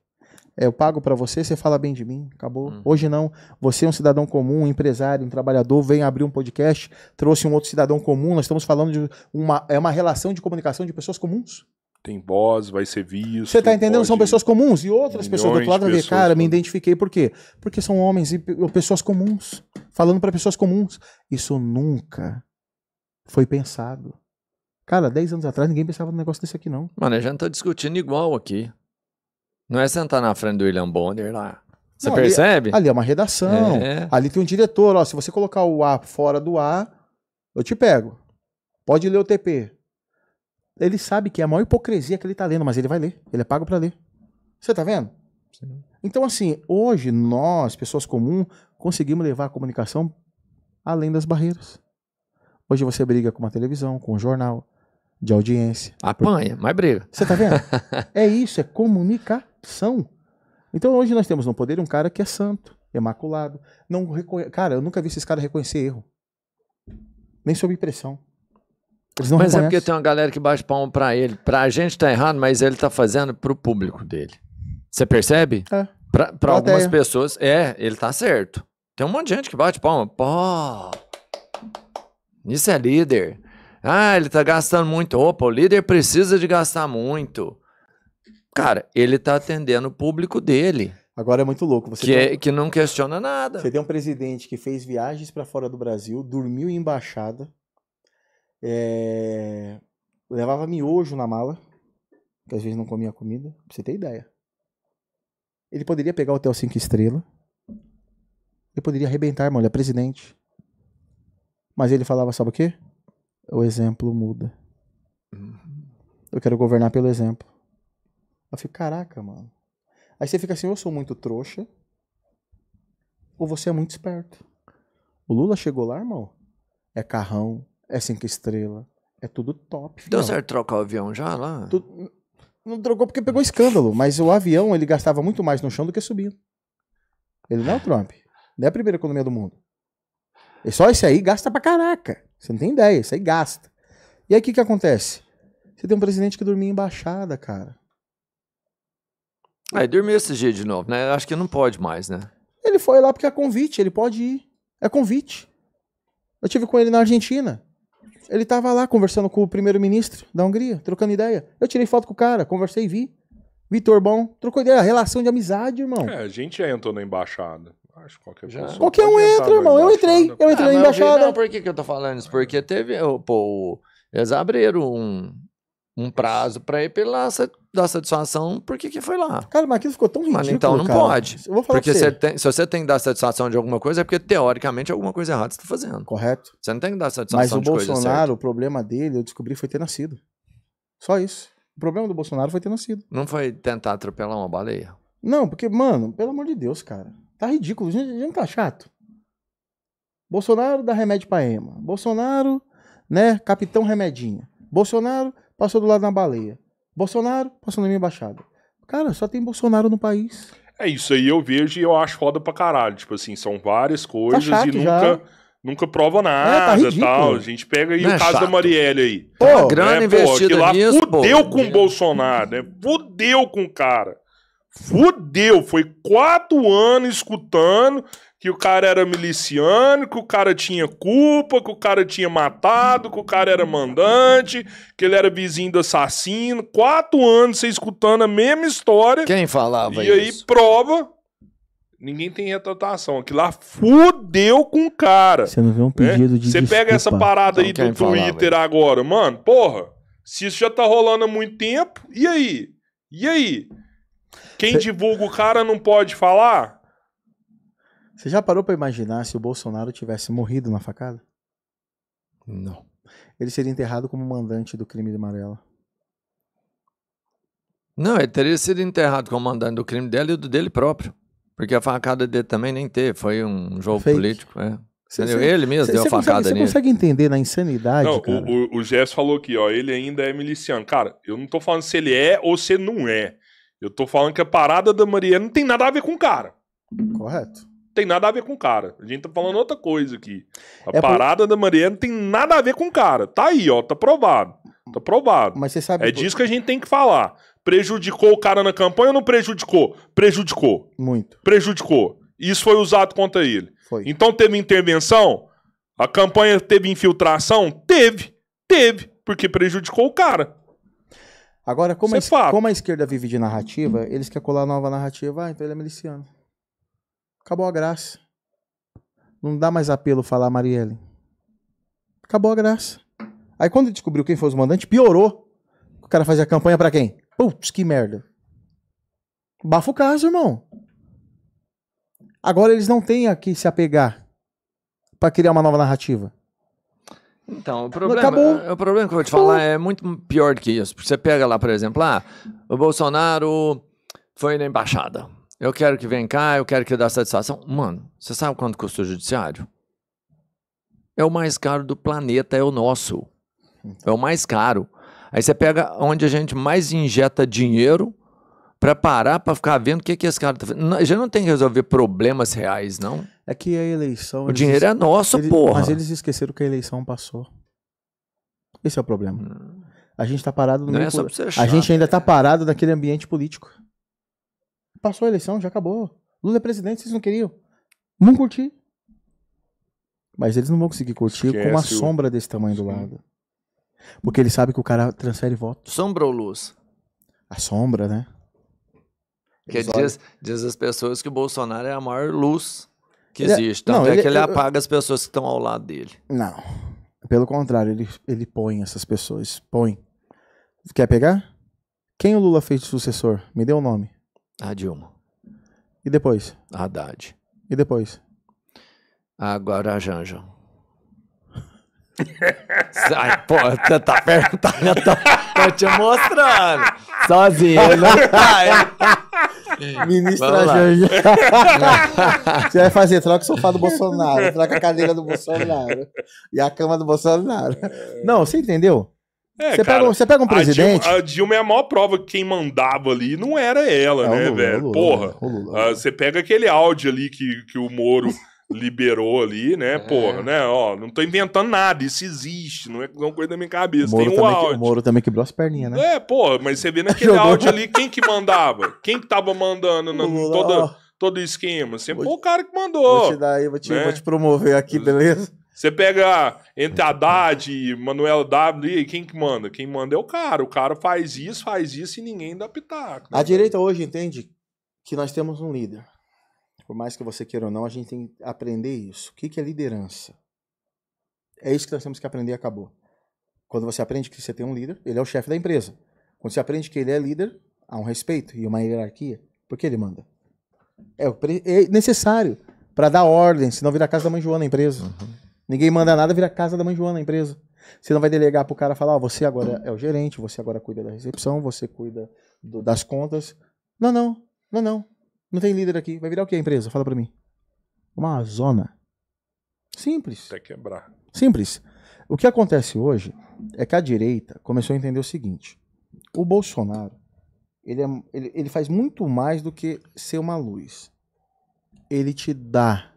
É, eu pago para você, você fala bem de mim, acabou. Uhum. Hoje não. Você é um cidadão comum, um empresário, um trabalhador, vem abrir um podcast, trouxe um outro cidadão comum. Nós estamos falando de uma, é uma relação de comunicação de pessoas comuns. Tem voz, vai ser visto. Você tá entendendo? Pode... São pessoas comuns. E outras pessoas do outro lado ver, cara, me identifiquei. Por quê? Porque são homens e pessoas comuns. Falando para pessoas comuns. Isso nunca foi pensado. Cara, 10 anos atrás ninguém pensava num negócio desse aqui, não. Mano, eu já não tô discutindo igual aqui. Não é sentar na frente do William Bonner lá. Você Não, é- percebe? Ali, ali, é uma redação. É. Ali tem um diretor, ó. Se você colocar o A fora do A, eu te pego. Pode ler o TP. Ele sabe que é a maior hipocrisia que ele tá lendo, mas ele vai ler. Ele é pago para ler. Você tá vendo? Sim. Então, assim, hoje nós, pessoas comuns, conseguimos levar a comunicação além das barreiras. Hoje você briga com uma televisão, com um jornal, de audiência. Apanha, por... mas briga. Você tá vendo? é isso, é comunicar são Então hoje nós temos no poder um cara que é santo, é Não reconhe... Cara, eu nunca vi esses caras reconhecer erro. Nem sob pressão. mas reconhecem. é porque tem uma galera que bate palma pra ele. Pra gente tá errado, mas ele tá fazendo pro público dele. Você percebe? É. Pra, pra algumas pessoas, é, ele tá certo. Tem um monte de gente que bate palma. Pô, isso é líder. Ah, ele tá gastando muito. Opa, o líder precisa de gastar muito. Cara, ele está atendendo o público dele. Agora é muito louco. Você que, tem... é, que não questiona nada. Você tem um presidente que fez viagens para fora do Brasil, dormiu em embaixada, é... levava miojo na mala, que às vezes não comia comida, pra você ter ideia. Ele poderia pegar o hotel 5 estrelas, ele poderia arrebentar, irmão, ele é presidente. Mas ele falava, sabe o quê? O exemplo muda. Uhum. Eu quero governar pelo exemplo. Eu fico, caraca, mano. Aí você fica assim, eu sou muito trouxa, ou você é muito esperto. O Lula chegou lá, irmão. É carrão, é cinco estrelas, é tudo top. Filho. Deu certo trocar o avião já lá? Tu... Não trocou porque pegou escândalo, mas o avião ele gastava muito mais no chão do que subindo. Ele não é o Trump. Não é a primeira economia do mundo. E só esse aí gasta pra caraca. Você não tem ideia, isso aí gasta. E aí o que, que acontece? Você tem um presidente que dormia em embaixada, cara. Aí é, dormiu esse dia de novo, né? Acho que não pode mais, né? Ele foi lá porque é convite, ele pode ir. É convite. Eu tive com ele na Argentina. Ele tava lá conversando com o primeiro-ministro da Hungria, trocando ideia. Eu tirei foto com o cara, conversei e vi. Vitor Bom, trocou ideia. Relação de amizade, irmão. É, a gente já entrou na embaixada. Acho qualquer já. Qualquer um entra, irmão. Eu entrei. Eu entrei ah, na embaixada. Não, por que, que eu tô falando isso? Porque teve, pô, o Zabreiro um, um prazo pra ir pela dar satisfação porque que foi lá. Cara, mas aquilo ficou tão ridículo, Mas então não cara. pode. Eu vou falar porque você. Tem, se você tem que dar satisfação de alguma coisa, é porque teoricamente alguma coisa errada você tá fazendo. Correto. Você não tem que dar satisfação o de coisa o Bolsonaro, o problema dele, eu descobri, foi ter nascido. Só isso. O problema do Bolsonaro foi ter nascido. Não foi tentar atropelar uma baleia? Não, porque, mano, pelo amor de Deus, cara. Tá ridículo. Gente, gente tá chato. Bolsonaro dá remédio pra Ema. Bolsonaro, né, capitão remedinha. Bolsonaro passou do lado da baleia. Bolsonaro passou na minha embaixada Cara, só tem Bolsonaro no país. É isso aí, eu vejo e eu acho foda pra caralho. Tipo assim, são várias tá coisas tá e nunca. Já nunca prova nada é, tá tal. A gente pega aí não o é caso chato. da Marielle aí. Pô, grande grana né, investida pô, lá nisso, fudeu pô. com o Bolsonaro, né? Fudeu com o cara. Fudeu. Foi quatro anos escutando que o cara era miliciano, que o cara tinha culpa, que o cara tinha matado, que o cara era mandante, que ele era vizinho do assassino. Quatro anos você escutando a mesma história. Quem falava e isso? E aí prova. Ninguém tem retratação. Aquilo lá fudeu com o cara. Você não vê um né? pedido né? de Você desculpa. pega essa parada aí então do Twitter agora. Mano, porra, se isso já tá rolando há muito tempo, e aí? E aí? Quem divulga o cara não pode falar? Você já parou para imaginar se o Bolsonaro tivesse morrido na facada? Não. Ele seria enterrado como mandante do crime de Amarela. Não, ele teria sido enterrado como mandante do crime dela e do dele próprio. Porque a facada dele também nem teve, foi um jogo Fake. político. É. Cê, cê, ele mesmo cê, deu a facada consegue, nele. Você consegue entender na insanidade, não, cara? O, o, o falou aqui, ó, ele ainda é miliciano. Cara, eu não tô falando se ele é ou se não é. Eu tô falando que a parada da Maria não tem nada a ver com o cara. Correto tem nada a ver com o cara. A gente tá falando outra coisa aqui. A é parada por... da Mariana tem nada a ver com o cara. Tá aí, ó, tá provado. Tá provado. Mas você sabe. É por... disso que a gente tem que falar. Prejudicou o cara na campanha ou não prejudicou? Prejudicou. Muito. Prejudicou. Isso foi usado contra ele. Foi. Então teve intervenção? A campanha teve infiltração? Teve. Teve. Porque prejudicou o cara. Agora, como, a, é como a, esquerda vive de narrativa, eles querem colar nova narrativa. Ah, então ele é miliciano. Acabou a graça. Não dá mais apelo falar Marielle. Acabou a graça. Aí quando descobriu quem foi o mandante piorou. O cara fazia campanha para quem? Putz, que merda. Bafo o caso, irmão. Agora eles não têm a que se apegar para criar uma nova narrativa. Então, o problema, Acabou. o problema que eu vou te falar é muito pior do que isso. Porque você pega lá, por exemplo, ah, o Bolsonaro foi na embaixada eu quero que venha cá, eu quero que dê satisfação. Mano, você sabe quanto custa o judiciário? É o mais caro do planeta, é o nosso. É o mais caro. Aí você pega onde a gente mais injeta dinheiro para parar para ficar vendo o que, que esse cara tá fazendo. Já não tem que resolver problemas reais, não. É que a eleição. O dinheiro é es... é nosso, porra. Mas eles esqueceram que a eleição passou. Esse é o problema. Hum. A gente tá parado no. Não é meio... é só pra A gente ainda né? tá parado naquele ambiente político. Passou a eleição, já acabou. Lula é presidente, vocês não queriam. Não curti. Mas eles não vão conseguir curtir Esquece com uma o... sombra desse tamanho Sim. do lado. Porque ele sabe que o cara transfere voto. Sombra ou luz? A sombra, né? Porque diz, diz as pessoas que o Bolsonaro é a maior luz que ele é- existe. não, é que ele, é- apaga as pessoas que estão ao lado dele. Não. Pelo contrário, ele, ele põe essas pessoas. Põe. Quer pegar? Quem o Lula fez de sucessor? Me dê o um nome. A ah, Dilma. E depois? A Haddad. E depois? Agora a Janja. Ai, pô, tá, tá perguntando, tá, te mostrando. Sozinho, né? Ministra Janja. Você vai fazer, troca o sofá do Bolsonaro, troca a cadeira do Bolsonaro e a cama do Bolsonaro. É. Não, você entendeu? É, você, pega, pega um presidente. A Dilma, a Dilma, é a maior prova que quem mandava ali não era ela, né, Lula, velho? Lula, Porra. Ah, você pega aquele áudio ali que, que o Moro liberou ali, né? É. Porra, né? Ó, não tô inventando nada, isso existe, não é uma coisa da minha cabeça. Moro, Tem um também, áudio. o Moro também quebrou as perninhas, né? É, porra, mas você vê naquele áudio ali quem que mandava? Quem que tava mandando na, toda, todo o esquema? Sempre foi o cara que mandou. Vou te dar aí, vou te, né? vou te promover aqui, é. beleza? Você pega entre Haddad e Manuel W, e quem que manda? Quem manda é o cara. O cara faz isso, faz isso e ninguém dá pitaco. Né? A direita hoje entende que nós temos um líder. Por mais que você queira ou não, a gente tem que aprender isso. O que, é liderança? É isso que nós temos que aprender acabou. Quando você aprende que você tem um líder, ele é o chefe da empresa. Quando você aprende que ele é líder, há um respeito e uma hierarquia. Por que ele manda. É, é necessário para dar ordem, senão vira a casa da mãe Joana a empresa. Uhum. Ninguém manda nada, vira casa da mãe Joana, a empresa. Você não vai delegar pro cara falar, ó, você agora é o gerente, você agora cuida da recepção, você cuida do, das contas. Não, não, não, não. Não tem líder aqui. Vai virar o que a empresa? Fala para mim. Uma zona. Simples. Até quebrar. Simples. O que acontece hoje é que a direita começou a entender o seguinte: o Bolsonaro ele, é, ele, ele faz muito mais do que ser uma luz. Ele te dá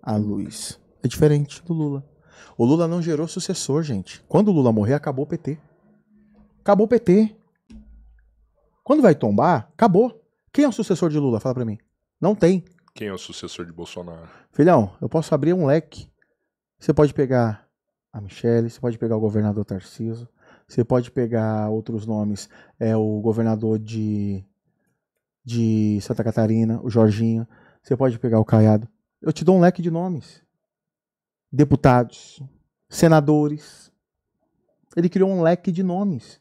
a luz. É diferente do Lula. O Lula não gerou sucessor, gente. Quando o Lula morrer, acabou o PT. Acabou o PT. Quando vai tombar, acabou. Quem é o sucessor de Lula? Fala para mim. Não tem. Quem é o sucessor de Bolsonaro? Filhão, eu posso abrir um leque. Você pode pegar a Michelle, você pode pegar o governador Tarciso, você pode pegar outros nomes, é o governador de, de Santa Catarina, o Jorginho, você pode pegar o Caiado. Eu te dou um leque de nomes deputados, senadores. Ele criou um leque de nomes.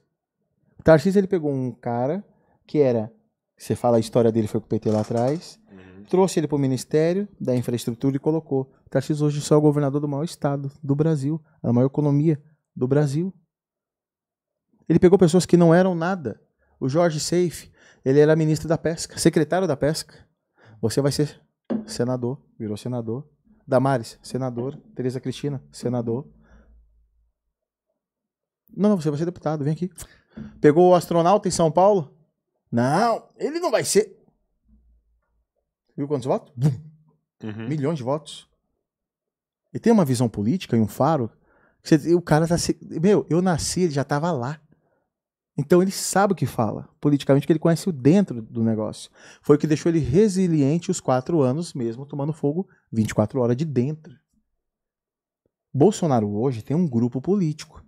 O Tarcísio ele pegou um cara que era, você fala a história dele foi com o PT lá atrás, uhum. trouxe ele para o Ministério da Infraestrutura e colocou. O Tarcísio hoje só é o governador do maior estado do Brasil, é a maior economia do Brasil. Ele pegou pessoas que não eram nada. O Jorge Seif, ele era ministro da Pesca, secretário da Pesca. Você vai ser senador, virou senador. Damares, senador. Tereza Cristina, senador. Não, não, você vai ser deputado, vem aqui. Pegou o astronauta em São Paulo? Não, ele não vai ser. Viu quantos votos? Uhum. Milhões de votos. E tem uma visão política e um faro. Que você, o cara tá. Meu, eu nasci, ele já tava lá. Então ele sabe o que fala, politicamente, que ele conhece o dentro do negócio. Foi o que deixou ele resiliente os quatro anos, mesmo tomando fogo 24 horas de dentro. Bolsonaro hoje tem um grupo político.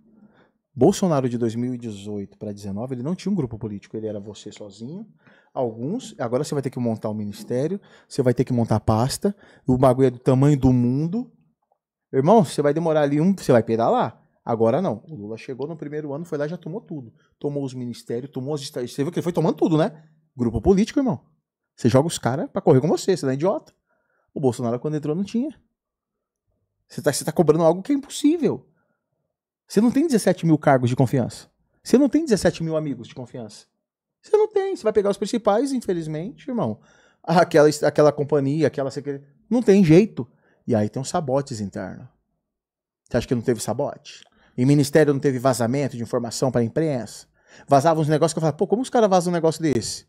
Bolsonaro de 2018 para 2019, ele não tinha um grupo político, ele era você sozinho, alguns, agora você vai ter que montar o um ministério, você vai ter que montar pasta, o bagulho é do tamanho do mundo. Irmão, você vai demorar ali um, você vai pedalar. Agora não. O Lula chegou no primeiro ano, foi lá e já tomou tudo. Tomou os ministérios, tomou as estratégias. Você viu que ele foi tomando tudo, né? Grupo político, irmão. Você joga os caras pra correr com você, você não é idiota. O Bolsonaro, quando entrou, não tinha. Você tá, você tá cobrando algo que é impossível. Você não tem 17 mil cargos de confiança. Você não tem 17 mil amigos de confiança. Você não tem. Você vai pegar os principais, infelizmente, irmão. Aquela, aquela companhia, aquela secretaria. Não tem jeito. E aí tem os sabotes internos. Você acha que não teve sabote? E ministério não teve vazamento de informação para a imprensa. Vazava uns negócios que eu falava, pô, como os caras vazam um negócio desse?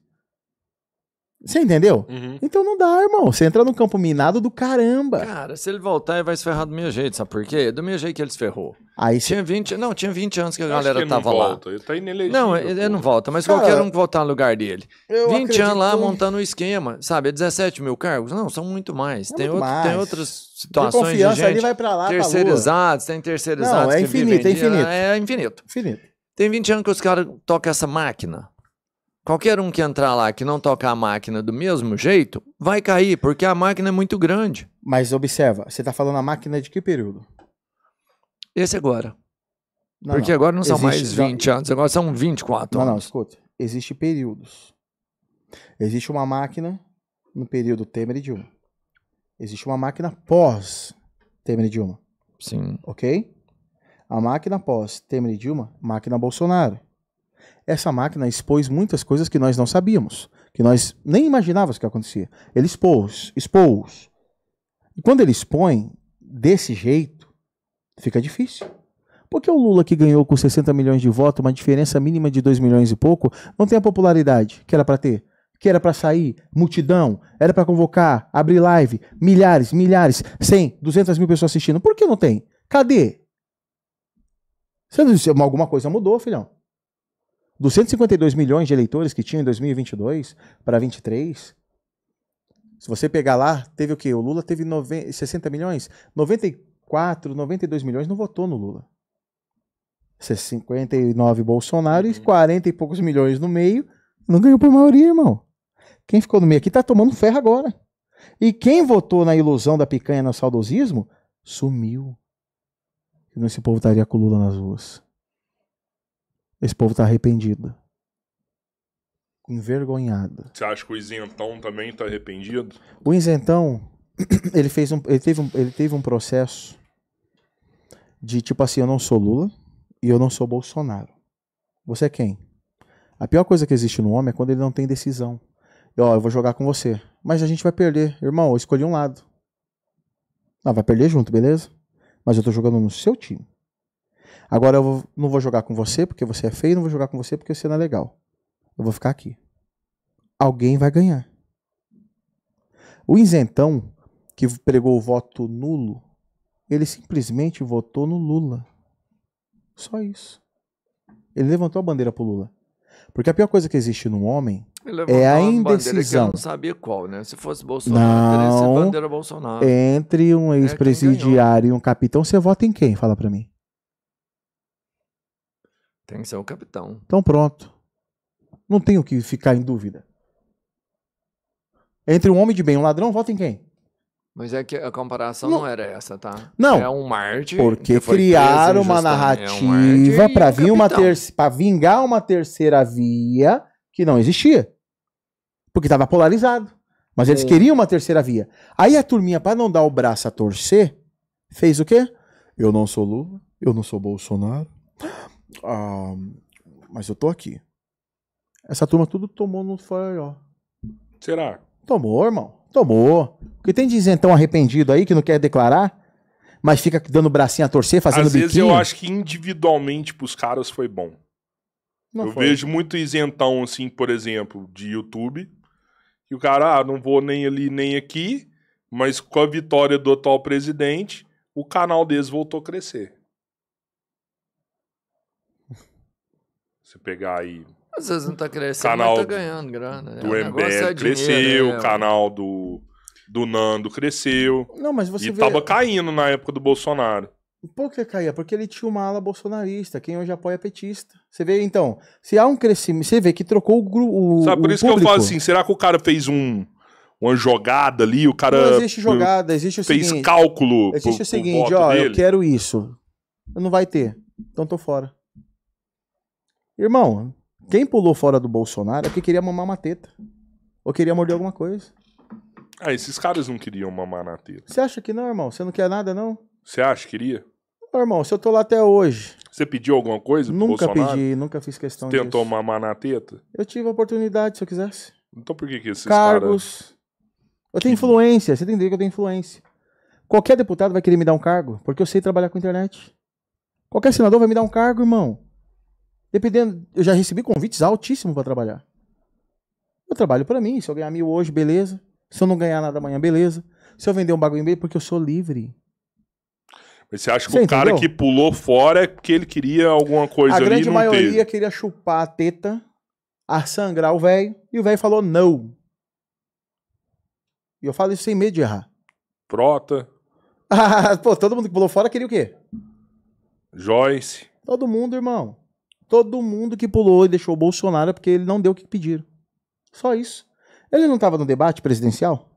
Você entendeu? Uhum. Então não dá, irmão. Você entra no campo minado do caramba. Cara, se ele voltar, ele vai se ferrar do meu jeito, sabe por quê? Do meu jeito que ele se ferrou. Aí cê... Tinha 20, não, tinha 20 anos que a eu galera que tava não lá. Volta. Ele tá inelegível, não, ele, não volta, mas Cara, qualquer um que voltar no lugar dele. 20 anos lá montando o um esquema, sabe? É 17 mil cargos? Não, são muito mais. É tem, muito outro, mais. tem outras situações. De confiança, de gente ele vai pra lá. Tá terceirizados, pra tem terceirizados. Não, é infinito, é infinito. É, é infinito. Infinito. Tem 20 anos que os caras tocam essa máquina. Qualquer um que entrar lá que não tocar a máquina do mesmo jeito, vai cair, porque a máquina é muito grande. Mas observa, você está falando a máquina de que período? Esse agora. Não, porque não. agora não são Existe, mais 20 anos, agora são 24 não, anos. Não, não, escuta. Existem períodos. Existe uma máquina no período Temer e Dilma. Existe uma máquina pós Temer e Dilma. Sim. Ok? A máquina pós Temer e Dilma, máquina Bolsonaro essa máquina expôs muitas coisas que nós não sabíamos, que nós nem imaginávamos que acontecia. Ele expôs, expôs. E quando ele expõe desse jeito, fica difícil. Porque o Lula que ganhou com 60 milhões de votos, uma diferença mínima de 2 milhões e pouco, não tem a popularidade que era para ter, que era para sair, multidão, era para convocar, abrir live, milhares, milhares, 100, 200 mil pessoas assistindo. Por que não tem? Cadê? Você não disse, alguma coisa mudou, filhão. Dos 152 milhões de eleitores que tinham em 2022 para 23, se você pegar lá, teve o quê? O Lula teve 90, 60 milhões? 94, 92 milhões não votou no Lula. 59 Bolsonaro e 40 uhum. e poucos milhões no meio. Não ganhou por maioria, irmão. Quem ficou no meio aqui tá tomando ferro agora. E quem votou na ilusão da picanha no saudosismo, sumiu. Senão esse povo estaria com o Lula nas ruas. Esse povo tá arrependido. Envergonhado. Você acha que o isentão também tá arrependido? O isentão, ele fez um, ele teve um, ele teve um processo de tipo assim, eu não sou Lula e eu não sou Bolsonaro. Você é quem? A pior coisa que existe no homem é quando ele não tem decisão. Eu, ó, eu vou jogar com você, mas a gente vai perder, irmão. Eu escolhi um lado. Ah, vai perder junto, beleza? Mas eu tô jogando no seu time. Agora eu não vou jogar com você porque você é feio, não vou jogar com você porque você não é legal. Eu vou ficar aqui. Alguém vai ganhar. O isentão que pregou o voto nulo, ele simplesmente votou no Lula. Só isso. Ele levantou a bandeira pro Lula. Porque a pior coisa que existe num homem é a indecisão. Que não sabia qual, né? Se fosse Bolsonaro, não, teria bandeira Bolsonaro. Entre um é ex-presidiário é e um capitão, você vota em quem? Fala para mim. Tem que ser o capitão. Então pronto. Não tenho o que ficar em dúvida. Entre um homem de bem e um ladrão, vota em quem? Mas é que a comparação não, não era essa, tá? Não. É um Marte. Porque criaram uma narrativa é um para vir um vingar uma terceira via que não existia. Porque estava polarizado. Mas eles é. queriam uma terceira via. Aí a turminha, para não dar o braço a torcer, fez o quê? Eu não sou Lula, eu não sou Bolsonaro, ah, mas eu tô aqui. Essa turma tudo tomou no ó? Será? Tomou, irmão. Tomou. Porque tem de isentão arrependido aí que não quer declarar, mas fica dando bracinho a torcer, fazendo Às biquinho. Às vezes eu acho que individualmente pros caras foi bom. Não eu foi. vejo muito isentão, assim, por exemplo, de YouTube. E o cara, ah, não vou nem ali nem aqui, mas com a vitória do atual presidente, o canal deles voltou a crescer. Você pegar aí. Às vezes não tá crescendo, canal mas tá ganhando grana. Do é, MBL é cresceu, o né, canal do, do Nando cresceu. Não, mas você. E vê... tava caindo na época do Bolsonaro. Por que caía? Porque ele tinha uma ala bolsonarista, quem hoje apoia é petista. Você vê, então, se há um crescimento, você vê que trocou o grupo. Sabe, por isso público. que eu falo assim: será que o cara fez um, uma jogada ali? O cara. Não existe jogada, existe o fez seguinte. Fez cálculo. Existe pro, o seguinte: ó, dele. eu quero isso. Não vai ter. Então tô fora. Irmão, quem pulou fora do Bolsonaro é porque queria mamar uma teta. Ou queria morder alguma coisa. Ah, esses caras não queriam mamar na teta. Você acha que não, irmão? Você não quer nada, não? Você acha que queria? Não, irmão, se eu tô lá até hoje. Você pediu alguma coisa pro Nunca Bolsonaro? pedi, nunca fiz questão Tentou disso. mamar na teta? Eu tive a oportunidade, se eu quisesse. Então por que, que esses Cargos. Cara... Eu tenho uhum. influência, você entendeu que eu tenho influência. Qualquer deputado vai querer me dar um cargo, porque eu sei trabalhar com internet. Qualquer senador vai me dar um cargo, irmão. Dependendo, eu já recebi convites altíssimos para trabalhar. Eu trabalho para mim. Se eu ganhar mil hoje, beleza. Se eu não ganhar nada amanhã, beleza. Se eu vender um bagulho em meio, porque eu sou livre. Mas você acha que você o entendeu? cara que pulou fora é porque ele queria alguma coisa ali A grande ali maioria teve. queria chupar a teta, a sangrar o velho, e o velho falou não. E eu falo isso sem medo de errar. Prota. Pô, todo mundo que pulou fora queria o quê? Joyce. Todo mundo, irmão. Todo mundo que pulou e deixou o Bolsonaro porque ele não deu o que pediram. Só isso. Ele não estava no debate presidencial?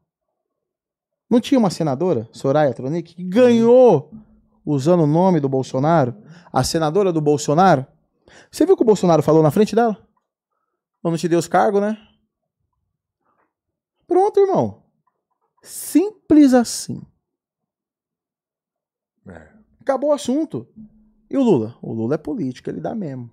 Não tinha uma senadora, Soraya Tronic, que ganhou usando o nome do Bolsonaro? A senadora do Bolsonaro? Você viu o que o Bolsonaro falou na frente dela? Eu não te dei os cargos, né? Pronto, irmão. Simples assim. É. Acabou o assunto. E o Lula? O Lula é político, ele dá mesmo.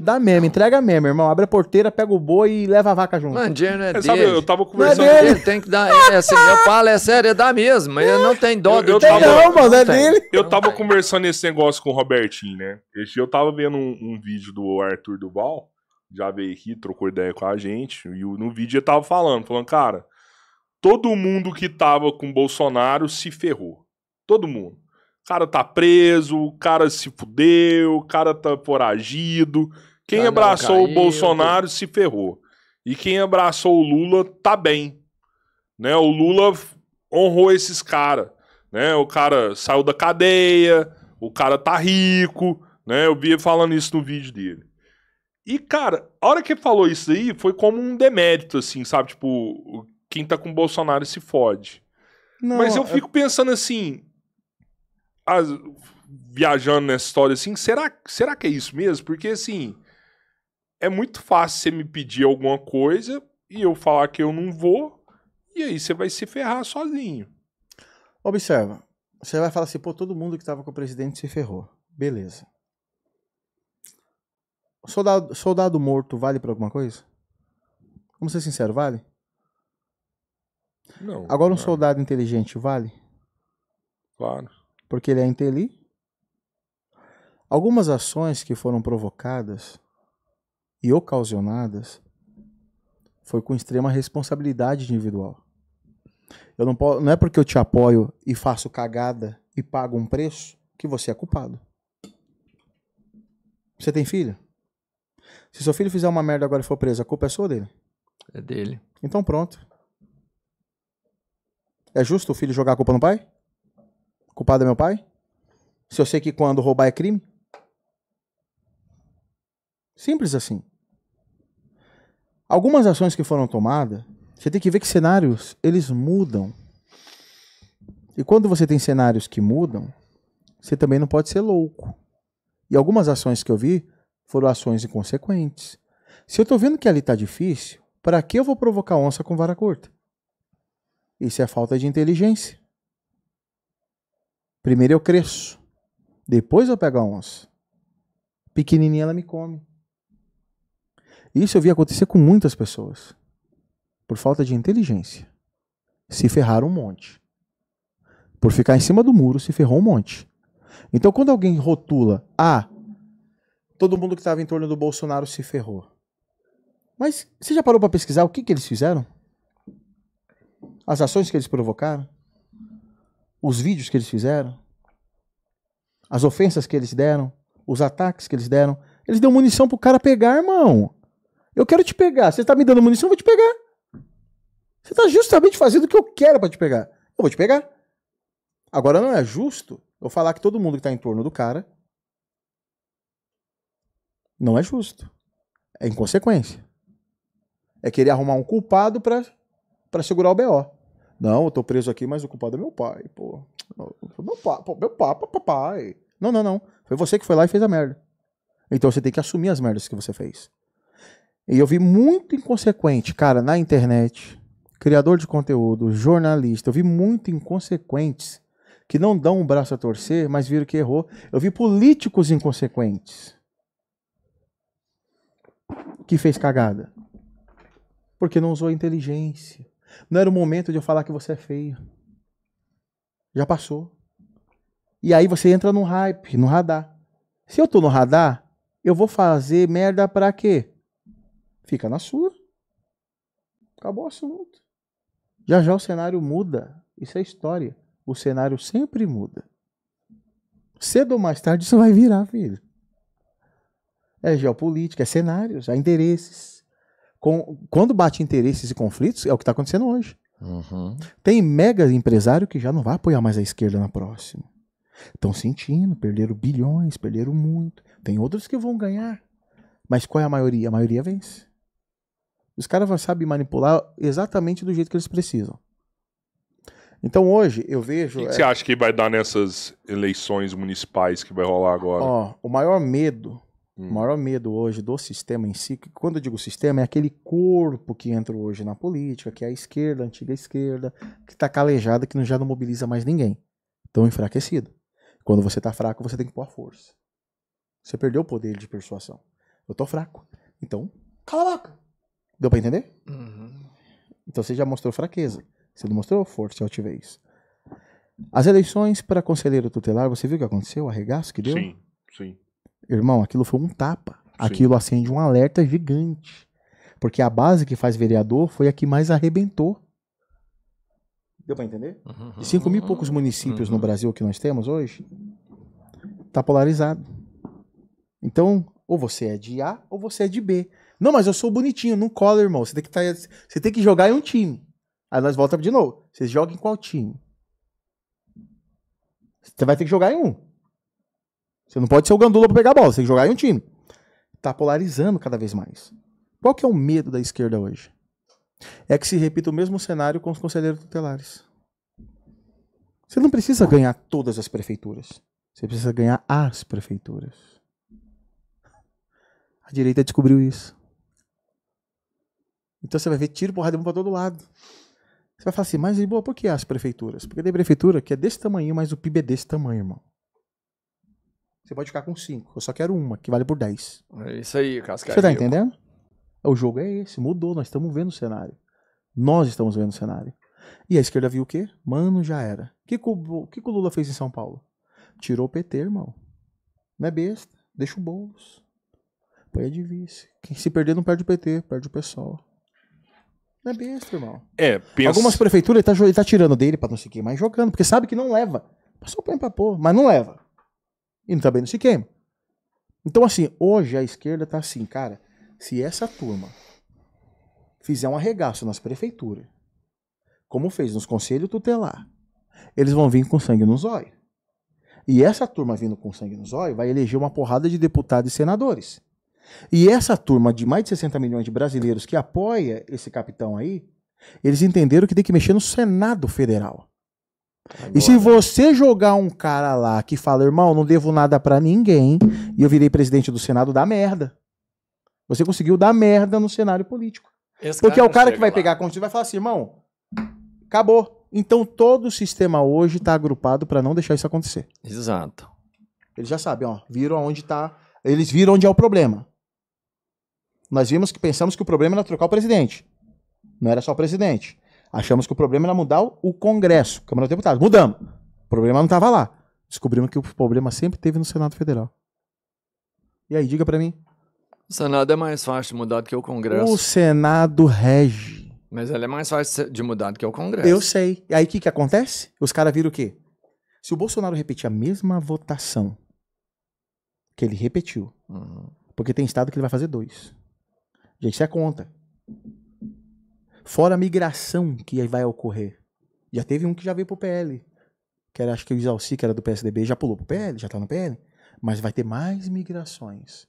Dá meme, entrega meme, irmão. Abre a porteira, pega o boi e leva a vaca junto. Mano, dinheiro não é dele. Sabe, eu tava é conversando é Ele tem que dar. É assim, eu falo, é sério, é dar mesmo. Ele não tem dó eu, do eu tava, Não, mano, é dele. Eu tava conversando esse negócio com o Robertinho, né? Eu tava vendo um, um vídeo do Arthur Duval, já veio aqui, trocou ideia com a gente. E no vídeo ele tava falando, falando, cara, todo mundo que tava com Bolsonaro se ferrou. Todo mundo cara tá preso, o cara se fudeu, o cara tá foragido. Quem ah, abraçou caiu, o Bolsonaro eu... se ferrou. E quem abraçou o Lula tá bem. Né? O Lula honrou esses caras. Né? O cara saiu da cadeia, o cara tá rico. Né? Eu vi falando isso no vídeo dele. E, cara, a hora que ele falou isso aí foi como um demérito, assim, sabe? Tipo, quem tá com o Bolsonaro se fode. Não, Mas eu é fico eu... pensando assim, as, viajando nessa história assim, será, será que é isso mesmo? Porque assim, é muito fácil você me pedir alguma coisa e eu falar que eu não vou, e aí você vai se ferrar sozinho. Observa, você vai falar assim, pô, todo mundo que estava com o presidente se ferrou. Beleza. Soldado, soldado morto vale para alguma coisa? Vamos ser sincero, vale? Não. Agora um não. soldado inteligente vale? Claro porque ele é inteli. Algumas ações que foram provocadas e ocasionadas foi com extrema responsabilidade individual. Eu não, posso, não é porque eu te apoio e faço cagada e pago um preço que você é culpado. Você tem filho? Se seu filho fizer uma merda agora e for preso, a culpa é sua dele? É dele. Então pronto. É justo o filho jogar a culpa no pai? Culpado é meu pai? Se eu sei que quando roubar é crime? Simples assim. Algumas ações que foram tomadas, você tem que ver que cenários, eles mudam. E quando você tem cenários que mudam, você também não pode ser louco. E algumas ações que eu vi foram ações inconsequentes. Se eu estou vendo que ali está difícil, para que eu vou provocar onça com vara curta? Isso é falta de inteligência. Primeiro eu cresço. Depois eu pego a onça. Pequenininha ela me come. Isso eu vi acontecer com muitas pessoas. Por falta de inteligência. Se ferraram um monte. Por ficar em cima do muro, se ferrou um monte. Então quando alguém rotula, ah, todo mundo que estava em torno do Bolsonaro se ferrou. Mas você já parou para pesquisar o que, que eles fizeram? As ações que eles provocaram? os vídeos que eles fizeram, as ofensas que eles deram, os ataques que eles deram. Eles deu munição pro cara pegar, irmão. Eu quero te pegar. Você tá me dando munição, eu vou te pegar. Você tá justamente fazendo o que eu quero para te pegar. Eu vou te pegar. Agora não é justo eu falar que todo mundo que tá em torno do cara não é justo. É inconsequência. É querer arrumar um culpado para segurar o BO. Não, eu tô preso aqui, mas o culpado é meu pai, pô. Meu pai, pô, meu papa, papai. Não, não, não. Foi você que foi lá e fez a merda. Então você tem que assumir as merdas que você fez. E eu vi muito inconsequente, cara, na internet, criador de conteúdo, jornalista, eu vi muito inconsequentes que não dão um braço a torcer, mas viram que errou. Eu vi políticos inconsequentes que fez cagada. Porque não usou inteligência. Não era o momento de eu falar que você é feia. Já passou. E aí você entra no hype, no radar. Se eu tô no radar, eu vou fazer merda pra quê? Fica na sua. Acabou o assunto. Já já o cenário muda. Isso é história. O cenário sempre muda. Cedo ou mais tarde isso vai virar, filho. É geopolítica, é cenários, é endereços. Com, quando bate interesses e conflitos, é o que está acontecendo hoje. Uhum. Tem mega empresário que já não vai apoiar mais a esquerda na próxima. Estão sentindo, perderam bilhões, perderam muito. Tem outros que vão ganhar. Mas qual é a maioria? A maioria vence. Os caras sabem manipular exatamente do jeito que eles precisam. Então hoje eu vejo. O que, é... você acha que vai dar nessas eleições municipais que vai rolar agora? Ó, o maior medo Hum. O maior medo hoje do sistema em si, que quando eu digo sistema, é aquele corpo que entra hoje na política, que é a esquerda, a antiga esquerda, que está calejada, que já não mobiliza mais ninguém. Tão enfraquecido. Quando você está fraco, você tem que pôr a força. Você perdeu o poder de persuasão. Eu tô fraco. Então, cala a boca. Deu pra entender? Uhum. Então você já mostrou fraqueza. Você não mostrou força e altivez. As eleições para conselheiro tutelar, você viu o que aconteceu? O arregaço que deu? Sim, sim. Irmão, aquilo foi um tapa. Sim. Aquilo acende um alerta gigante. Porque a base que faz vereador foi a que mais arrebentou. Deu para entender? Uhum, cinco mil e poucos municípios uhum. no Brasil que nós temos hoje, tá polarizado. Então, ou você é de A ou você é de B. Não, mas eu sou bonitinho, não cola, irmão. Você tem que, tá, você tem que jogar em um time. Aí nós voltamos de novo. Vocês jogam em qual time? Você vai ter que jogar em um. Você não pode ser o gandula pra pegar a bola, você tem que jogar em um time. Tá polarizando cada vez mais. Qual que é o medo da esquerda hoje? É que se repita o mesmo cenário com os conselheiros tutelares. Você não precisa ganhar todas as prefeituras. Você precisa ganhar as prefeituras. A direita descobriu isso. Então você vai ver tiro, porrada de um pra todo lado. Você vai falar assim, mas boa, por que as prefeituras? Porque tem prefeitura que é desse tamanho, mas o PIB é desse tamanho, irmão. Você pode ficar com 5. Eu só quero uma, que vale por 10. É isso aí, Cascavel. Você tá entendendo? O jogo é esse, mudou, nós estamos vendo o cenário. Nós estamos vendo o cenário. E a esquerda viu o quê? Mano, já era. O que, o, que, o Lula fez em São Paulo? Tirou o PT, irmão. Não é besta. Deixa o bolso. Põe a divisa. Quem se perder não perde o PT, perde o pessoal. Não é besta, irmão. É, pensa... Algumas prefeituras ele tá, ele tá tirando dele pra não sei o quê, mas jogando, porque sabe que não leva. Passou o pão pra pôr, mas não leva e também não tá se queima. Então, assim, hoje a esquerda tá assim, cara, se essa turma fizer um arregaço nas prefeituras, como fez nos conselhos tutelar, eles vão vir com sangue nos olhos. E essa turma vindo com sangue nos olhos vai eleger uma porrada de deputados e senadores. E essa turma de mais de 60 milhões de brasileiros que apoia esse capitão aí, eles entenderam que tem que mexer no Senado Federal. E se você jogar um cara lá que fala, irmão, não devo nada para ninguém, e eu virei presidente do Senado, dá merda. Você conseguiu dar merda no cenário político. Esse Porque é o cara que vai lá. pegar a Constituição e vai falar assim, irmão, acabou. Então todo o sistema hoje está agrupado para não deixar isso acontecer. Exato. Eles já sabem, ó, viram onde tá, eles viram onde é o problema. Nós vimos que pensamos que o problema era trocar o presidente. Não era só o presidente. Achamos que o problema era mudar o Congresso, Câmara dos Deputados. Mudamos. O problema não estava lá. Descobrimos que o problema sempre teve no Senado Federal. E aí, diga para mim. O Senado é mais fácil de mudar do que o Congresso. O Senado rege. Mas ele é mais fácil de mudar do que o Congresso. Eu sei. E aí, o que, que acontece? Os caras viram o quê? Se o Bolsonaro repetir a mesma votação que ele repetiu, uhum. porque tem estado que ele vai fazer dois. Gente, isso é conta. Fora a migração que vai ocorrer. Já teve um que já veio pro PL. Que era, acho que o Isalci, que era do PSDB, já pulou pro PL, já tá no PL. Mas vai ter mais migrações.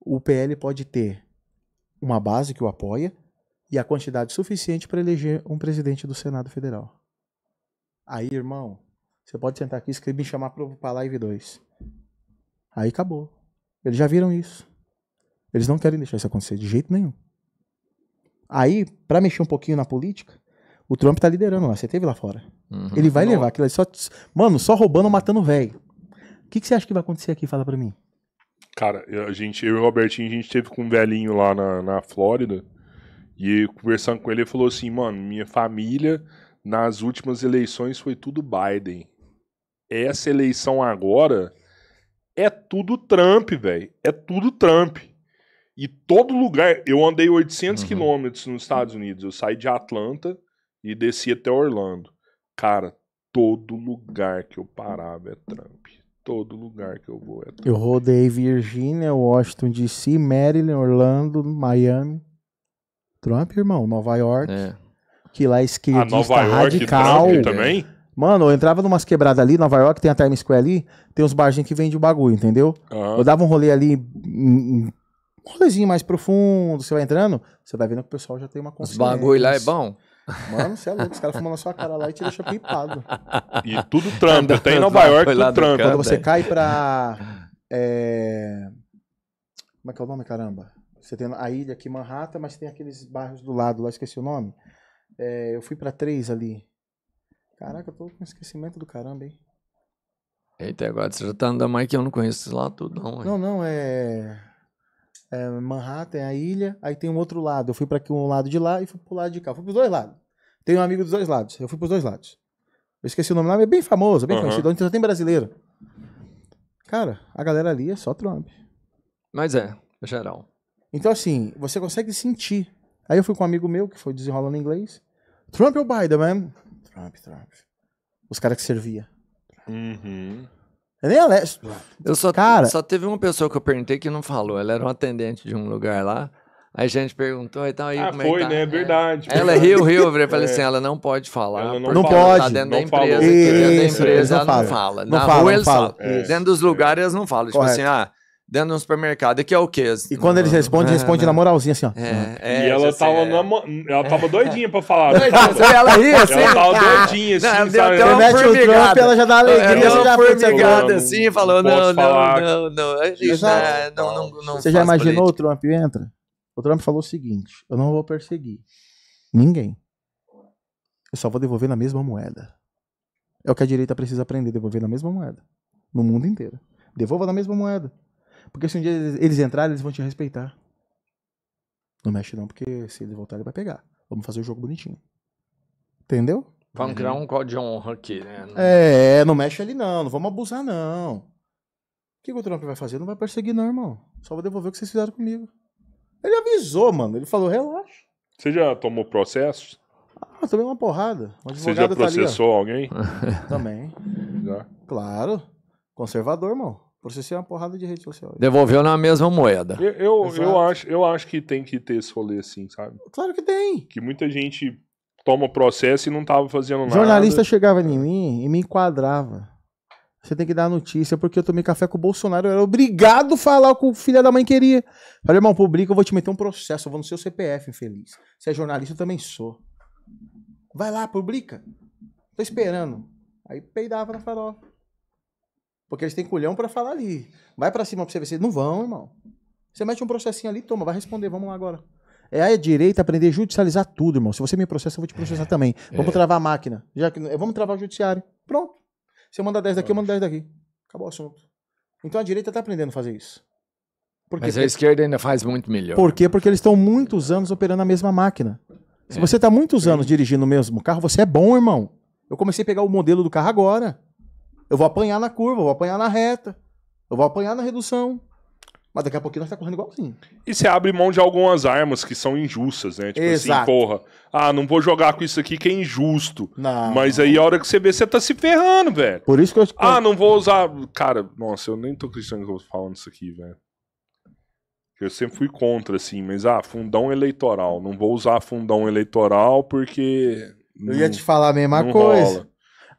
O PL pode ter uma base que o apoia e a quantidade suficiente para eleger um presidente do Senado Federal. Aí, irmão, você pode sentar aqui e me chamar para Live 2. Aí acabou. Eles já viram isso. Eles não querem deixar isso acontecer de jeito nenhum. Aí, para mexer um pouquinho na política, o Trump tá liderando lá. Você teve lá fora. Uhum. Ele vai levar aquilo ali. Só, mano, só roubando, matando velho. O que, que você acha que vai acontecer aqui? Fala para mim. Cara, a gente, eu e o Robertinho, a gente teve com um velhinho lá na, na Flórida. E conversando com ele, ele falou assim: mano, minha família nas últimas eleições foi tudo Biden. Essa eleição agora é tudo Trump, velho. É tudo Trump. E todo lugar, eu andei 800 uhum. quilômetros nos Estados Unidos. Eu saí de Atlanta e desci até Orlando. Cara, todo lugar que eu parava é Trump. Todo lugar que eu vou é Trump. Eu rodei Virgínia, Washington DC, Maryland, Orlando, Miami. Trump, irmão, Nova York. É. Que lá é esquerdista A Nova radical. York, Trump também? Mano, eu entrava numas quebradas ali, Nova York, tem a Times Square ali, tem uns barzinhos que vendem o bagulho, entendeu? Uhum. Eu dava um rolê ali em, em um rolezinho mais profundo, você vai entrando, você vai vendo que o pessoal já tem uma consciência. Os bagulho lá é bom? Mano, você é louco, os caras fumam na sua cara lá e te deixam pipado. E tudo trampa, tem em Nova York, tudo trampa. Quando você é. cai pra... É... Como é que é o nome, caramba? Você tem a ilha aqui, Manhattan, mas tem aqueles bairros do lado lá, esqueci o nome. É, eu fui pra três ali. Caraca, eu tô com esquecimento do caramba, hein? Eita, agora você já tá andando mais que eu não conheço lá tudo, não. Hein? Não, não, é é, Manhattan, é a ilha, aí tem um outro lado. Eu fui para um lado de lá e fui pro lado de cá. Eu fui pros dois lados. Tenho um amigo dos dois lados. Eu fui pros dois lados. Eu esqueci o nome lá, mas é bem famoso, bem uhum. conhecido. Onde só tem brasileiro. Cara, a galera ali é só Trump. Mas é, geral. Então, assim, você consegue sentir. Aí eu fui com um amigo meu que foi desenrolando inglês. Trump ou Biden, man? Trump, Trump. Os caras que servia. Uhum. Eu nem Alex. Eu só, cara... só teve uma pessoa que eu perguntei que não falou. Ela era um atendente de um lugar lá. Aí a gente perguntou e tal. Aí, ah, como é foi, tá? né? É verdade. Ela é Rio, Rio. Eu falei é. assim, ela não pode falar. Ela não, não pode. Tá dentro não da empresa. Isso, dentro da empresa, não ela não fala. Não Na fala, rua, eles falam. É. Dentro dos lugares, elas não falam. Tipo Correto. Tipo assim, ah dentro de um supermercado. E que é o quê? E quando eles respondem, responde na moralzinha assim, ó. É, e é, ela tava, é. na, ela tava doidinha pra falar. Né? ela ria, assim. Ela tava doidinha, assim, assim não, sabe? Ela mete o Trump, ela já dá alegria, você já foi pegada assim, falou, não, é né? não, não, não, Você já imaginou o Trump entra? O Trump falou o seguinte, eu não vou perseguir ninguém. Eu só vou devolver na mesma moeda. É o que a direita precisa aprender, devolver na mesma moeda. No mundo inteiro. Devolva na mesma moeda. Porque se um dia eles entrarem, eles vão te respeitar. Não mexe não, porque se eles ele vai pegar. Vamos fazer o jogo bonitinho. Entendeu? Vamos uhum. criar um código de honra aqui, né? É, não mexe ali não, não vamos abusar não. O que o Trump vai fazer? Não vai perseguir não, irmão. Só vou devolver o que vocês fizeram comigo. Ele avisou, mano. Ele falou, relaxa. Você já tomou processo? Ah, tomei uma porrada. Uma Você já processou tá ali, alguém? Também. Já. Claro. Conservador, irmão. Processei uma porrada de rede social. Devolveu na mesma moeda. Eu, eu, eu, acho, eu acho que tem que ter esse rolê assim, sabe? Claro que tem. Que muita gente toma processo e não tava fazendo nada. Jornalista chegava em mim e me enquadrava. Você tem que dar notícia, porque eu tomei café com o Bolsonaro, eu era obrigado a falar com o filho da mãe queria. Falei, irmão, publica, eu vou te meter um processo, eu vou no seu CPF, infeliz. Você é jornalista, eu também sou. Vai lá, publica. Tô esperando. Aí peidava na farofa. Porque eles têm culhão para falar ali. Vai para cima para você ver se não vão, irmão. Você mete um processinho ali, toma, vai responder, vamos lá agora. É a direita aprender a judicializar tudo, irmão. Se você me processa, eu vou te processar é, também. Vamos é. travar a máquina. Já que, eh, vamos travar o judiciário. Pronto. Você manda 10 daqui, eu mando 10 daqui. Acabou o assunto. Então a direita está aprendendo a fazer isso. Porque, Mas a esquerda ainda faz muito melhor. Por quê? Porque eles estão muitos anos operando a mesma máquina. Se é. você está muitos anos dirigindo o mesmo carro, você é bom, irmão. Eu comecei a pegar o modelo do carro agora. Eu vou apanhar na curva, eu vou apanhar na reta, eu vou apanhar na redução. Mas daqui a pouquinho nós tá correndo igualzinho. E você abre mão de algumas armas que são injustas, né? Tipo assim, Exato. assim, porra, ah, não vou jogar com isso aqui que é injusto. Não. Mas aí a hora que você vê, você tá se ferrando, velho. Por isso que eu... Ah, não vou usar... Cara, nossa, eu nem tô acreditando que eu tô falando isso aqui, velho. Eu sempre fui contra, assim, mas ah, fundão eleitoral. Não vou usar fundão eleitoral porque... Eu não, ia te falar a mesma coisa. Rola.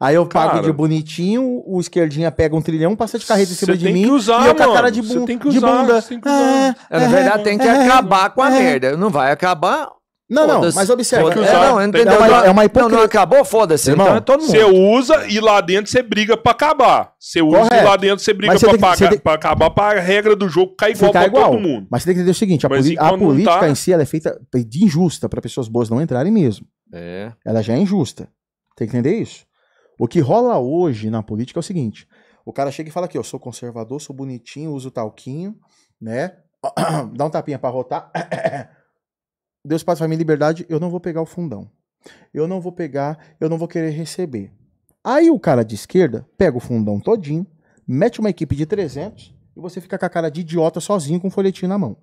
Aí eu pago cara, de bonitinho, o esquerdinha pega um trilhão, passa de carreta em cima de mim. Usar, e eu com a cara de, bu tem que usar, de bunda. Tem que usar. É, na verdade, tem que é, é. acabar com a é. merda. Não vai acabar. Não, não, mas observa. É, não, entendeu? É, é uma, é uma hipocrisia. Não, não acabou, foda-se. Então é todo mundo. Você usa e lá dentro você briga pra acabar. Você usa Correto. e lá dentro você briga você pra, que, pra, pra, tem... acabar pra regra do jogo cair igual Ficar pra igual. todo mundo. Mas você tem que entender o seguinte: a, poli a política tá... em si ela é feita de injusta pra pessoas boas não entrarem mesmo. É. Ela já é injusta. Tem que entender isso. O que rola hoje na política é o seguinte: o cara chega e fala aqui, eu sou conservador, sou bonitinho, uso talquinho, né? Dá um tapinha para rotar. Deus passa pra minha liberdade, eu não vou pegar o fundão. Eu não vou pegar, eu não vou querer receber. Aí o cara de esquerda pega o fundão todinho, mete uma equipe de 300 e você fica com a cara de idiota sozinho com o um folhetinho na mão.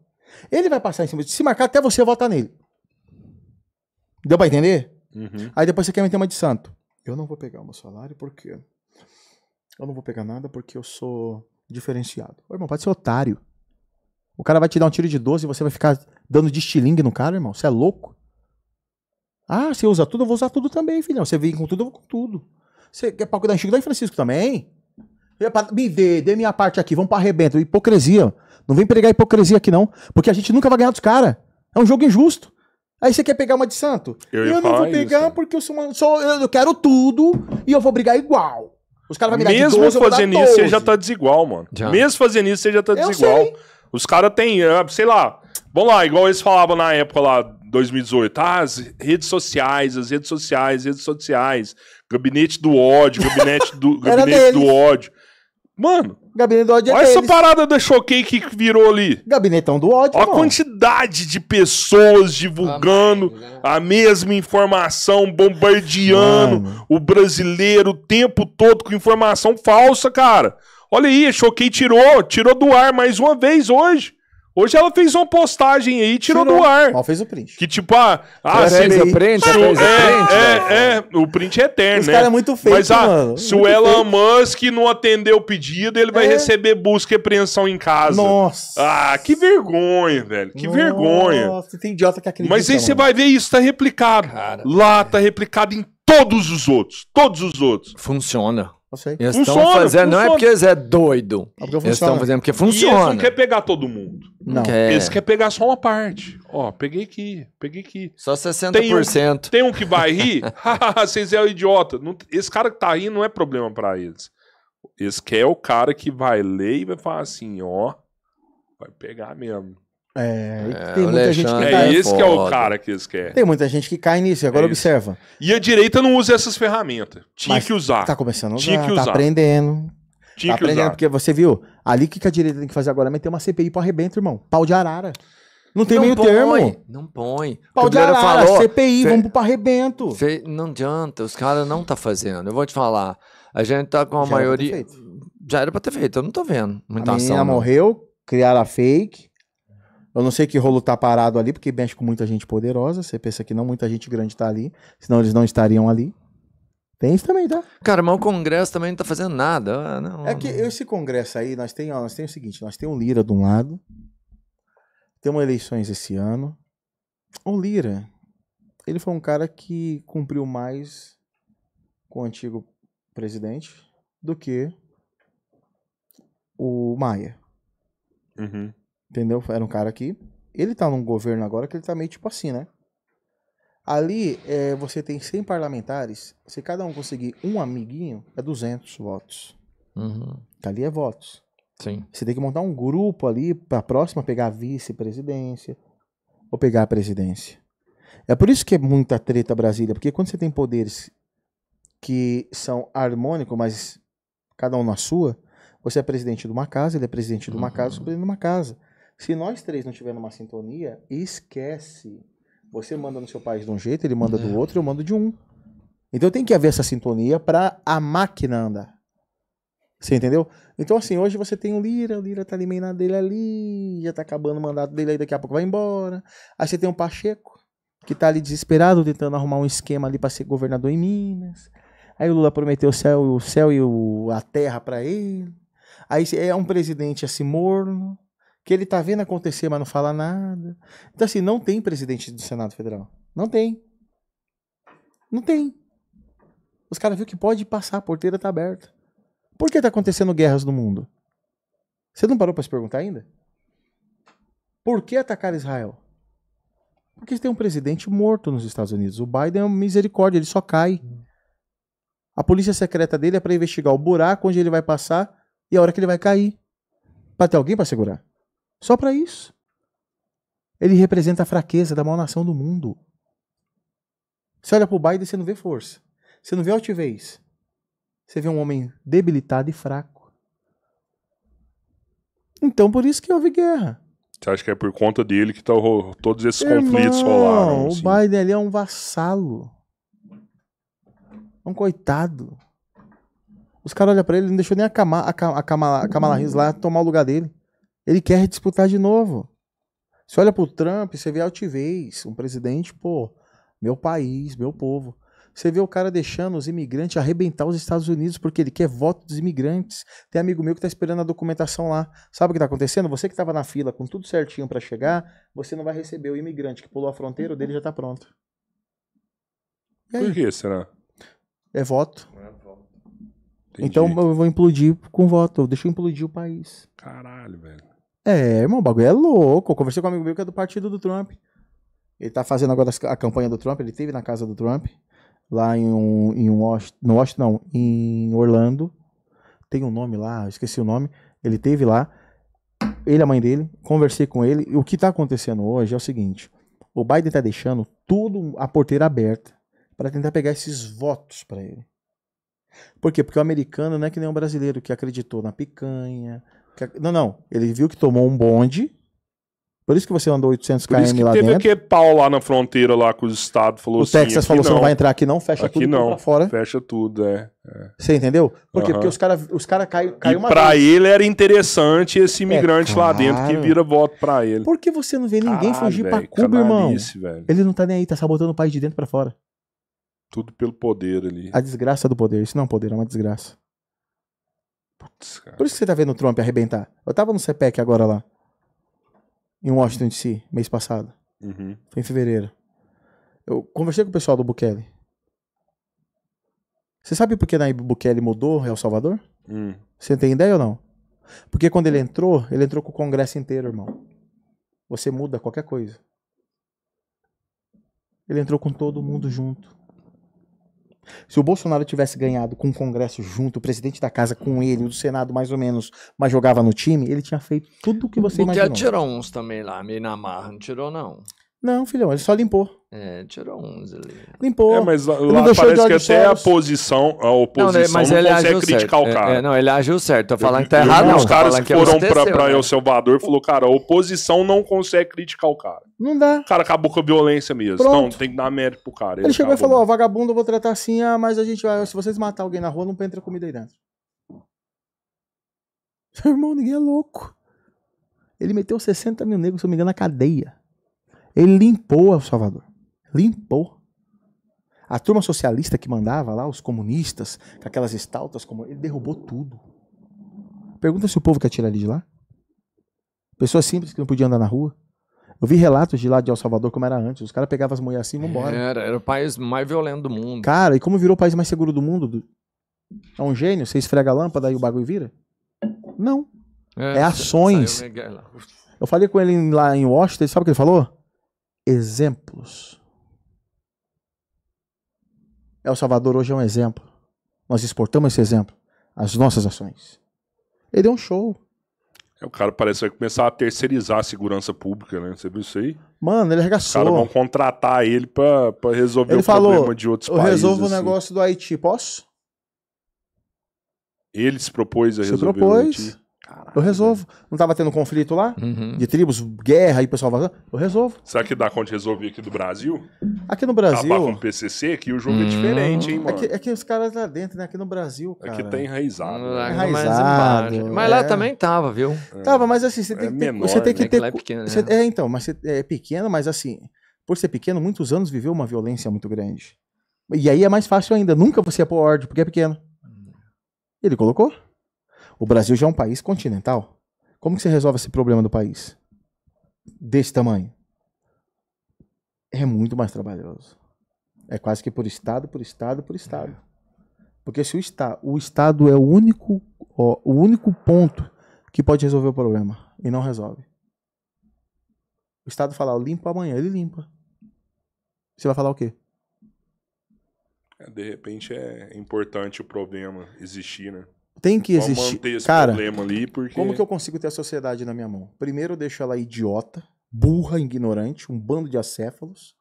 Ele vai passar em cima de se marcar até você votar nele. Deu pra entender? Uhum. Aí depois você quer meter uma de santo eu não vou pegar o meu salário porque eu não vou pegar nada porque eu sou diferenciado. Ô, irmão, pode ser otário. O cara vai te dar um tiro de 12 e você vai ficar dando de estilingue no cara, irmão. Você é louco? Ah, você usa tudo, eu vou usar tudo também, filhão. Você vem com tudo, eu vou com tudo. Você quer palco da Chico, dá Francisco também. Me dê, dê minha parte aqui, vamos pra arrebento. Hipocrisia. Não vem pregar hipocrisia aqui, não. Porque a gente nunca vai ganhar dos caras. É um jogo injusto. Aí você quer pegar uma de santo? Eu, eu não vou pegar isso. porque eu sou, uma, sou eu quero tudo e eu vou brigar igual. Os caras vão me Mesmo 12, fazendo isso, você já tá desigual, mano. Já. Mesmo fazendo isso, você já tá desigual. Os caras têm, ah, sei lá, vamos lá, igual eles falavam na época lá, 2018, ah, as redes sociais, as redes sociais, redes sociais, gabinete do ódio, gabinete do, gabinete do ódio. Mano, Gabinete do ódio é Olha essa parada da Choquei que virou ali. Gabinetão do ódio, Olha a quantidade de pessoas divulgando ah, é a mesma informação, bombardeando Mano. o brasileiro o tempo todo com informação falsa, cara. Olha aí, a Choquei tirou, tirou do ar mais uma vez hoje. Hoje ela fez uma postagem aí e tirou, do ar. Ela fez o print. Que tipo, ah, ah se fez o print, ela é, print. É, é, é, o print é eterno, Esse né? cara é muito feio, Mas, ah, mano. se muito o Elon Musk não atender o pedido, ele vai é. receber busca e apreensão em casa. Nossa. Ah, que vergonha, velho. Que Nossa, vergonha. Nossa, tem idiota que acredita. Mas aí você vai ver isso, tá replicado. Cara, Lá, é. tá replicado em todos os outros. Todos os outros. Funciona. Eu sei. Eles funciona, estão fazendo, funciona. não é porque eles é doido. É porque eles estão fazendo porque funciona. E eles não querem pegar todo mundo. Não. Quer. Eles querem pegar só uma parte. Ó, peguei aqui, peguei aqui. Só 60%. Tem um, tem um que vai rir? Vocês é o idiota. Não, esse cara que tá rindo não é problema para eles. Esse que é o cara que vai ler e vai falar assim, ó, vai pegar mesmo. É, é tem muita gente que cai. É esse que é o cara que eles querem. Tem muita gente que cai nisso. Agora é observa. E a direita não usa essas ferramentas. Tinha Mas que usar. Tá começando a usar. Tinha que tá usar. Tá aprendendo. Tinha tá que aprendendo usar. porque você viu. Ali o que, que a direita tem que fazer agora é meter uma CPI pro arrebento, irmão. Pau de arara. Não tem não meio põe, termo. Não põe. Pau de arara, falou, CPI, vamos para arrebento. não adianta, os caras não tá fazendo. Eu vou te falar. A gente tá com a já maioria. Era já era pra ter feito, eu não tô vendo muita a ação. Menina morreu, criaram a fake. Eu não sei que rolo tá parado ali, porque mexe com muita gente poderosa. Você pensa que não muita gente grande tá ali, senão eles não estariam ali. Tem isso também, tá? Cara, mas o Congresso também não tá fazendo nada. Ah, não, é que esse Congresso aí, nós tem, ó, nós tem o seguinte, nós temos o Lira de um lado, temos eleições esse ano. O Lira, ele foi um cara que cumpriu mais com o antigo presidente do que o Maia. Uhum. Entendeu? Era um cara aqui Ele tá num governo agora que ele tá meio tipo assim, né? Ali é, você tem 100 parlamentares. Se cada um conseguir um amiguinho, é 200 votos. Uhum. Tá ali é votos. Sim. Você tem que montar um grupo ali para próxima pegar a vice-presidência ou pegar a presidência. É por isso que é muita treta Brasília, porque quando você tem poderes que são harmônicos, mas cada um na sua, você é presidente de uma casa, ele é presidente de uma uhum. casa, você presidente de uma casa. Se nós três não tivermos uma sintonia, esquece. Você manda no seu país de um jeito, ele manda é. do outro, eu mando de um. Então tem que haver essa sintonia para a máquina andar. Você entendeu? Então, assim, hoje você tem o Lira, o Lira tá ali meio na dele ali, já tá acabando o mandato dele aí, daqui a pouco vai embora. Aí você tem o Pacheco, que tá ali desesperado, tentando arrumar um esquema ali para ser governador em Minas. Aí o Lula prometeu o céu, o céu e o, a terra para ele. Aí é um presidente assim morno que ele tá vendo acontecer, mas não fala nada. Então, assim, não tem presidente do Senado Federal. Não tem. Não tem. Os caras viram que pode passar, a porteira tá aberta. Por que tá acontecendo guerras no mundo? Você não parou para se perguntar ainda? Por que atacar Israel? Porque tem um presidente morto nos Estados Unidos. O Biden é uma misericórdia, ele só cai. A polícia secreta dele é para investigar o buraco onde ele vai passar e a hora que ele vai cair. Para ter alguém para segurar. Só para isso. Ele representa a fraqueza da nação do mundo. Você olha para o Biden e você não vê força. Você não vê altivez. Você vê um homem debilitado e fraco. Então por isso que houve guerra. Você acha que é por conta dele que tá, todos esses Irmão, é, conflitos rolaram? Assim. O Biden ali é um vassalo. É um coitado. Os caras olham pra ele, e não deixou nem a Kamala, a Kamala, a Kamala Harris lá tomar o lugar dele. Ele quer disputar de novo. Você olha pro Trump, você vê altivez, um presidente, pô, meu país, meu povo. Você vê o cara deixando os imigrantes arrebentar os Estados Unidos porque ele quer voto dos imigrantes. Tem amigo meu que tá esperando a documentação lá. Sabe o que tá acontecendo? Você que tava na fila com tudo certinho para chegar, você não vai receber o imigrante que pulou a fronteira, o dele já tá pronto. Por que será? É voto. É voto. Então eu vou implodir com voto. Deixa eu implodir o país. Caralho, velho. É, irmão, o bagulho é louco. Eu conversei com um amigo meu que é do partido do Trump. Ele tá fazendo agora a campanha do Trump, ele teve na casa do Trump, lá em um. Em um no Washington, não, em Orlando. Tem um nome lá, esqueci o nome. Ele teve lá. Ele, a mãe dele, conversei com ele. E o que tá acontecendo hoje é o seguinte: o Biden tá deixando tudo a porteira aberta para tentar pegar esses votos para ele. Por quê? Porque o americano não é que nem o brasileiro que acreditou na picanha, não, não. Ele viu que tomou um bonde. Por isso que você andou 800 Por isso km que teve aquele pau lá na fronteira lá com os estados. Falou o assim, Texas falou: você não vai entrar aqui, não, fecha aqui tudo não, pra fora. Fecha tudo, é. é. Você entendeu? Por quê? Porque os caras os cara caiu, caiu e uma. Pra vez. ele era interessante esse é imigrante é, lá dentro que vira voto pra ele. Por que você não vê ninguém Caralho, fugir véio, pra Cuba, irmão? Velho. Ele não tá nem aí, tá sabotando o país de dentro pra fora. Tudo pelo poder ali. A desgraça do poder. Isso não é um poder, é uma desgraça. Putz, cara. Por isso que você tá vendo o Trump arrebentar. Eu tava no CPEC agora lá. Em Washington DC, mês passado. Uhum. Foi em fevereiro. Eu conversei com o pessoal do Bukele. Você sabe por que Naib Bukele mudou El Salvador? Hum. Você tem ideia ou não? Porque quando ele entrou, ele entrou com o Congresso inteiro, irmão. Você muda qualquer coisa. Ele entrou com todo mundo junto. Se o Bolsonaro tivesse ganhado com o Congresso junto, o presidente da casa com ele, o do Senado mais ou menos, mas jogava no time, ele tinha feito tudo o que você imaginou. imaginou. Porque tirou uns também lá, meio na marra, não tirou não. Não, filhão, ele só limpou. É, tirou uns ali. Limpou. É, mas lá, lá parece que até a posição, a né, oposição não, mas não ele consegue criticar certo. o é, cara. É, é, não, ele agiu certo. Tô falando eu, que tá errado, não. Os caras que foram que pra, pra né? El Salvador e falou, cara, a oposição não consegue criticar o cara. Não dá. O cara acabou com a violência mesmo. Pronto. Não, tem que dar mérito pro cara. Ele, ele chegou e falou, ó, vagabundo, eu vou tratar assim, ah, mas a gente vai, se vocês matar alguém na rua, não entra comida aí dentro. Seu irmão, ninguém é louco. Ele meteu 60 mil negros, se eu não me engano, na cadeia. Ele limpou El Salvador. Limpou. A turma socialista que mandava lá, os comunistas, com aquelas estaltas, como ele derrubou tudo. Pergunta se o povo quer tirar ele de lá. Pessoas simples que não podiam andar na rua. Eu vi relatos de lá de El Salvador como era antes. Os caras pegavam as mulheres assim e vambora. Era, era o país mais violento do mundo. Cara, e como virou o país mais seguro do mundo? É um gênio? Você esfrega a lâmpada e o bagulho vira? Não. É, é ações. Eu falei com ele lá em Washington, sabe o que ele falou? exemplos. El é Salvador hoje é um exemplo. Nós exportamos esse exemplo as nossas ações. Ele deu um show. É, o cara parece que vai começar a terceirizar a segurança pública, né? Você viu isso aí? Mano, ele arregaçou. Os caras vão contratar ele pra, pra resolver ele o falou, problema de outros eu países. Eu resolvo assim. o negócio do Haiti, posso? Ele se propôs a se resolver. Se propôs. Eu resolvo. Não tava tendo conflito lá? Uhum. De tribos, guerra, e o pessoal vazando? Eu resolvo. Será que dá conta de resolver aqui do Brasil? Aqui no Brasil. Acabar com o PCC, que o jogo é hum. diferente, hein, mano? É que, é que os caras lá dentro, né? Aqui no Brasil, é cara. Aqui tá enraizado. Né? Mas lá é. também tava, viu? É. Tava, mas assim, você é tem que ter. Menor, você tem que né? ter. É, pequeno, você, né? é, então, mas você, é pequeno, mas assim, por ser pequeno, muitos anos viveu uma violência muito grande. E aí é mais fácil ainda. Nunca você ia pôr ordem, porque é pequeno. Hum. Ele colocou. O Brasil já é um país continental. Como que você resolve esse problema do país? Desse tamanho? É muito mais trabalhoso. É quase que por estado, por estado, por estado. Porque se o, o estado é o único, ó, o único ponto que pode resolver o problema e não resolve. O estado falar, limpa amanhã, ele limpa. Você vai falar o quê? É, de repente é importante o problema existir, né? Tem que existir. Manter esse Cara, problema ali porque... como que eu consigo ter a sociedade na minha mão? Primeiro eu deixo ela idiota, burra, ignorante, um bando de acéfalos.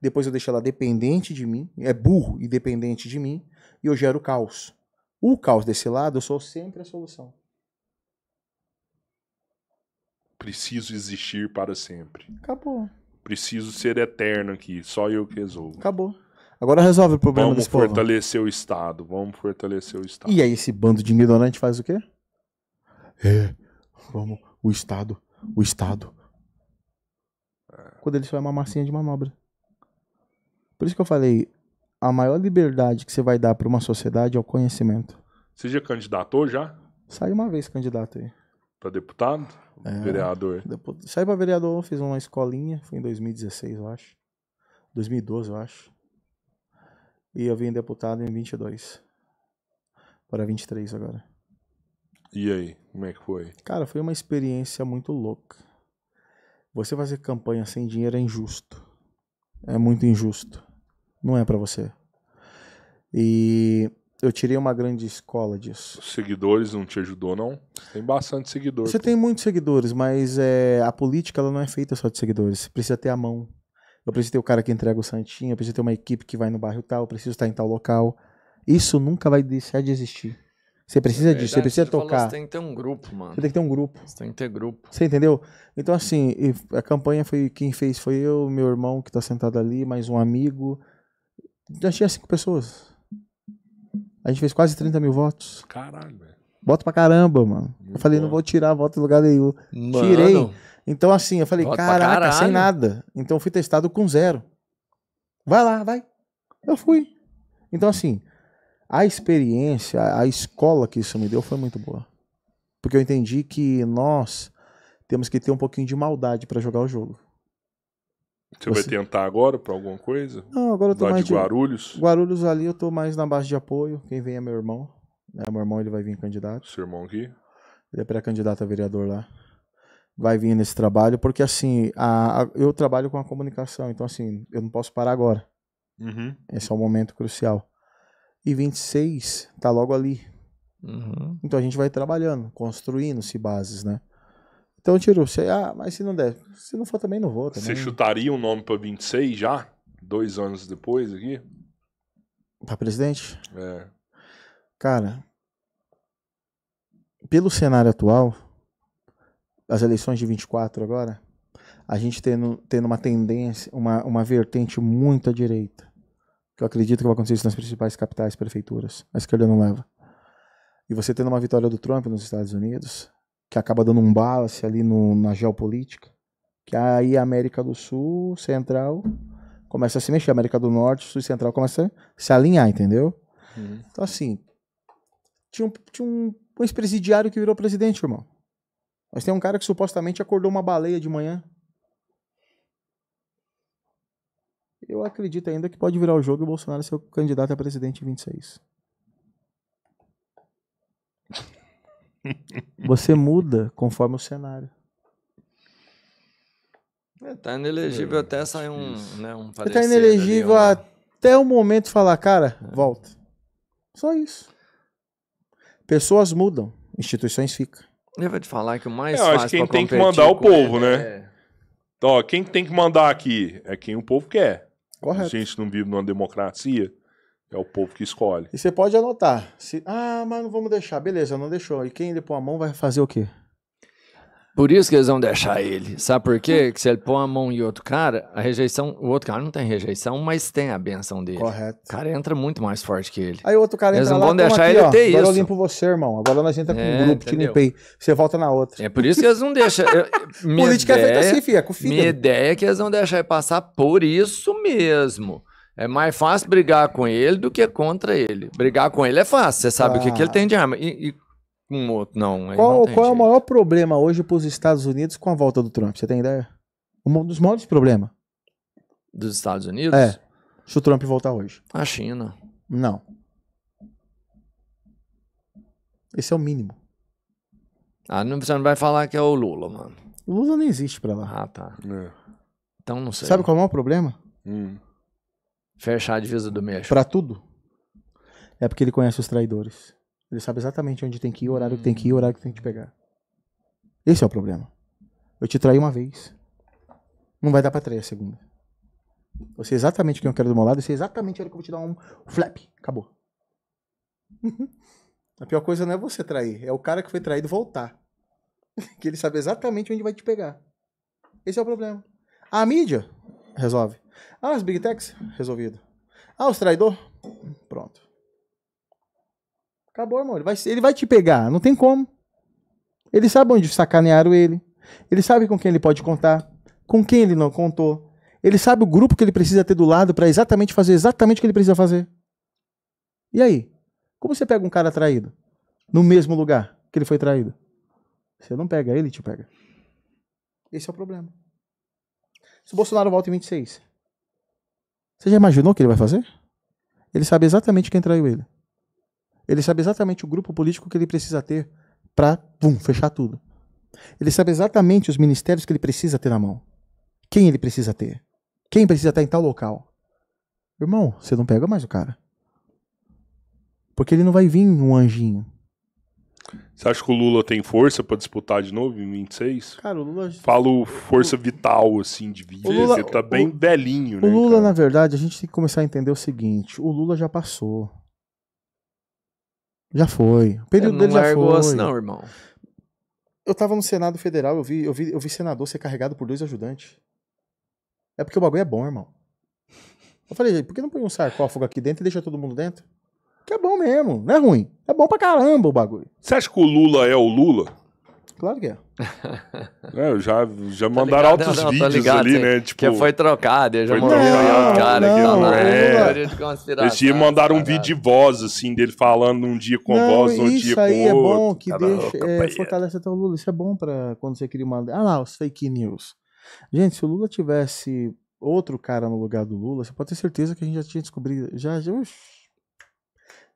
Depois eu deixo ela dependente de mim, é burro e dependente de mim, e eu gero caos. O caos desse lado, eu sou sempre a solução. Preciso existir para sempre. Acabou. Preciso ser eterno aqui, só eu que resolvo. Acabou. Agora resolve o problema vamos desse povo. Vamos fortalecer o Estado, vamos fortalecer o Estado. E aí esse bando de ignorante faz o quê? É, vamos, o Estado, o Estado. É. Quando ele só é uma massinha de manobra. Por isso que eu falei, a maior liberdade que você vai dar para uma sociedade é o conhecimento. Você já candidatou já? Sai uma vez candidato aí. Para deputado? É, vereador? Depois, para vereador, fiz uma escolinha, foi em 2016, eu acho. 2012, eu acho. E eu vim deputado em 22. Para 23 agora. E aí, como é que foi? Cara, foi uma experiência muito louca. Você fazer campanha sem dinheiro é injusto. É muito injusto. Não é para você. E eu tirei uma grande escola disso. Os seguidores não te ajudou, não? tem bastante seguidores. Você pô. tem muitos seguidores, mas é, a política ela não é feita só de seguidores. Você precisa ter a mão eu preciso ter o cara que entrega o santinho, eu preciso ter uma equipe que vai no bairro tal, eu preciso estar em tal local. Isso nunca vai deixar de existir. Você é precisa disso, você precisa tocar. Falou, você tem que ter um grupo, mano. Você tem que ter um grupo. Você tem que ter grupo. Você entendeu? Então, assim, a campanha foi quem fez foi eu, meu irmão que tá sentado ali, mais um amigo. Já tinha cinco pessoas. A gente fez quase 30 mil votos. Caralho, velho. Voto pra caramba, mano. Muito eu falei, bom. não vou tirar voto em lugar nenhum. Mano. Tirei. Então, assim, eu falei, caraca, sem nada. Então, eu fui testado com zero. Vai lá, vai. Eu fui. Então, assim, a experiência, a escola que isso me deu foi muito boa. Porque eu entendi que nós temos que ter um pouquinho de maldade para jogar o jogo. Você, Você, vai tentar agora para alguma coisa? Não, agora eu tô Lá mais de Guarulhos. De... Guarulhos ali eu tô mais na base de apoio. Quem vem é meu irmão. É, meu irmão ele vai vir candidato. Seu irmão aqui? Ele é pré-candidato a vereador lá vai vir nesse trabalho, porque assim, a, a, eu trabalho com a comunicação, então assim, eu não posso parar agora. Uhum. Esse é o momento crucial. E 26 tá logo ali. Uhum. Então a gente vai trabalhando, construindo-se bases, né? Então, Tiro, você, ah, mas se não der, se não for também não vou. Também. Você chutaria um nome pra 26 já? Dois anos depois aqui? Pra presidente? É. Cara, pelo cenário atual, as eleições de 24 agora, a gente tendo, tendo uma tendência, uma, uma vertente muito à direita. Que eu acredito que vai acontecer isso nas principais capitais, prefeituras. A esquerda não leva. E você tendo uma vitória do Trump nos Estados Unidos, que acaba dando um balance ali no, na geopolítica, que aí a América do Sul, Central, começa a se mexer. A América do Norte, Sul e Central começa a se alinhar, entendeu? Uhum. Então, assim, tinha um, tinha um, um ex-presidiário que virou presidente, irmão. Mas tem um cara que supostamente acordou uma baleia de manhã. Eu acredito ainda que pode virar o jogo e o Bolsonaro ser o candidato a presidente em 26. Você muda conforme o cenário. É, tá inelegível é, até é sair um, né, um parecer. Tá inelegível ali, né? até o momento falar, cara, é. volta. Só isso. Pessoas mudam, instituições ficam. Eu vou te falar que o mais é, eu acho que quem tem que mandar o povo, né? É... Então, ó, quem tem que mandar aqui é quem o povo quer. Correto. A gente não vive numa democracia, é o povo que escolhe. E você pode anotar. Se, ah, mas não vamos deixar. Beleza, não deixou. E quem ele põe a mão vai fazer o quê? Por isso que eles vão deixar ele. Sabe por quê? Que se ele pôr a mão em outro cara, a rejeição. O outro cara não tem rejeição, mas tem a benção dele. Correto. O cara entra muito mais forte que ele. Aí o outro cara eles entra Eles não lá, vão deixar aqui, ele ó, ter agora isso. Agora eu limpo você, irmão. Agora nós entra com é, um grupo, te limpei. Você volta na outra. É por isso que eles não deixam. Eu, Política ideia, é feita assim, filha, é com filho. Minha ideia é que eles vão deixar ele passar por isso mesmo. É mais fácil brigar com ele do que contra ele. Brigar com ele é fácil, você sabe ah. o que, que ele ah. tem de arma. E, e um outro, não. Qual, não qual é o maior problema hoje para os Estados Unidos com a volta do Trump? Você tem ideia? Um dos maiores problemas. Dos Estados Unidos? É. Se o Trump voltar hoje. A China. Não. Esse é o mínimo. Ah, não, você não vai falar que é o Lula, mano. O Lula nem existe pra lá. Ah, tá. É. Então não sei. Sabe qual é o maior problema? Hum. Fechar a divisa do México. Pra tudo. É porque ele conhece os traidores. Ele sabe exatamente onde tem que ir, o horário que tem que ir, o hum. horário que tem que pegar. Esse é o problema. Eu te traí uma vez. Não vai dar pra trair a segunda. Você é exatamente quem eu quero do meu lado, você é exatamente a hora que eu vou te dar um flap. Acabou. a pior coisa não é você trair, é o cara que foi traído voltar. que ele sabe exatamente onde vai te pegar. Esse é o problema. A mídia resolve. Ah, as big techs, resolvido. Ah, os traidor, pronto. Acabou, irmão. Ele vai, ele vai te pegar, não tem como. Ele sabe onde sacanearam ele. Ele sabe com quem ele pode contar, com quem ele não contou. Ele sabe o grupo que ele precisa ter do lado para exatamente fazer exatamente o que ele precisa fazer. E aí? Como você pega um cara traído no mesmo lugar que ele foi traído? Você não pega, ele te pega. Esse é o problema. Se o Bolsonaro volta em 26, você já imaginou o que ele vai fazer? Ele sabe exatamente quem traiu ele. Ele sabe exatamente o grupo político que ele precisa ter para fechar tudo. Ele sabe exatamente os ministérios que ele precisa ter na mão. Quem ele precisa ter. Quem precisa estar em tal local. Irmão, você não pega mais o cara. Porque ele não vai vir um anjinho. Você acha que o Lula tem força para disputar de novo em 26? Cara, o Lula. Falo força o... vital, assim, de vida. Lula... tá bem o... velhinho, né? O Lula, cara? na verdade, a gente tem que começar a entender o seguinte: o Lula já passou. Já foi. O período dele já foi. Assim, não, irmão. Eu tava no Senado Federal, eu vi, eu vi, eu vi senador ser carregado por dois ajudantes. É porque o bagulho é bom, irmão. Eu falei, por que não põe um sarcófago aqui dentro e deixa todo mundo dentro? Que é bom mesmo, não é ruim. É bom pra caramba o bagulho. Você acha que o Lula é o Lula? Claro que é. É, já já tá mandaram ligado? altos não, tá vídeos ligado, ali, assim, né? Tipo, que foi trocado, já mandei um cara não, é. que tá lá. É. Eles iam mandaram um tá vídeo de voz, assim, dele falando um dia com não, voz, um dia com outro. Isso aí é bom, que tá deixa, é, fortalece até o Lula. Isso é bom pra quando você queria mandar. Ah lá, os fake news. Gente, se o Lula tivesse outro cara no lugar do Lula, você pode ter certeza que a gente já tinha descobrido. Já, já...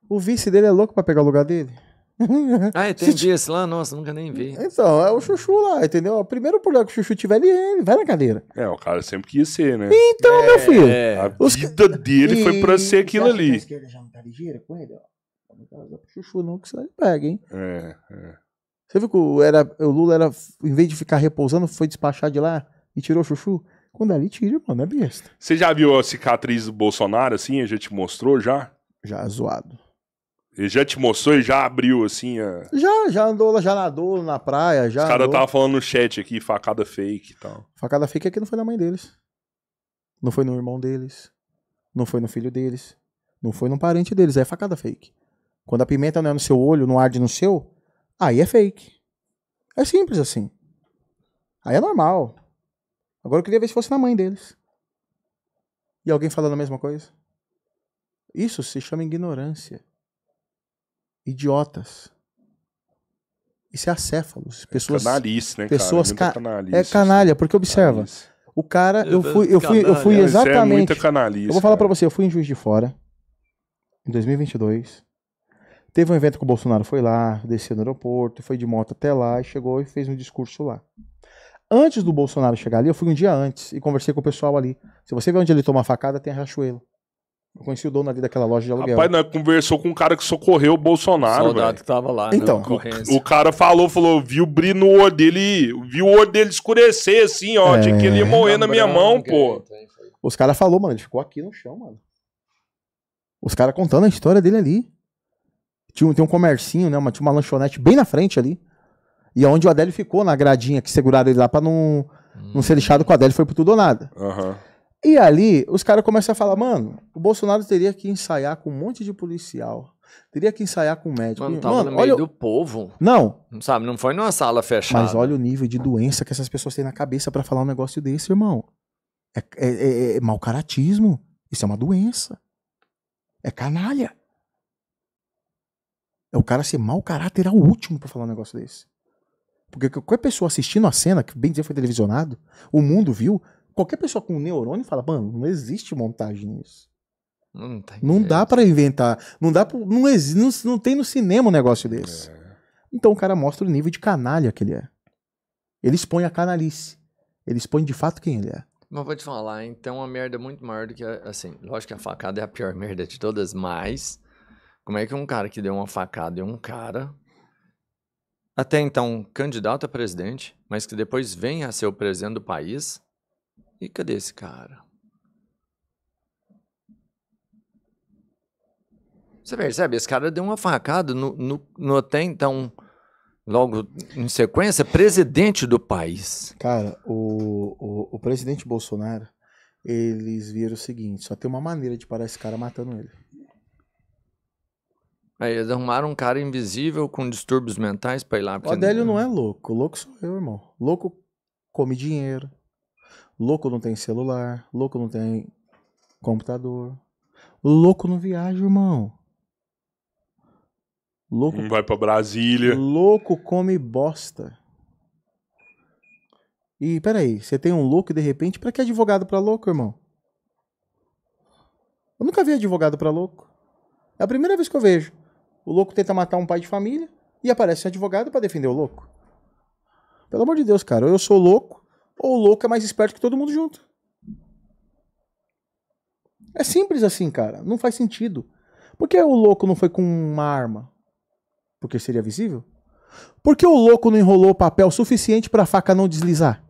O vice dele é louco pra pegar o lugar dele. ah, entendi. Esse lá, nossa, nunca nem vi. Então, é o Chuchu lá, entendeu? O primeiro problema que o Chuchu tiver, ele, ele vai na cadeira. É, o cara sempre quis ser, né? Então, é, meu filho. É. A os... vida dele e... foi pra ser aquilo ali. A esquerda já não tá ligeira com ele, ó. Não Chuchu, não, que senão ele pega, hein? É, é. Você viu que o, era, o Lula, era, em vez de ficar repousando, foi despachar de lá e tirou o Chuchu? Quando é ali tira, mano, é besta. Você já viu a cicatriz do Bolsonaro, assim? A gente mostrou já? Já, zoado. Ele já te mostrou e já abriu, assim, a... Já, já andou, já nadou na praia, já Os caras tava falando no chat aqui, facada fake e tal. Facada fake que não foi na mãe deles. Não foi no irmão deles. Não foi no filho deles. Não foi no parente deles. É facada fake. Quando a pimenta não é no seu olho, não arde no seu, aí é fake. É simples assim. Aí é normal. Agora eu queria ver se fosse na mãe deles. E alguém falando a mesma coisa. Isso se chama ignorância idiotas. Isso é acéfalos. É pessoas, canalice, né, pessoas cara? Ca canalice, é assim. canalha, porque observa. Canalice. O cara, eu é fui, eu fui, eu fui é exatamente. é canalice, eu vou falar para você, eu fui em Juiz de Fora em 2022. Teve um evento que o Bolsonaro foi lá, desceu no aeroporto, foi de moto até lá e chegou e fez um discurso lá. Antes do Bolsonaro chegar ali, eu fui um dia antes e conversei com o pessoal ali. Se você vê onde ele toma facada, tem a Rachuelo. Eu conheci o dono ali daquela loja de aluguel. Rapaz, não, conversou com um cara que socorreu o Bolsonaro, O soldado que tava lá né, Então. O, o cara falou, falou, viu o brilho no olho dele, viu o olho dele escurecer assim, ó, É. tinha que ele ia morrer na minha mão, pô. É, então, Os caras falou, mano, ele ficou aqui no chão, mano. Os caras contando a história dele ali. Tinha, um- um comercinho, né? Uma, tinha uma lanchonete bem na frente ali. E é onde o Adélio ficou, na gradinha que seguraram ele lá pra não, não ser lixado com o Adélio, foi pro tudo ou nada. Aham. E ali, os caras começam a falar, mano, o Bolsonaro teria que ensaiar com um monte de policial. Teria que ensaiar com médico. Mano, tava mano, no meio olha... do povo. Não. Não sabe, não foi numa sala fechada. Mas olha o nível de doença que essas pessoas têm na cabeça para falar um negócio desse, irmão. É, é, é, é mau caratismo. Isso é uma doença. É canalha. É o cara ser mau caráter ao último para falar um negócio desse. Porque qualquer pessoa assistindo a cena, que bem dizer foi televisionado, o mundo viu, qualquer pessoa com um neurônio fala, mano, não existe montagem nisso. Não, tá não dá para inventar. Não dá pra, não, existe, não, não, tem no cinema um negócio é. desse. É. Então o cara mostra o nível de canalha que ele é. Ele expõe a canalice. Ele expõe de fato quem ele é. Mas vou te falar, então uma merda muito maior do que. A, assim, lógico que a facada é a pior merda de todas, mas. Como é que um cara que deu uma facada e um cara. Até então, candidato a presidente, mas que depois vem a ser o presidente do país, e cadê esse cara? Você percebe? Esse cara deu uma facada no, no, no até então, logo em sequência, presidente do país. Cara, o, o, o presidente Bolsonaro, eles viram o seguinte: só tem uma maneira de parar esse cara matando ele. Aí eles arrumaram um cara invisível com distúrbios mentais pra ir lá. O Adélio não é louco. Louco sou eu, irmão. Louco come dinheiro, Louco não tem celular, louco não tem computador. Louco não viaja, irmão. Louco não vai para Brasília. Louco come bosta. E peraí, você tem um louco e de repente, para que advogado para louco, irmão? Eu nunca vi advogado para louco. É a primeira vez que eu vejo. O louco tenta matar um pai de família e aparece um advogado para defender o louco. Pelo amor de Deus, cara, eu sou louco, ou o louco é mais esperto que todo mundo junto. É simples assim, cara. Não faz sentido. Por que o louco não foi com uma arma? Porque seria visível? Por que o louco não enrolou o papel suficiente para a faca não deslizar?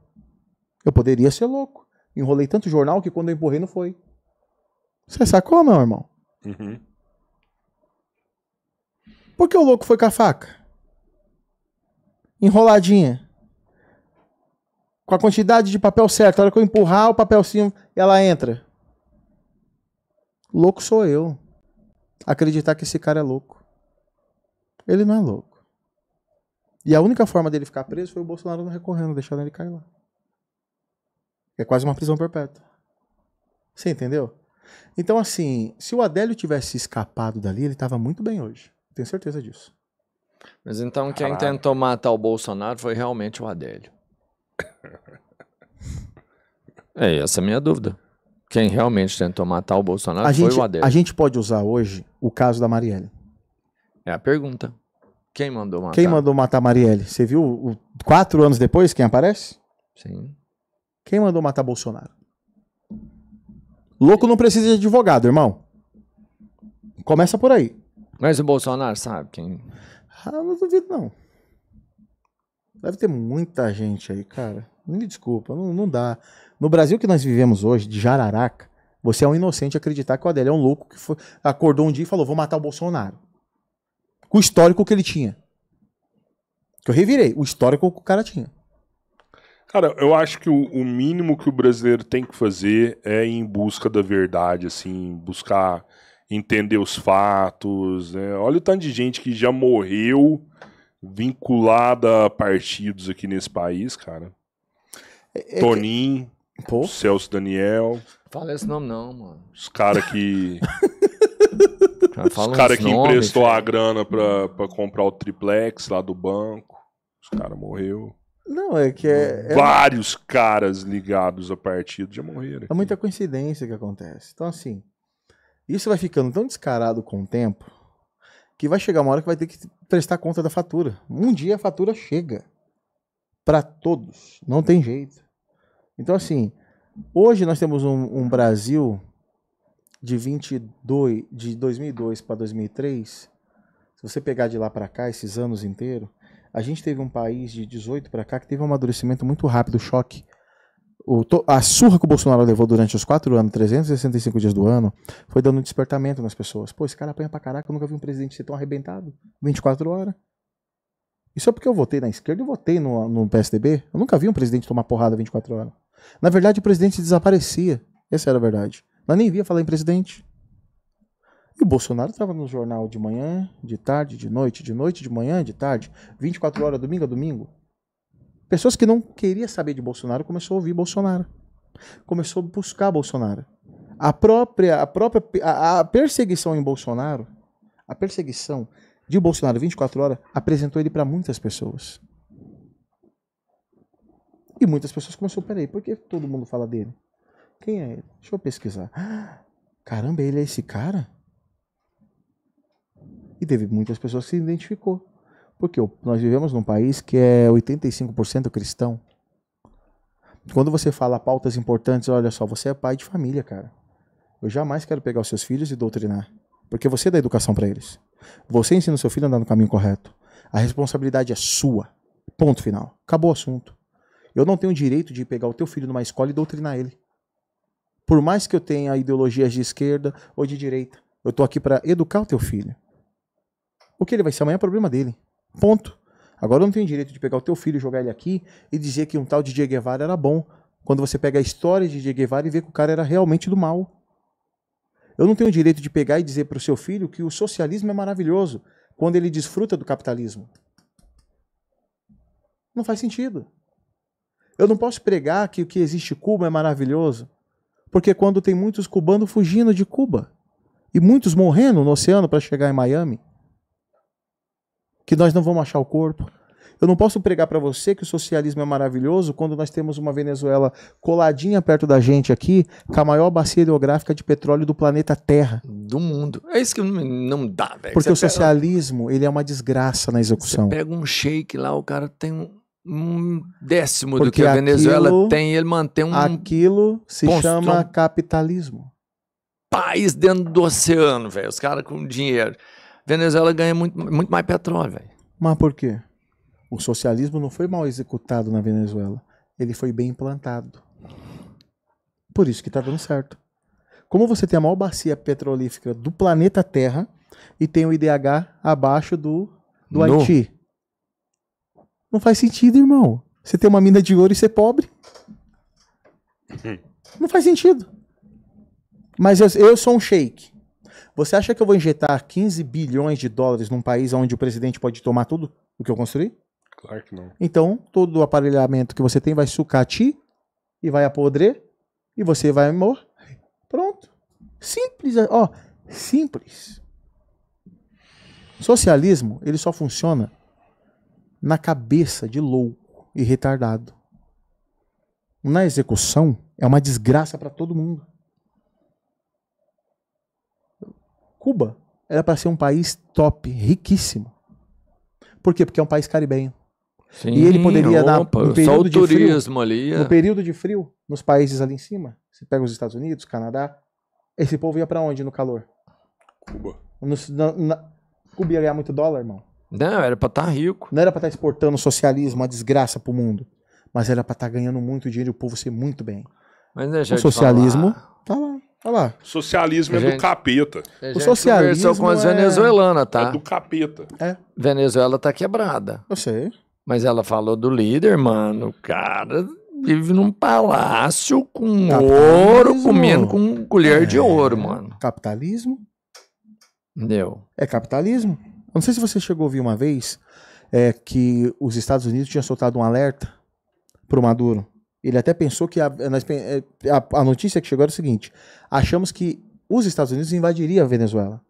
Eu poderia ser louco. Enrolei tanto jornal que quando eu empurrei não foi. Você sacou, meu irmão? Uhum. Por que o louco foi com a faca? Enroladinha com a quantidade de papel certa. A hora que eu empurrar o papelzinho, ela entra. Louco sou eu. Acreditar que esse cara é louco. Ele não é louco. E a única forma dele ficar preso foi o Bolsonaro não recorrendo, deixando ele cair lá. É quase uma prisão perpétua. Você entendeu? Então, assim, se o Adélio tivesse escapado dali, ele estava muito bem hoje. Tenho certeza disso. Mas então quem Caraca. tentou matar o Bolsonaro foi realmente o Adélio. É essa é a minha dúvida. Quem realmente tentou matar o Bolsonaro a foi gente, o Haddad. A gente pode usar hoje o caso da Marielle. É a pergunta. Quem mandou matar? Quem mandou matar a Marielle? Você viu o, quatro anos depois quem aparece? Sim. Quem mandou matar Bolsonaro? Louco não precisa de advogado, irmão. Começa por aí. Mas o Bolsonaro sabe quem. Ah, não duvido, não. Deve ter muita gente aí, cara. Me desculpa, não, não dá. No Brasil que nós vivemos hoje, de jararaca, você é um inocente acreditar que o Adélio é um louco que foi, acordou um dia e falou: vou matar o Bolsonaro. Com o histórico que ele tinha. Que eu revirei, o histórico que o cara tinha. Cara, eu acho que o, o mínimo que o brasileiro tem que fazer é ir em busca da verdade, assim, buscar entender os fatos. Né? Olha o tanto de gente que já morreu vinculada a partidos aqui nesse país, cara. É, é Toninho, que... Celso Daniel. Fala esse nome não, mano. Os caras que. os caras que nomes, emprestou cara. a grana pra, pra comprar o triplex lá do banco. Os caras morreu. Não, é que é. é- Vários é... caras ligados a partido já morreram. É muita coincidência que acontece. Então, assim, isso vai ficando tão descarado com o tempo que vai chegar uma hora que vai ter que prestar conta da fatura. Um dia a fatura chega para todos, não tem jeito. Então, assim, hoje nós temos um, um Brasil de 22, de 2002 para 2003. Se você pegar de lá para cá esses anos inteiros, a gente teve um país de 18 para cá que teve um amadurecimento muito rápido, choque o, a surra que o Bolsonaro levou durante os quatro anos, 365 dias do ano, foi dando um despertamento nas pessoas. Pô, esse cara apanha pra caraca, eu nunca vi um presidente ser tão arrebentado. 24 horas. Isso é porque eu votei na esquerda, eu votei no, no PSDB. Eu nunca vi um presidente tomar porrada 24 horas. Na verdade, o presidente desaparecia. Essa era a verdade. Nós nem via falar em presidente. E o Bolsonaro estava no jornal de manhã, de tarde, de noite, de noite, de manhã, de tarde, 24 horas, domingo a domingo. Pessoas que não queriam saber de Bolsonaro começou a ouvir Bolsonaro. Começou a buscar Bolsonaro. A própria, a própria a, a perseguição em Bolsonaro, a perseguição de Bolsonaro 24 horas apresentou ele para muitas pessoas. E muitas pessoas começaram, peraí, por que todo mundo fala dele? Quem é ele? Deixa eu pesquisar. Caramba, ele é esse cara? E teve muitas pessoas que se identificou. Porque nós vivemos num país que é 85% cristão. Quando você fala pautas importantes, olha só, você é pai de família, cara. Eu jamais quero pegar os seus filhos e doutrinar. Porque você dá educação para eles. Você ensina o seu filho a andar no caminho correto. A responsabilidade é sua. Ponto final. Acabou o assunto. Eu não tenho o direito de pegar o teu filho numa escola e doutrinar ele. Por mais que eu tenha ideologias de esquerda ou de direita, eu tô aqui para educar o teu filho. O que ele vai ser amanhã é problema dele. Ponto. Agora eu não tenho direito de pegar o teu filho, jogar ele aqui e dizer que um tal de Diego Guevara era bom, quando você pega a história de Diego Guevara e vê que o cara era realmente do mal. Eu não tenho direito de pegar e dizer para o seu filho que o socialismo é maravilhoso, quando ele desfruta do capitalismo. Não faz sentido. Eu não posso pregar que o que existe em Cuba é maravilhoso, porque quando tem muitos cubanos fugindo de Cuba e muitos morrendo no oceano para chegar em Miami, que nós não vamos achar o corpo. Eu não posso pregar para você que o socialismo é maravilhoso quando nós temos uma Venezuela coladinha perto da gente aqui, com a maior bacia hidrográfica de petróleo do planeta Terra. Do mundo. É isso que não dá, velho. Porque você o socialismo, pega... ele é uma desgraça na execução. Você pega um shake lá, o cara tem um, um décimo Porque do que a Venezuela aquilo, tem, ele mantém um. Aquilo se posto, chama capitalismo. País dentro do oceano, velho. Os caras com dinheiro. Venezuela ganha muito, muito mais petróleo, velho. Mas por quê? O socialismo não foi mal executado na Venezuela. Ele foi bem implantado. Por isso que está dando certo. Como você tem a maior bacia petrolífera do planeta Terra e tem o IDH abaixo do, do no. Haiti. Não faz sentido, irmão. Você ter uma mina de ouro e ser é pobre. Hum. Não faz sentido. Mas eu, eu sou um sheik. Você acha que eu vou injetar 15 bilhões de dólares num país onde o presidente pode tomar tudo o que eu construí? Claro que não. Então, todo o aparelhamento que você tem vai sucati e vai apodrer e você vai morrer. Pronto. Simples, ó, simples. Socialismo, ele só funciona na cabeça de louco e retardado. Na execução, é uma desgraça para todo mundo. Cuba era para ser um país top, riquíssimo. Por quê? Porque é um país caribenho. Sim, e ele poderia opa, dar um período de frio, ali, é. no período de frio, nos países ali em cima, você pega os Estados Unidos, Canadá, esse povo ia para onde no calor? Cuba. No, na, na, Cuba ia ganhar muito dólar, irmão. Não, era para estar tá rico. Não era para estar tá exportando socialismo, uma desgraça pro mundo, mas era para estar tá ganhando muito dinheiro e o povo ser muito bem. Mas o socialismo falar. tá lá. Olha lá. Socialismo gente, é, é do capeta. É o socialismo com as é... venezuelanas, tá? É do capeta. É. Venezuela tá quebrada. Eu sei. Mas ela falou do líder, mano. O cara vive num palácio com ouro, comendo com colher é. de ouro, mano. Capitalismo? Deu. É capitalismo? Eu não sei se você chegou a ouvir uma vez é, que os Estados Unidos tinham soltado um alerta pro Maduro. Ele até pensou que a, é, a, a notícia que chegou era o seguinte: achamos que os Estados Unidos invadiriam a Venezuela.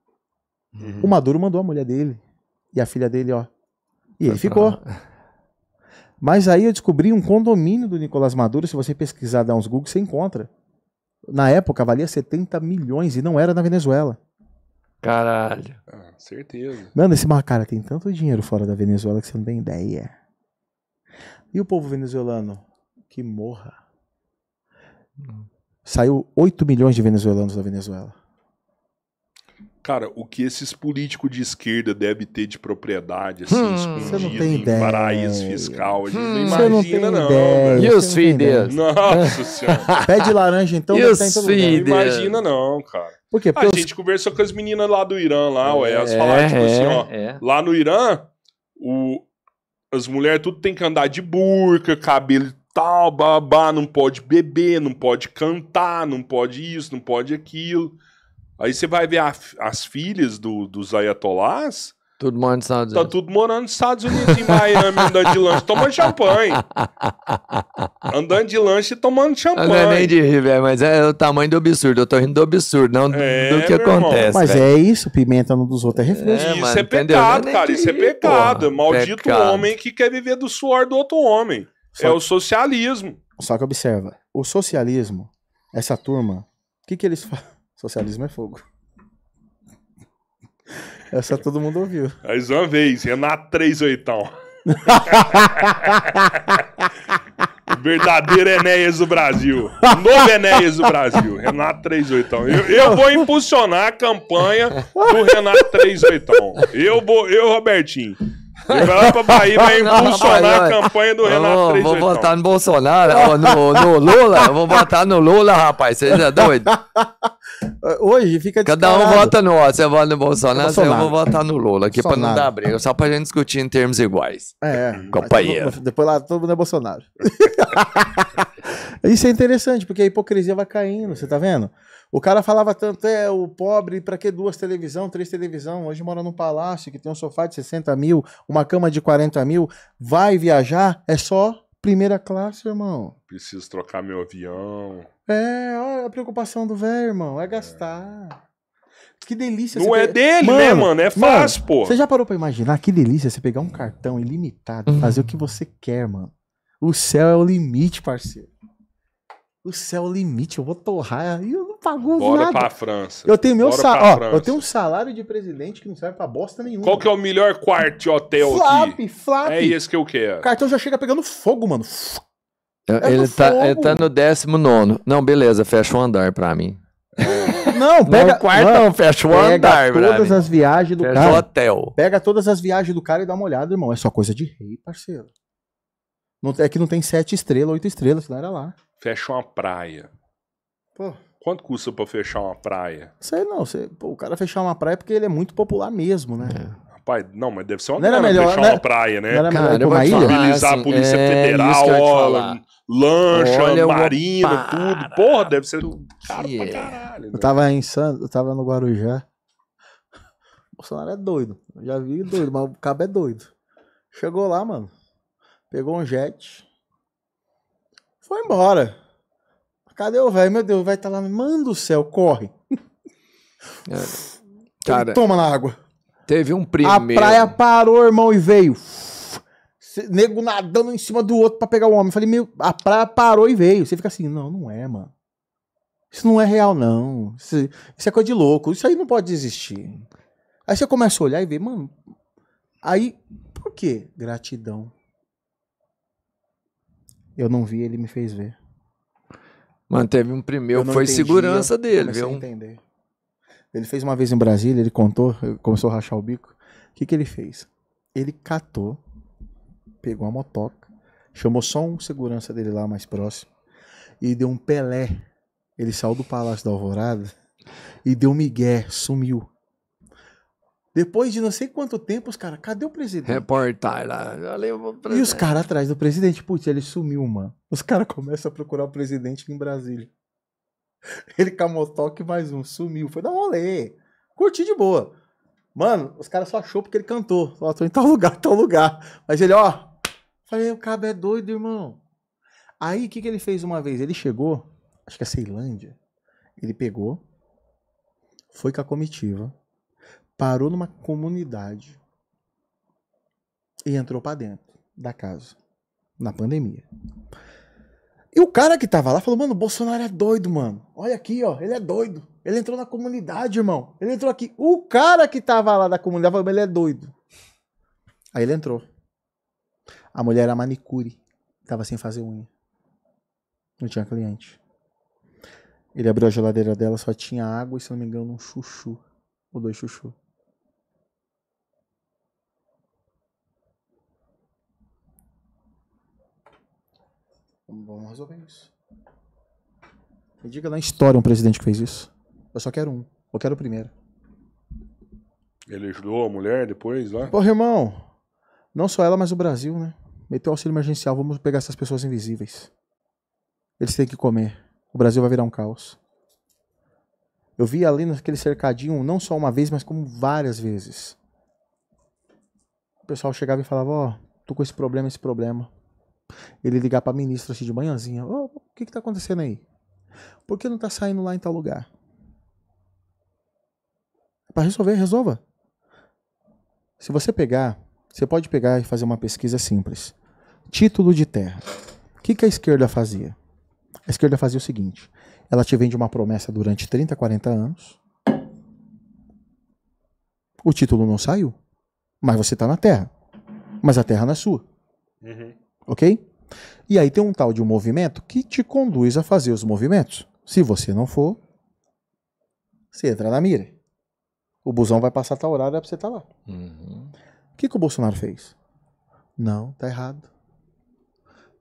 Uhum. O Maduro mandou a mulher dele e a filha dele, ó. E ele ficou. Mas aí eu descobri um condomínio do Nicolás Maduro. Se você pesquisar, dar uns Google, você encontra. Na época valia 70 milhões e não era na Venezuela. Caralho. Ah, certeza. Mano, esse cara tem tanto dinheiro fora da Venezuela que você não tem ideia. E o povo venezuelano? que morra. Hum. Saiu 8 milhões de venezuelanos da Venezuela. Cara, o que esses políticos de esquerda devem ter de propriedade, assim, hum, escondido não tem em ideia. paraíso fiscal, a gente hum, não imagina, não. Né? Ideia, não e os filhos? Nossa senhora. Pé de laranja, então, não tem todo Não imagina, não, cara. Por quê? Porque a os... gente conversou com as meninas lá do Irã, lá, ué. Elas é, falaram, tipo é, assim, ó. É. Lá no Irã, o... as mulheres tudo tem que andar de burca, cabelo tal, babá, não pode beber, não pode cantar, não pode isso, não pode aquilo. Aí você vai ver a, as filhas do, dos ayatolás. Tudo morando nos Estados tá Unidos. Tá tudo morando nos Estados Unidos, em Miami, andando de lanche, tomando champanhe. Andando de lanche e tomando champanhe. Não é nem de rir, mas é o tamanho do absurdo. Eu tô rindo do absurdo, não do, é, do que acontece. Irmão. Mas é isso, pimenta no dos outros é refresco. É, é, isso mano, é, é pecado, cara, isso é pecado. Porra, Maldito pecado. homem que quer viver do suor do outro homem. Só é que... o socialismo. Só que observa, o socialismo, essa turma, o que, que eles falam? Socialismo é fogo. Essa todo mundo ouviu. Mais uma vez, Renato 3 oitão. Verdadeiro Enéas do Brasil. Novo Enéas do Brasil. Renato três Eu, eu vou impulsionar a campanha do Renato oitão. Eu vou, eu, Robertinho. Ele vai lá pra Bahia, vai impulsionar não, a campanha do Renato Não, 3 Vou votar no Bolsonaro, no, no Lula, eu vou votar no Lula, rapaz, você é doido. Hoje fica Cada um vota no, você vota no Bolsonaro, Bolsonaro. eu vou votar no Lula, aqui Bolsonaro. pra não dar briga, só pra gente discutir em termos iguais. É, é. companheiro. Depois lá todo mundo é Bolsonaro. Isso é interessante, porque a hipocrisia vai caindo, você tá vendo? O cara falava tanto, é, o pobre, para que duas televisão, três televisão? Hoje mora num palácio que tem um sofá de 60 mil, uma cama de 40 mil, vai viajar, é só primeira classe, irmão. Preciso trocar meu avião. É, olha a preocupação do velho, irmão, é gastar. Que delícia. Não é pe... dele, mano, né, mano? É fácil, mano, pô. Você já parou pra imaginar que delícia você pegar um cartão ilimitado, uhum. fazer o que você quer, mano. O céu é o limite, parceiro. O céu é o limite, eu vou torrar. E eu bagunça Bora nada. pra França. Eu tenho meu salário. Eu tenho um salário de presidente que não serve pra bosta nenhuma. Qual que é o melhor quarto de hotel flap, aqui? Flap, flap. É esse que eu quero. O cartão já chega pegando fogo, mano. É ele, tá, fogo. ele tá no 19. Não, beleza, fecha um andar pra mim. Não, pega. Não, quarto. não fecha o pega andar, todas as viagens do fecha cara. hotel. Pega todas as viagens do cara e dá uma olhada, irmão. É só coisa de rei, parceiro. Não, é que não tem sete estrelas, oito estrelas, não era lá. Fecha uma praia. Pô. Quanto custa para fechar uma praia? Sei não, pô, o cara fechar uma praia é porque ele é muito popular mesmo, né? É. Rapaz, não, mas deve ser uma praia. grana melhor, fechar não, uma praia, né? Não era melhor cara, uma ilha? a assim, Polícia é, Federal, olha, lancha, olha marina, uma... tudo. Porra, deve ser caro yeah. pra é? caralho. Né? Eu tava em Santos, eu tava no Guarujá. O Bolsonaro é doido. Eu já vi doido, mas o cabo é doido. Chegou lá, mano. Pegou um jet. Foi embora. Cadê o velho? Meu Deus, vai estar tá lá. Manda o céu, corre. É. Cara, toma na água. Teve um primeiro. A praia parou, irmão, e veio. Nego nadando em cima do outro para pegar o homem. Eu falei, meu, a praia parou e veio. Você fica assim, não, não é, mano. Isso não é real, não. Isso, isso é coisa de louco. Isso aí não pode existir. Aí você começa a olhar e ver, mano. Aí, por que gratidão? Eu não vi, ele me fez ver. Manteve um primeiro, foi entendi, segurança dele, viu? Entender. Ele fez uma vez em Brasília, ele contou, eh, começou a rachar o bico. O que, que ele fez? Ele catou, pegou uma motoca, chamou só um segurança dele lá mais próximo e deu um pelé. Ele saiu do Palácio da Alvorada e deu um migué, sumiu. Depois de não sei quanto tempo, os caras, cadê o presidente? Reportar lá. E os caras atrás do presidente, putz, ele sumiu, mano. Os caras começam a procurar o presidente em Brasília. Ele camotoque mais um, sumiu. Foi dar um rolê. Curti de boa. Mano, os caras só achou porque ele cantou. Ó, ah, tô em tal lugar, tal lugar. Mas ele, ó. Falei, o cabo é doido, irmão. Aí, o que, que ele fez uma vez? Ele chegou, acho que é Ceilândia. Ele pegou, foi com a comitiva parou numa comunidade e entrou para dentro da casa na pandemia. E o cara que tava lá falou: "Mano, o Bolsonaro é doido, mano. Olha aqui, ó, ele é doido. Ele entrou na comunidade, irmão. Ele entrou aqui. O cara que tava lá da comunidade falou: "Ele é doido". Aí ele entrou. A mulher era manicure, tava sem fazer unha. Não tinha cliente. Ele abriu a geladeira dela, só tinha água e, se não me engano, um chuchu. Ou dois chuchu. Vamos resolver isso. Me diga na história um presidente que fez isso. Eu só quero um. Eu quero o primeiro. Ele ajudou a mulher depois lá? Porra, irmão. Não só ela, mas o Brasil, né? Meteu auxílio emergencial. Vamos pegar essas pessoas invisíveis. Eles têm que comer. O Brasil vai virar um caos. Eu vi ali naquele cercadinho, não só uma vez, mas como várias vezes. O pessoal chegava e falava: Ó, oh, tô com esse problema, esse problema ele ligar para ministro assim de manhãzinha: oh, o que está acontecendo aí? Por que não está saindo lá em tal lugar? Para resolver, resolva. Se você pegar, você pode pegar e fazer uma pesquisa simples: título de terra. O que, que a esquerda fazia? A esquerda fazia o seguinte: ela te vende uma promessa durante 30, 40 anos. O título não saiu, mas você está na terra. Mas a terra não é sua. Uhum ok? E aí tem um tal de um movimento que te conduz a fazer os movimentos. Se você não for, você entra na mira. O busão vai passar tal horário, é pra você estar tá lá. Uhum. O que, que o Bolsonaro fez? Não, tá errado.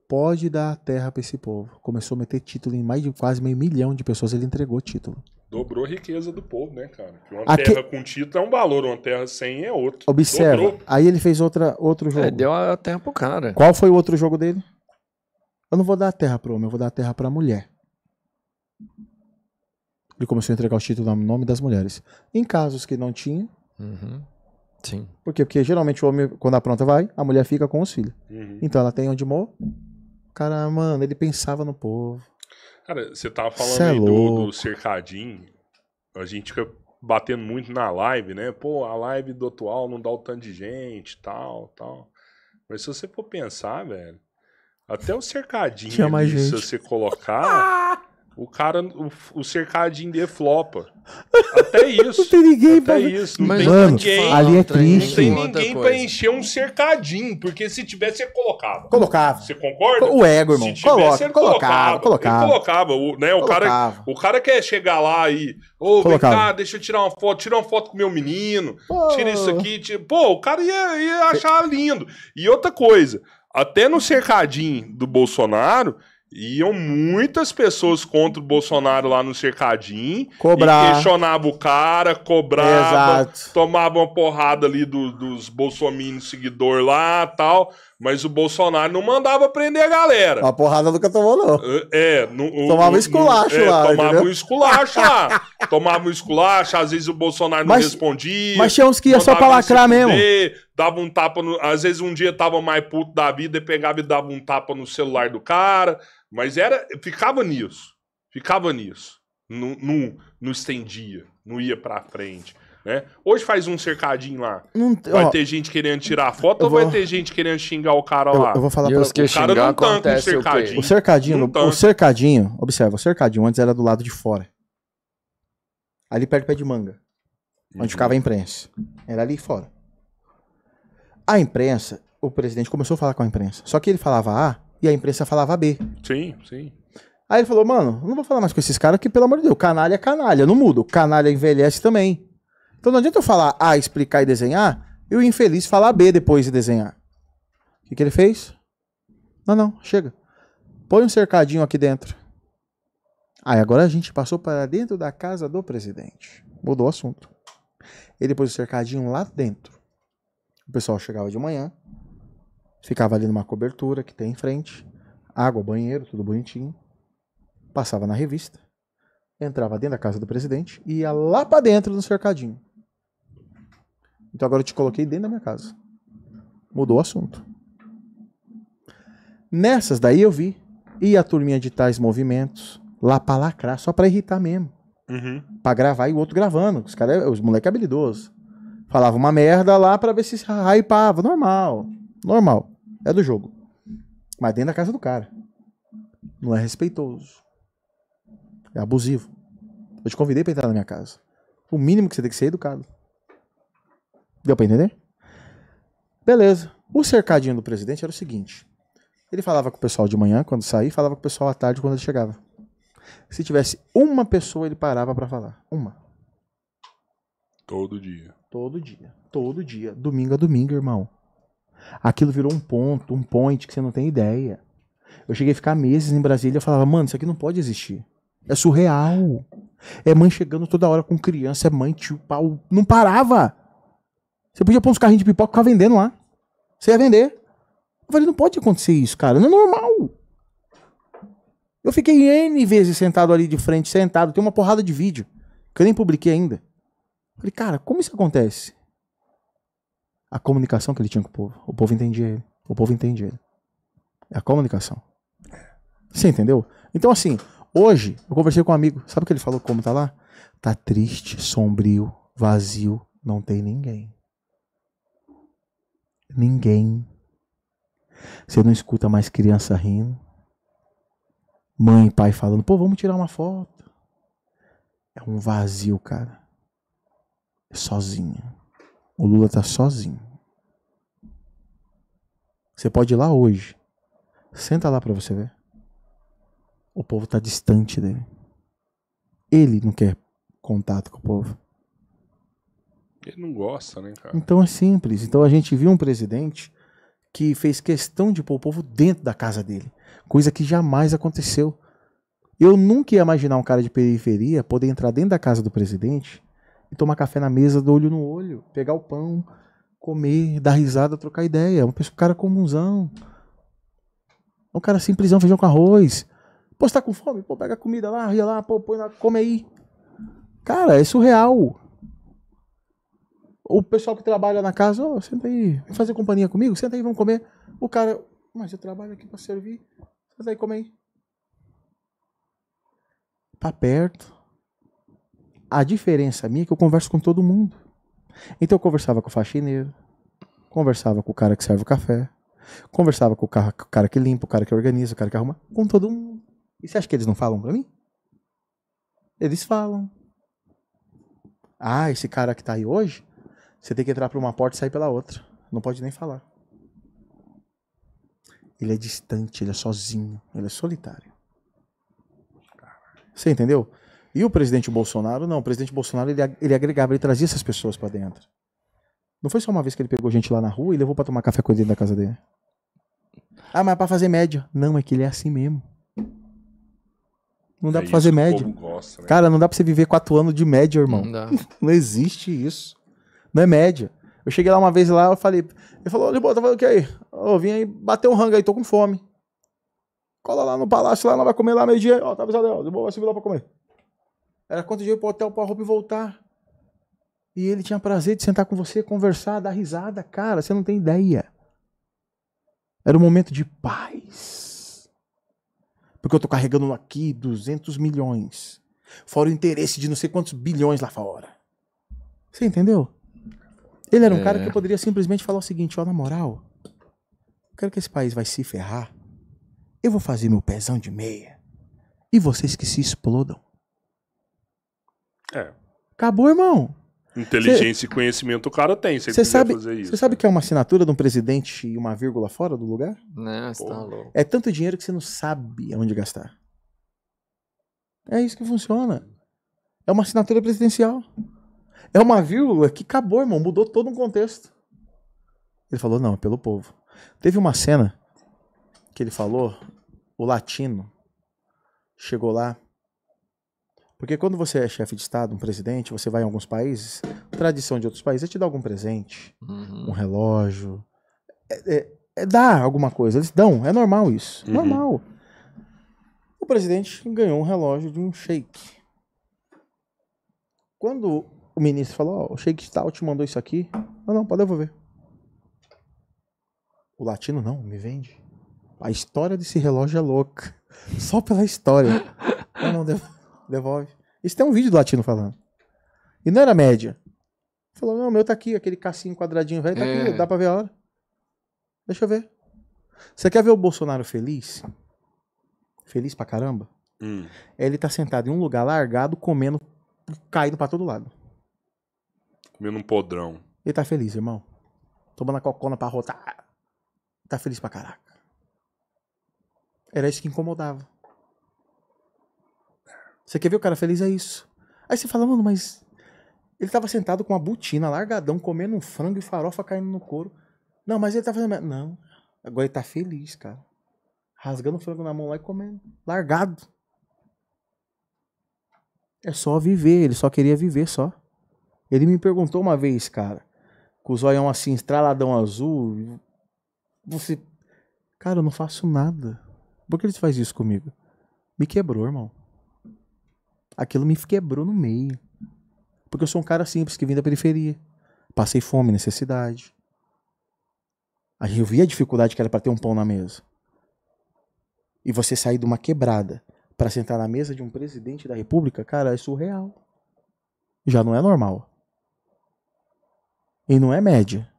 Pode dar terra para esse povo. Começou a meter título em mais de quase meio milhão de pessoas, ele entregou título. Dobrou a riqueza do povo, né, cara? Porque uma Aque... terra com título é um valor, uma terra sem é outro. Observa. Dobrou. Aí ele fez outra, outro é, jogo. É, deu a terra pro cara. Qual foi o outro jogo dele? Eu não vou dar a terra pro homem, eu vou dar a terra pra mulher. Ele começou a entregar o título no nome das mulheres. Em casos que não tinha. Uhum. Sim. Por quê? Porque geralmente o homem, quando a pronta vai, a mulher fica com os filhos. Uhum. Então ela tem onde mor. Cara, mano, ele pensava no povo. Cara, você tava falando é aí do, do cercadinho. A gente fica batendo muito na live, né? Pô, a live do atual não dá o tanto de gente, tal, tal. Mas se você for pensar, velho, até o cercadinho, mais se você colocar, ah! O cara, o, o cercadinho é flopa Até isso. não tem ninguém até pra... isso. Não Mas, tem mano, ninguém. Ali é triste. Não tem ninguém pra encher um cercadinho, porque se tivesse, você colocava. Colocava. Você concorda? O ego, irmão. Se tivesse, Coloca, ele colocava. Colocava. colocava. Ele colocava. O, né, o, colocava. Cara, o cara quer chegar lá e... Ô, oh, vem cá, deixa eu tirar uma foto. Tira uma foto com meu menino. Pô. Tira isso aqui. Tira... Pô, o cara ia, ia achar lindo. E outra coisa. Até no cercadinho do Bolsonaro... Iam muitas pessoas contra o Bolsonaro lá no cercadinho. Cobrar. E questionava o cara, cobrava, Exato. tomava uma porrada ali do, dos bolsominions seguidor lá tal. Mas o Bolsonaro não mandava prender a galera. A porrada nunca tomou, não. É. é no, tomava um esculacho no, é, lá. tomava entendeu? um esculacho lá. tomava um esculacho, às vezes o Bolsonaro mas, não respondia. Mas tinha uns que ia só pra lacrar mesmo. Dava um tapa no, Às vezes um dia tava mais puto da vida e pegava e dava um tapa no celular do cara. Mas era, ficava nisso. Ficava nisso. Não, não, não estendia, não ia pra frente. Né? Hoje faz um cercadinho lá. Não, vai ó, ter gente querendo tirar foto ou vou... vai ter gente querendo xingar o cara lá? Eu vou falar pra você. O cara não tanca um cercadinho. O, o cercadinho, o, o cercadinho, observa, o cercadinho antes era do lado de fora. Ali perto do pé de manga. Uhum. Onde ficava a imprensa. Era ali fora. A imprensa, o presidente começou a falar com a imprensa. Só que ele falava A e a imprensa falava B. Sim, sim. Aí ele falou, mano, não vou falar mais com esses caras, que pelo amor de Deus, canalha é canalha, não mudo. Canalha envelhece também. Então não adianta eu falar A, explicar e desenhar, e o infeliz falar B depois de desenhar. O que, que ele fez? Não, não, chega. Põe um cercadinho aqui dentro. Aí agora a gente passou para dentro da casa do presidente. Mudou o assunto. Ele pôs o cercadinho lá dentro. O pessoal chegava de manhã, Ficava ali numa cobertura que tem em frente, água, banheiro, tudo bonitinho. Passava na revista, entrava dentro da casa do presidente e ia lá para dentro no cercadinho. Então agora eu te coloquei dentro da minha casa. Mudou o assunto. Nessas daí eu vi. E a turminha de tais movimentos lá pra lacrar, só pra irritar mesmo. Uhum. Pra gravar e o outro gravando. Os, cara, é, os moleque é habilidoso. Falava uma merda lá pra ver se raipava. Normal. Normal. É do jogo. Mas dentro da casa do cara. Não é respeitoso. É abusivo. Eu te convidei pra entrar na minha casa. O mínimo que você tem que ser é educado. Deu pra entender? Beleza. O cercadinho do presidente era o seguinte. Ele falava com o pessoal de manhã, quando saía, falava com o pessoal à tarde, quando ele chegava. Se tivesse uma pessoa, ele parava para falar. Uma. Todo dia. Todo dia. Todo dia. Domingo a domingo, irmão. Aquilo virou um ponto, um point que você não tem ideia. Eu cheguei a ficar meses em Brasília e falava, mano, isso aqui não pode existir. É surreal. É mãe chegando toda hora com criança, é mãe, tio, pau. Não parava. Você podia pôr uns carrinhos de pipoca e ficar vendendo lá. Você ia vender. Eu falei, não pode acontecer isso, cara. Não é normal. Eu fiquei N vezes sentado ali de frente, sentado. Tem uma porrada de vídeo que eu nem publiquei ainda. falei, cara, como isso acontece? a comunicação que ele tinha com o povo. O povo entendia ele. O povo entendia ele. É a comunicação. Você entendeu? Então, assim, hoje eu conversei com um amigo. Sabe o que ele falou? Como tá lá? Tá triste, sombrio, vazio, não tem ninguém. Ninguém. Você não escuta mais criança rindo. Mãe e pai falando, pô, vamos tirar uma foto. É um vazio, cara. sozinho. O Lula tá sozinho. Você pode ir lá hoje. Senta lá para você ver. O povo tá distante dele. Ele não quer contato com o povo. Ele não gosta, né, cara? Então é simples. Então a gente viu um presidente que fez questão de pôr o povo dentro da casa dele, coisa que jamais aconteceu. Eu nunca ia imaginar um cara de periferia poder entrar dentro da casa do presidente tomar café na mesa, do olho no olho, pegar o pão, comer, dar risada, trocar ideia. Um cara comunzão. Um cara simplesão, feijão com arroz. Pô, você tá com fome? Pô, pega a comida lá, ria lá, pô, põe lá, come aí. Cara, é surreal. O pessoal que trabalha na casa, ó, oh, senta aí, vem fazer companhia comigo, senta aí, vamos comer. O cara, mas eu trabalho aqui para servir, senta aí, come aí. Tá perto. A diferença minha é que eu converso com todo mundo. Então eu conversava com o faxineiro, conversava com o cara que serve o café, conversava com o, cara, com o cara que limpa, o cara que organiza, o cara que arruma, com todo mundo. E você acha que eles não falam para mim? Eles falam. Ah, esse cara que tá aí hoje, você tem que entrar por uma porta e sair pela outra. Não pode nem falar. Ele é distante, ele é sozinho, ele é solitário. Você entendeu? E o presidente Bolsonaro, não. O presidente Bolsonaro, ele, ele agregava, ele trazia essas pessoas para dentro. Não foi só uma vez que ele pegou gente lá na rua e levou para tomar café com ele dentro da casa dele. Ah, mas é pra fazer média. Não, é que ele é assim mesmo. Não dá é pra fazer média. Gosta, né? Cara, não dá pra você viver quatro anos de média, irmão. Não, dá. não existe isso. Não é média. Eu cheguei lá uma vez lá, eu falei. Ele falou, Libô, tá falando o que aí? Eu vim aí bater um rango aí, tô com fome. Cola lá no palácio, lá, não vai comer lá meio-dia. Ó, tá avisado aí, ó, Libô vai subir lá pra comer. Era quanto dinheiro para o hotel, para a roupa e voltar. E ele tinha prazer de sentar com você, conversar, dar risada. Cara, você não tem ideia. Era um momento de paz. Porque eu tô carregando aqui 200 milhões. Fora o interesse de não sei quantos bilhões lá fora. Você entendeu? Ele era um é. cara que poderia simplesmente falar o seguinte: ó, na moral, eu quero que esse país vai se ferrar. Eu vou fazer meu pezão de meia. E vocês que se explodam. É. Acabou, irmão. Inteligência cê, e conhecimento o cara tem, você sabe fazer isso. Você sabe né? que é uma assinatura de um presidente e uma vírgula fora do lugar? Não, você tá louco. É tanto dinheiro que você não sabe onde gastar. É isso que funciona. É uma assinatura presidencial. É uma vírgula que acabou, irmão. Mudou todo um contexto. Ele falou, não, é pelo povo. Teve uma cena que ele falou, o latino chegou lá porque quando você é chefe de Estado, um presidente, você vai em alguns países, tradição de outros países é te dar algum presente, uhum. um relógio. É, é, é dar alguma coisa. Eles dão, é normal isso. Uhum. Normal. O presidente ganhou um relógio de um shake. Quando o ministro falou, ó, oh, o shake tal te mandou isso aqui, não, não, pode devolver. O latino não, me vende. A história desse relógio é louca. Só pela história. Eu não devo devolve. Isso tem um vídeo do latino falando. E não era média. Falou, não, meu tá aqui, aquele cassinho quadradinho velho, tá é. aqui, dá pra ver a hora. Deixa eu ver. Você quer ver o Bolsonaro feliz? Feliz pra caramba? Hum. Ele tá sentado em um lugar largado, comendo, caindo pra todo lado. Comendo um podrão. Ele tá feliz, irmão. Tomando a cocona pra rotar. Tá feliz pra caraca. Era isso que incomodava. Você quer ver o cara feliz? É isso. Aí você fala, mano, mas ele tava sentado com uma botina, largadão, comendo um frango e farofa caindo no couro. Não, mas ele tá fazendo. Não. Agora ele tá feliz, cara. Rasgando o frango na mão lá e comendo. Largado. É só viver. Ele só queria viver só. Ele me perguntou uma vez, cara, com o zoião assim, estraladão azul. Você. Cara, eu não faço nada. Por que ele faz isso comigo? Me quebrou, irmão. Aquilo me quebrou no meio. Porque eu sou um cara simples que vim da periferia. Passei fome, necessidade. Aí eu vi a dificuldade que era para ter um pão na mesa. E você sair de uma quebrada para sentar na mesa de um presidente da república, cara, é surreal. Já não é normal. E não é média.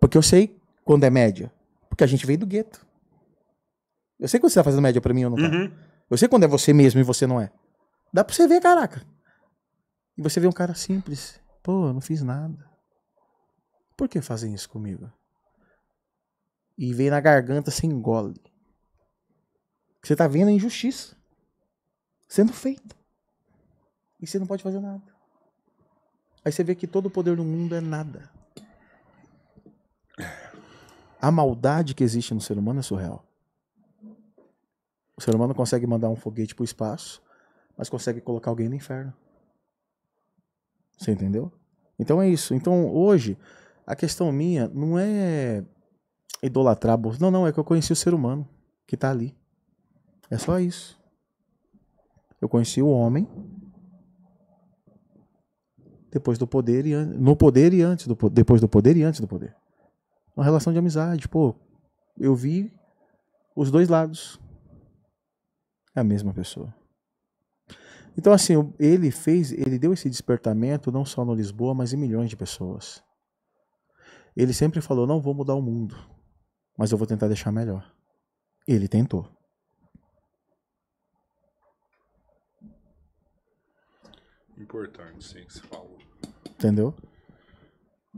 Porque eu sei quando é média. Porque a gente veio do gueto. Eu sei quando você tá fazendo média para mim ou não tá. Uhum. Eu sei quando é você mesmo e você não é. Dá pra você ver, caraca. E você vê um cara simples. Pô, eu não fiz nada. Por que fazem isso comigo? E vem na garganta, sem engole. Você tá vendo a injustiça sendo feita. E você não pode fazer nada. Aí você vê que todo o poder do mundo é nada. A maldade que existe no ser humano é surreal. O ser humano consegue mandar um foguete para o espaço, mas consegue colocar alguém no inferno. Você entendeu? Então é isso. Então hoje, a questão minha não é idolatrar Bolsonaro. Não, não, é que eu conheci o ser humano que está ali. É só isso. Eu conheci o homem depois do poder e no poder e antes do depois do poder e antes do poder. Uma relação de amizade, pô. Eu vi os dois lados. É a mesma pessoa. Então, assim, ele fez, ele deu esse despertamento não só no Lisboa, mas em milhões de pessoas. Ele sempre falou: não vou mudar o mundo, mas eu vou tentar deixar melhor. Ele tentou. Importante, sim, que você falou. Entendeu?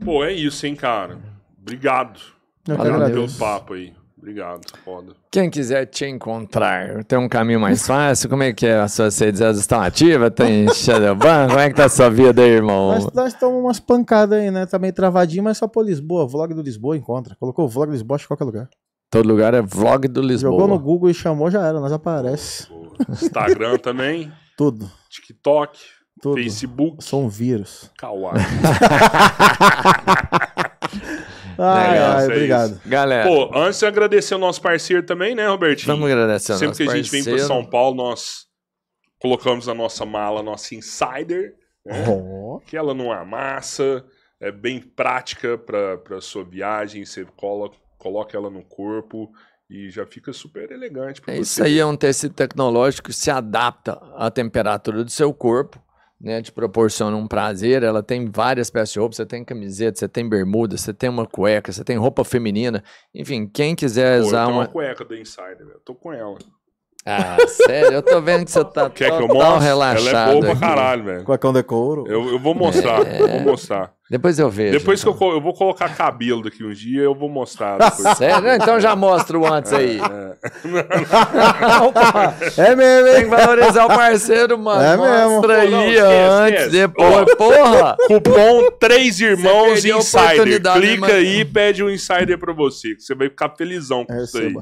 Pô, é isso, hein, cara. Obrigado. Eu Valeu, pelo papo aí. Obrigado, foda. Quem quiser te encontrar, tem um caminho mais fácil? Como é que é? As suas redes estão ativas? Tem Shadowban? Como é que tá a sua vida aí, irmão? Nós, nós tomamos umas pancadas aí, né? Tá meio travadinho, mas só por Lisboa. Vlog do Lisboa encontra. Colocou o vlog do Lisboa em qualquer lugar. Todo lugar é vlog do Lisboa. Jogou no Google e chamou, já era, nós aparece. Boa, Instagram também. Tudo. TikTok. Tudo. Facebook. São um vírus. Kawaii. Ai, Legal, ai, é obrigado. Isso. Galera. Pô, antes de agradecer o nosso parceiro também, né, Robertinho? Vamos agradecer Sempre que a gente parceiro. vem para São Paulo, nós colocamos a nossa mala nossa Insider, né? oh. que ela não amassa, é bem prática para sua viagem, você cola, coloca ela no corpo e já fica super elegante. É isso aí, é um tecido tecnológico que se adapta à temperatura do seu corpo né, te proporciona um prazer. Ela tem várias peças de roupa, você tem camiseta, você tem bermuda, você tem uma cueca, você tem roupa feminina. Enfim, quem quiser Pô, usar eu tenho uma... uma cueca do Insider, eu tô com ela. Ah, sério? Eu tô vendo que você tá Quer total que eu mostre? relaxado. Ela é boa pra caralho, velho. Cuecão de couro. Eu, eu vou mostrar, é... eu vou mostrar. Depois eu vejo. Depois então. que eu, então. eu vou colocar cabelo daqui um dia, eu vou mostrar. Depois. Sério? Então já mostro antes aí. É, é, é mesmo, Tem que valorizar o parceiro, mano. É mesmo. Mostra não, aí esquece, antes, esquece. depois. Ó, porra! Cupom Três Irmãos Insider. Clica aí e pede um insider pra você, que você vai ficar felizão com é, isso aí.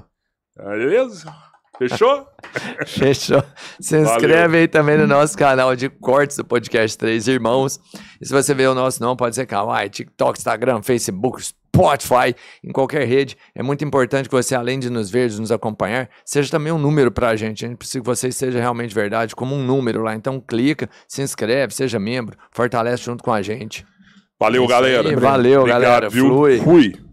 Beleza? Fechou? Fechou. Se inscreve Valeu. aí também no nosso canal de cortes do podcast Três Irmãos. E se você vê o nosso não, pode ser Kawaii, TikTok, Instagram, Facebook, Spotify, em qualquer rede. É muito importante que você, além de nos ver, de nos acompanhar, seja também um número para a gente. A gente precisa que você seja realmente verdade, como um número lá. Então clica, se inscreve, seja membro, fortalece junto com a gente. Valeu, é Isso galera. Aí. Valeu, Obrigado, galera. Viu? Flui. Fui.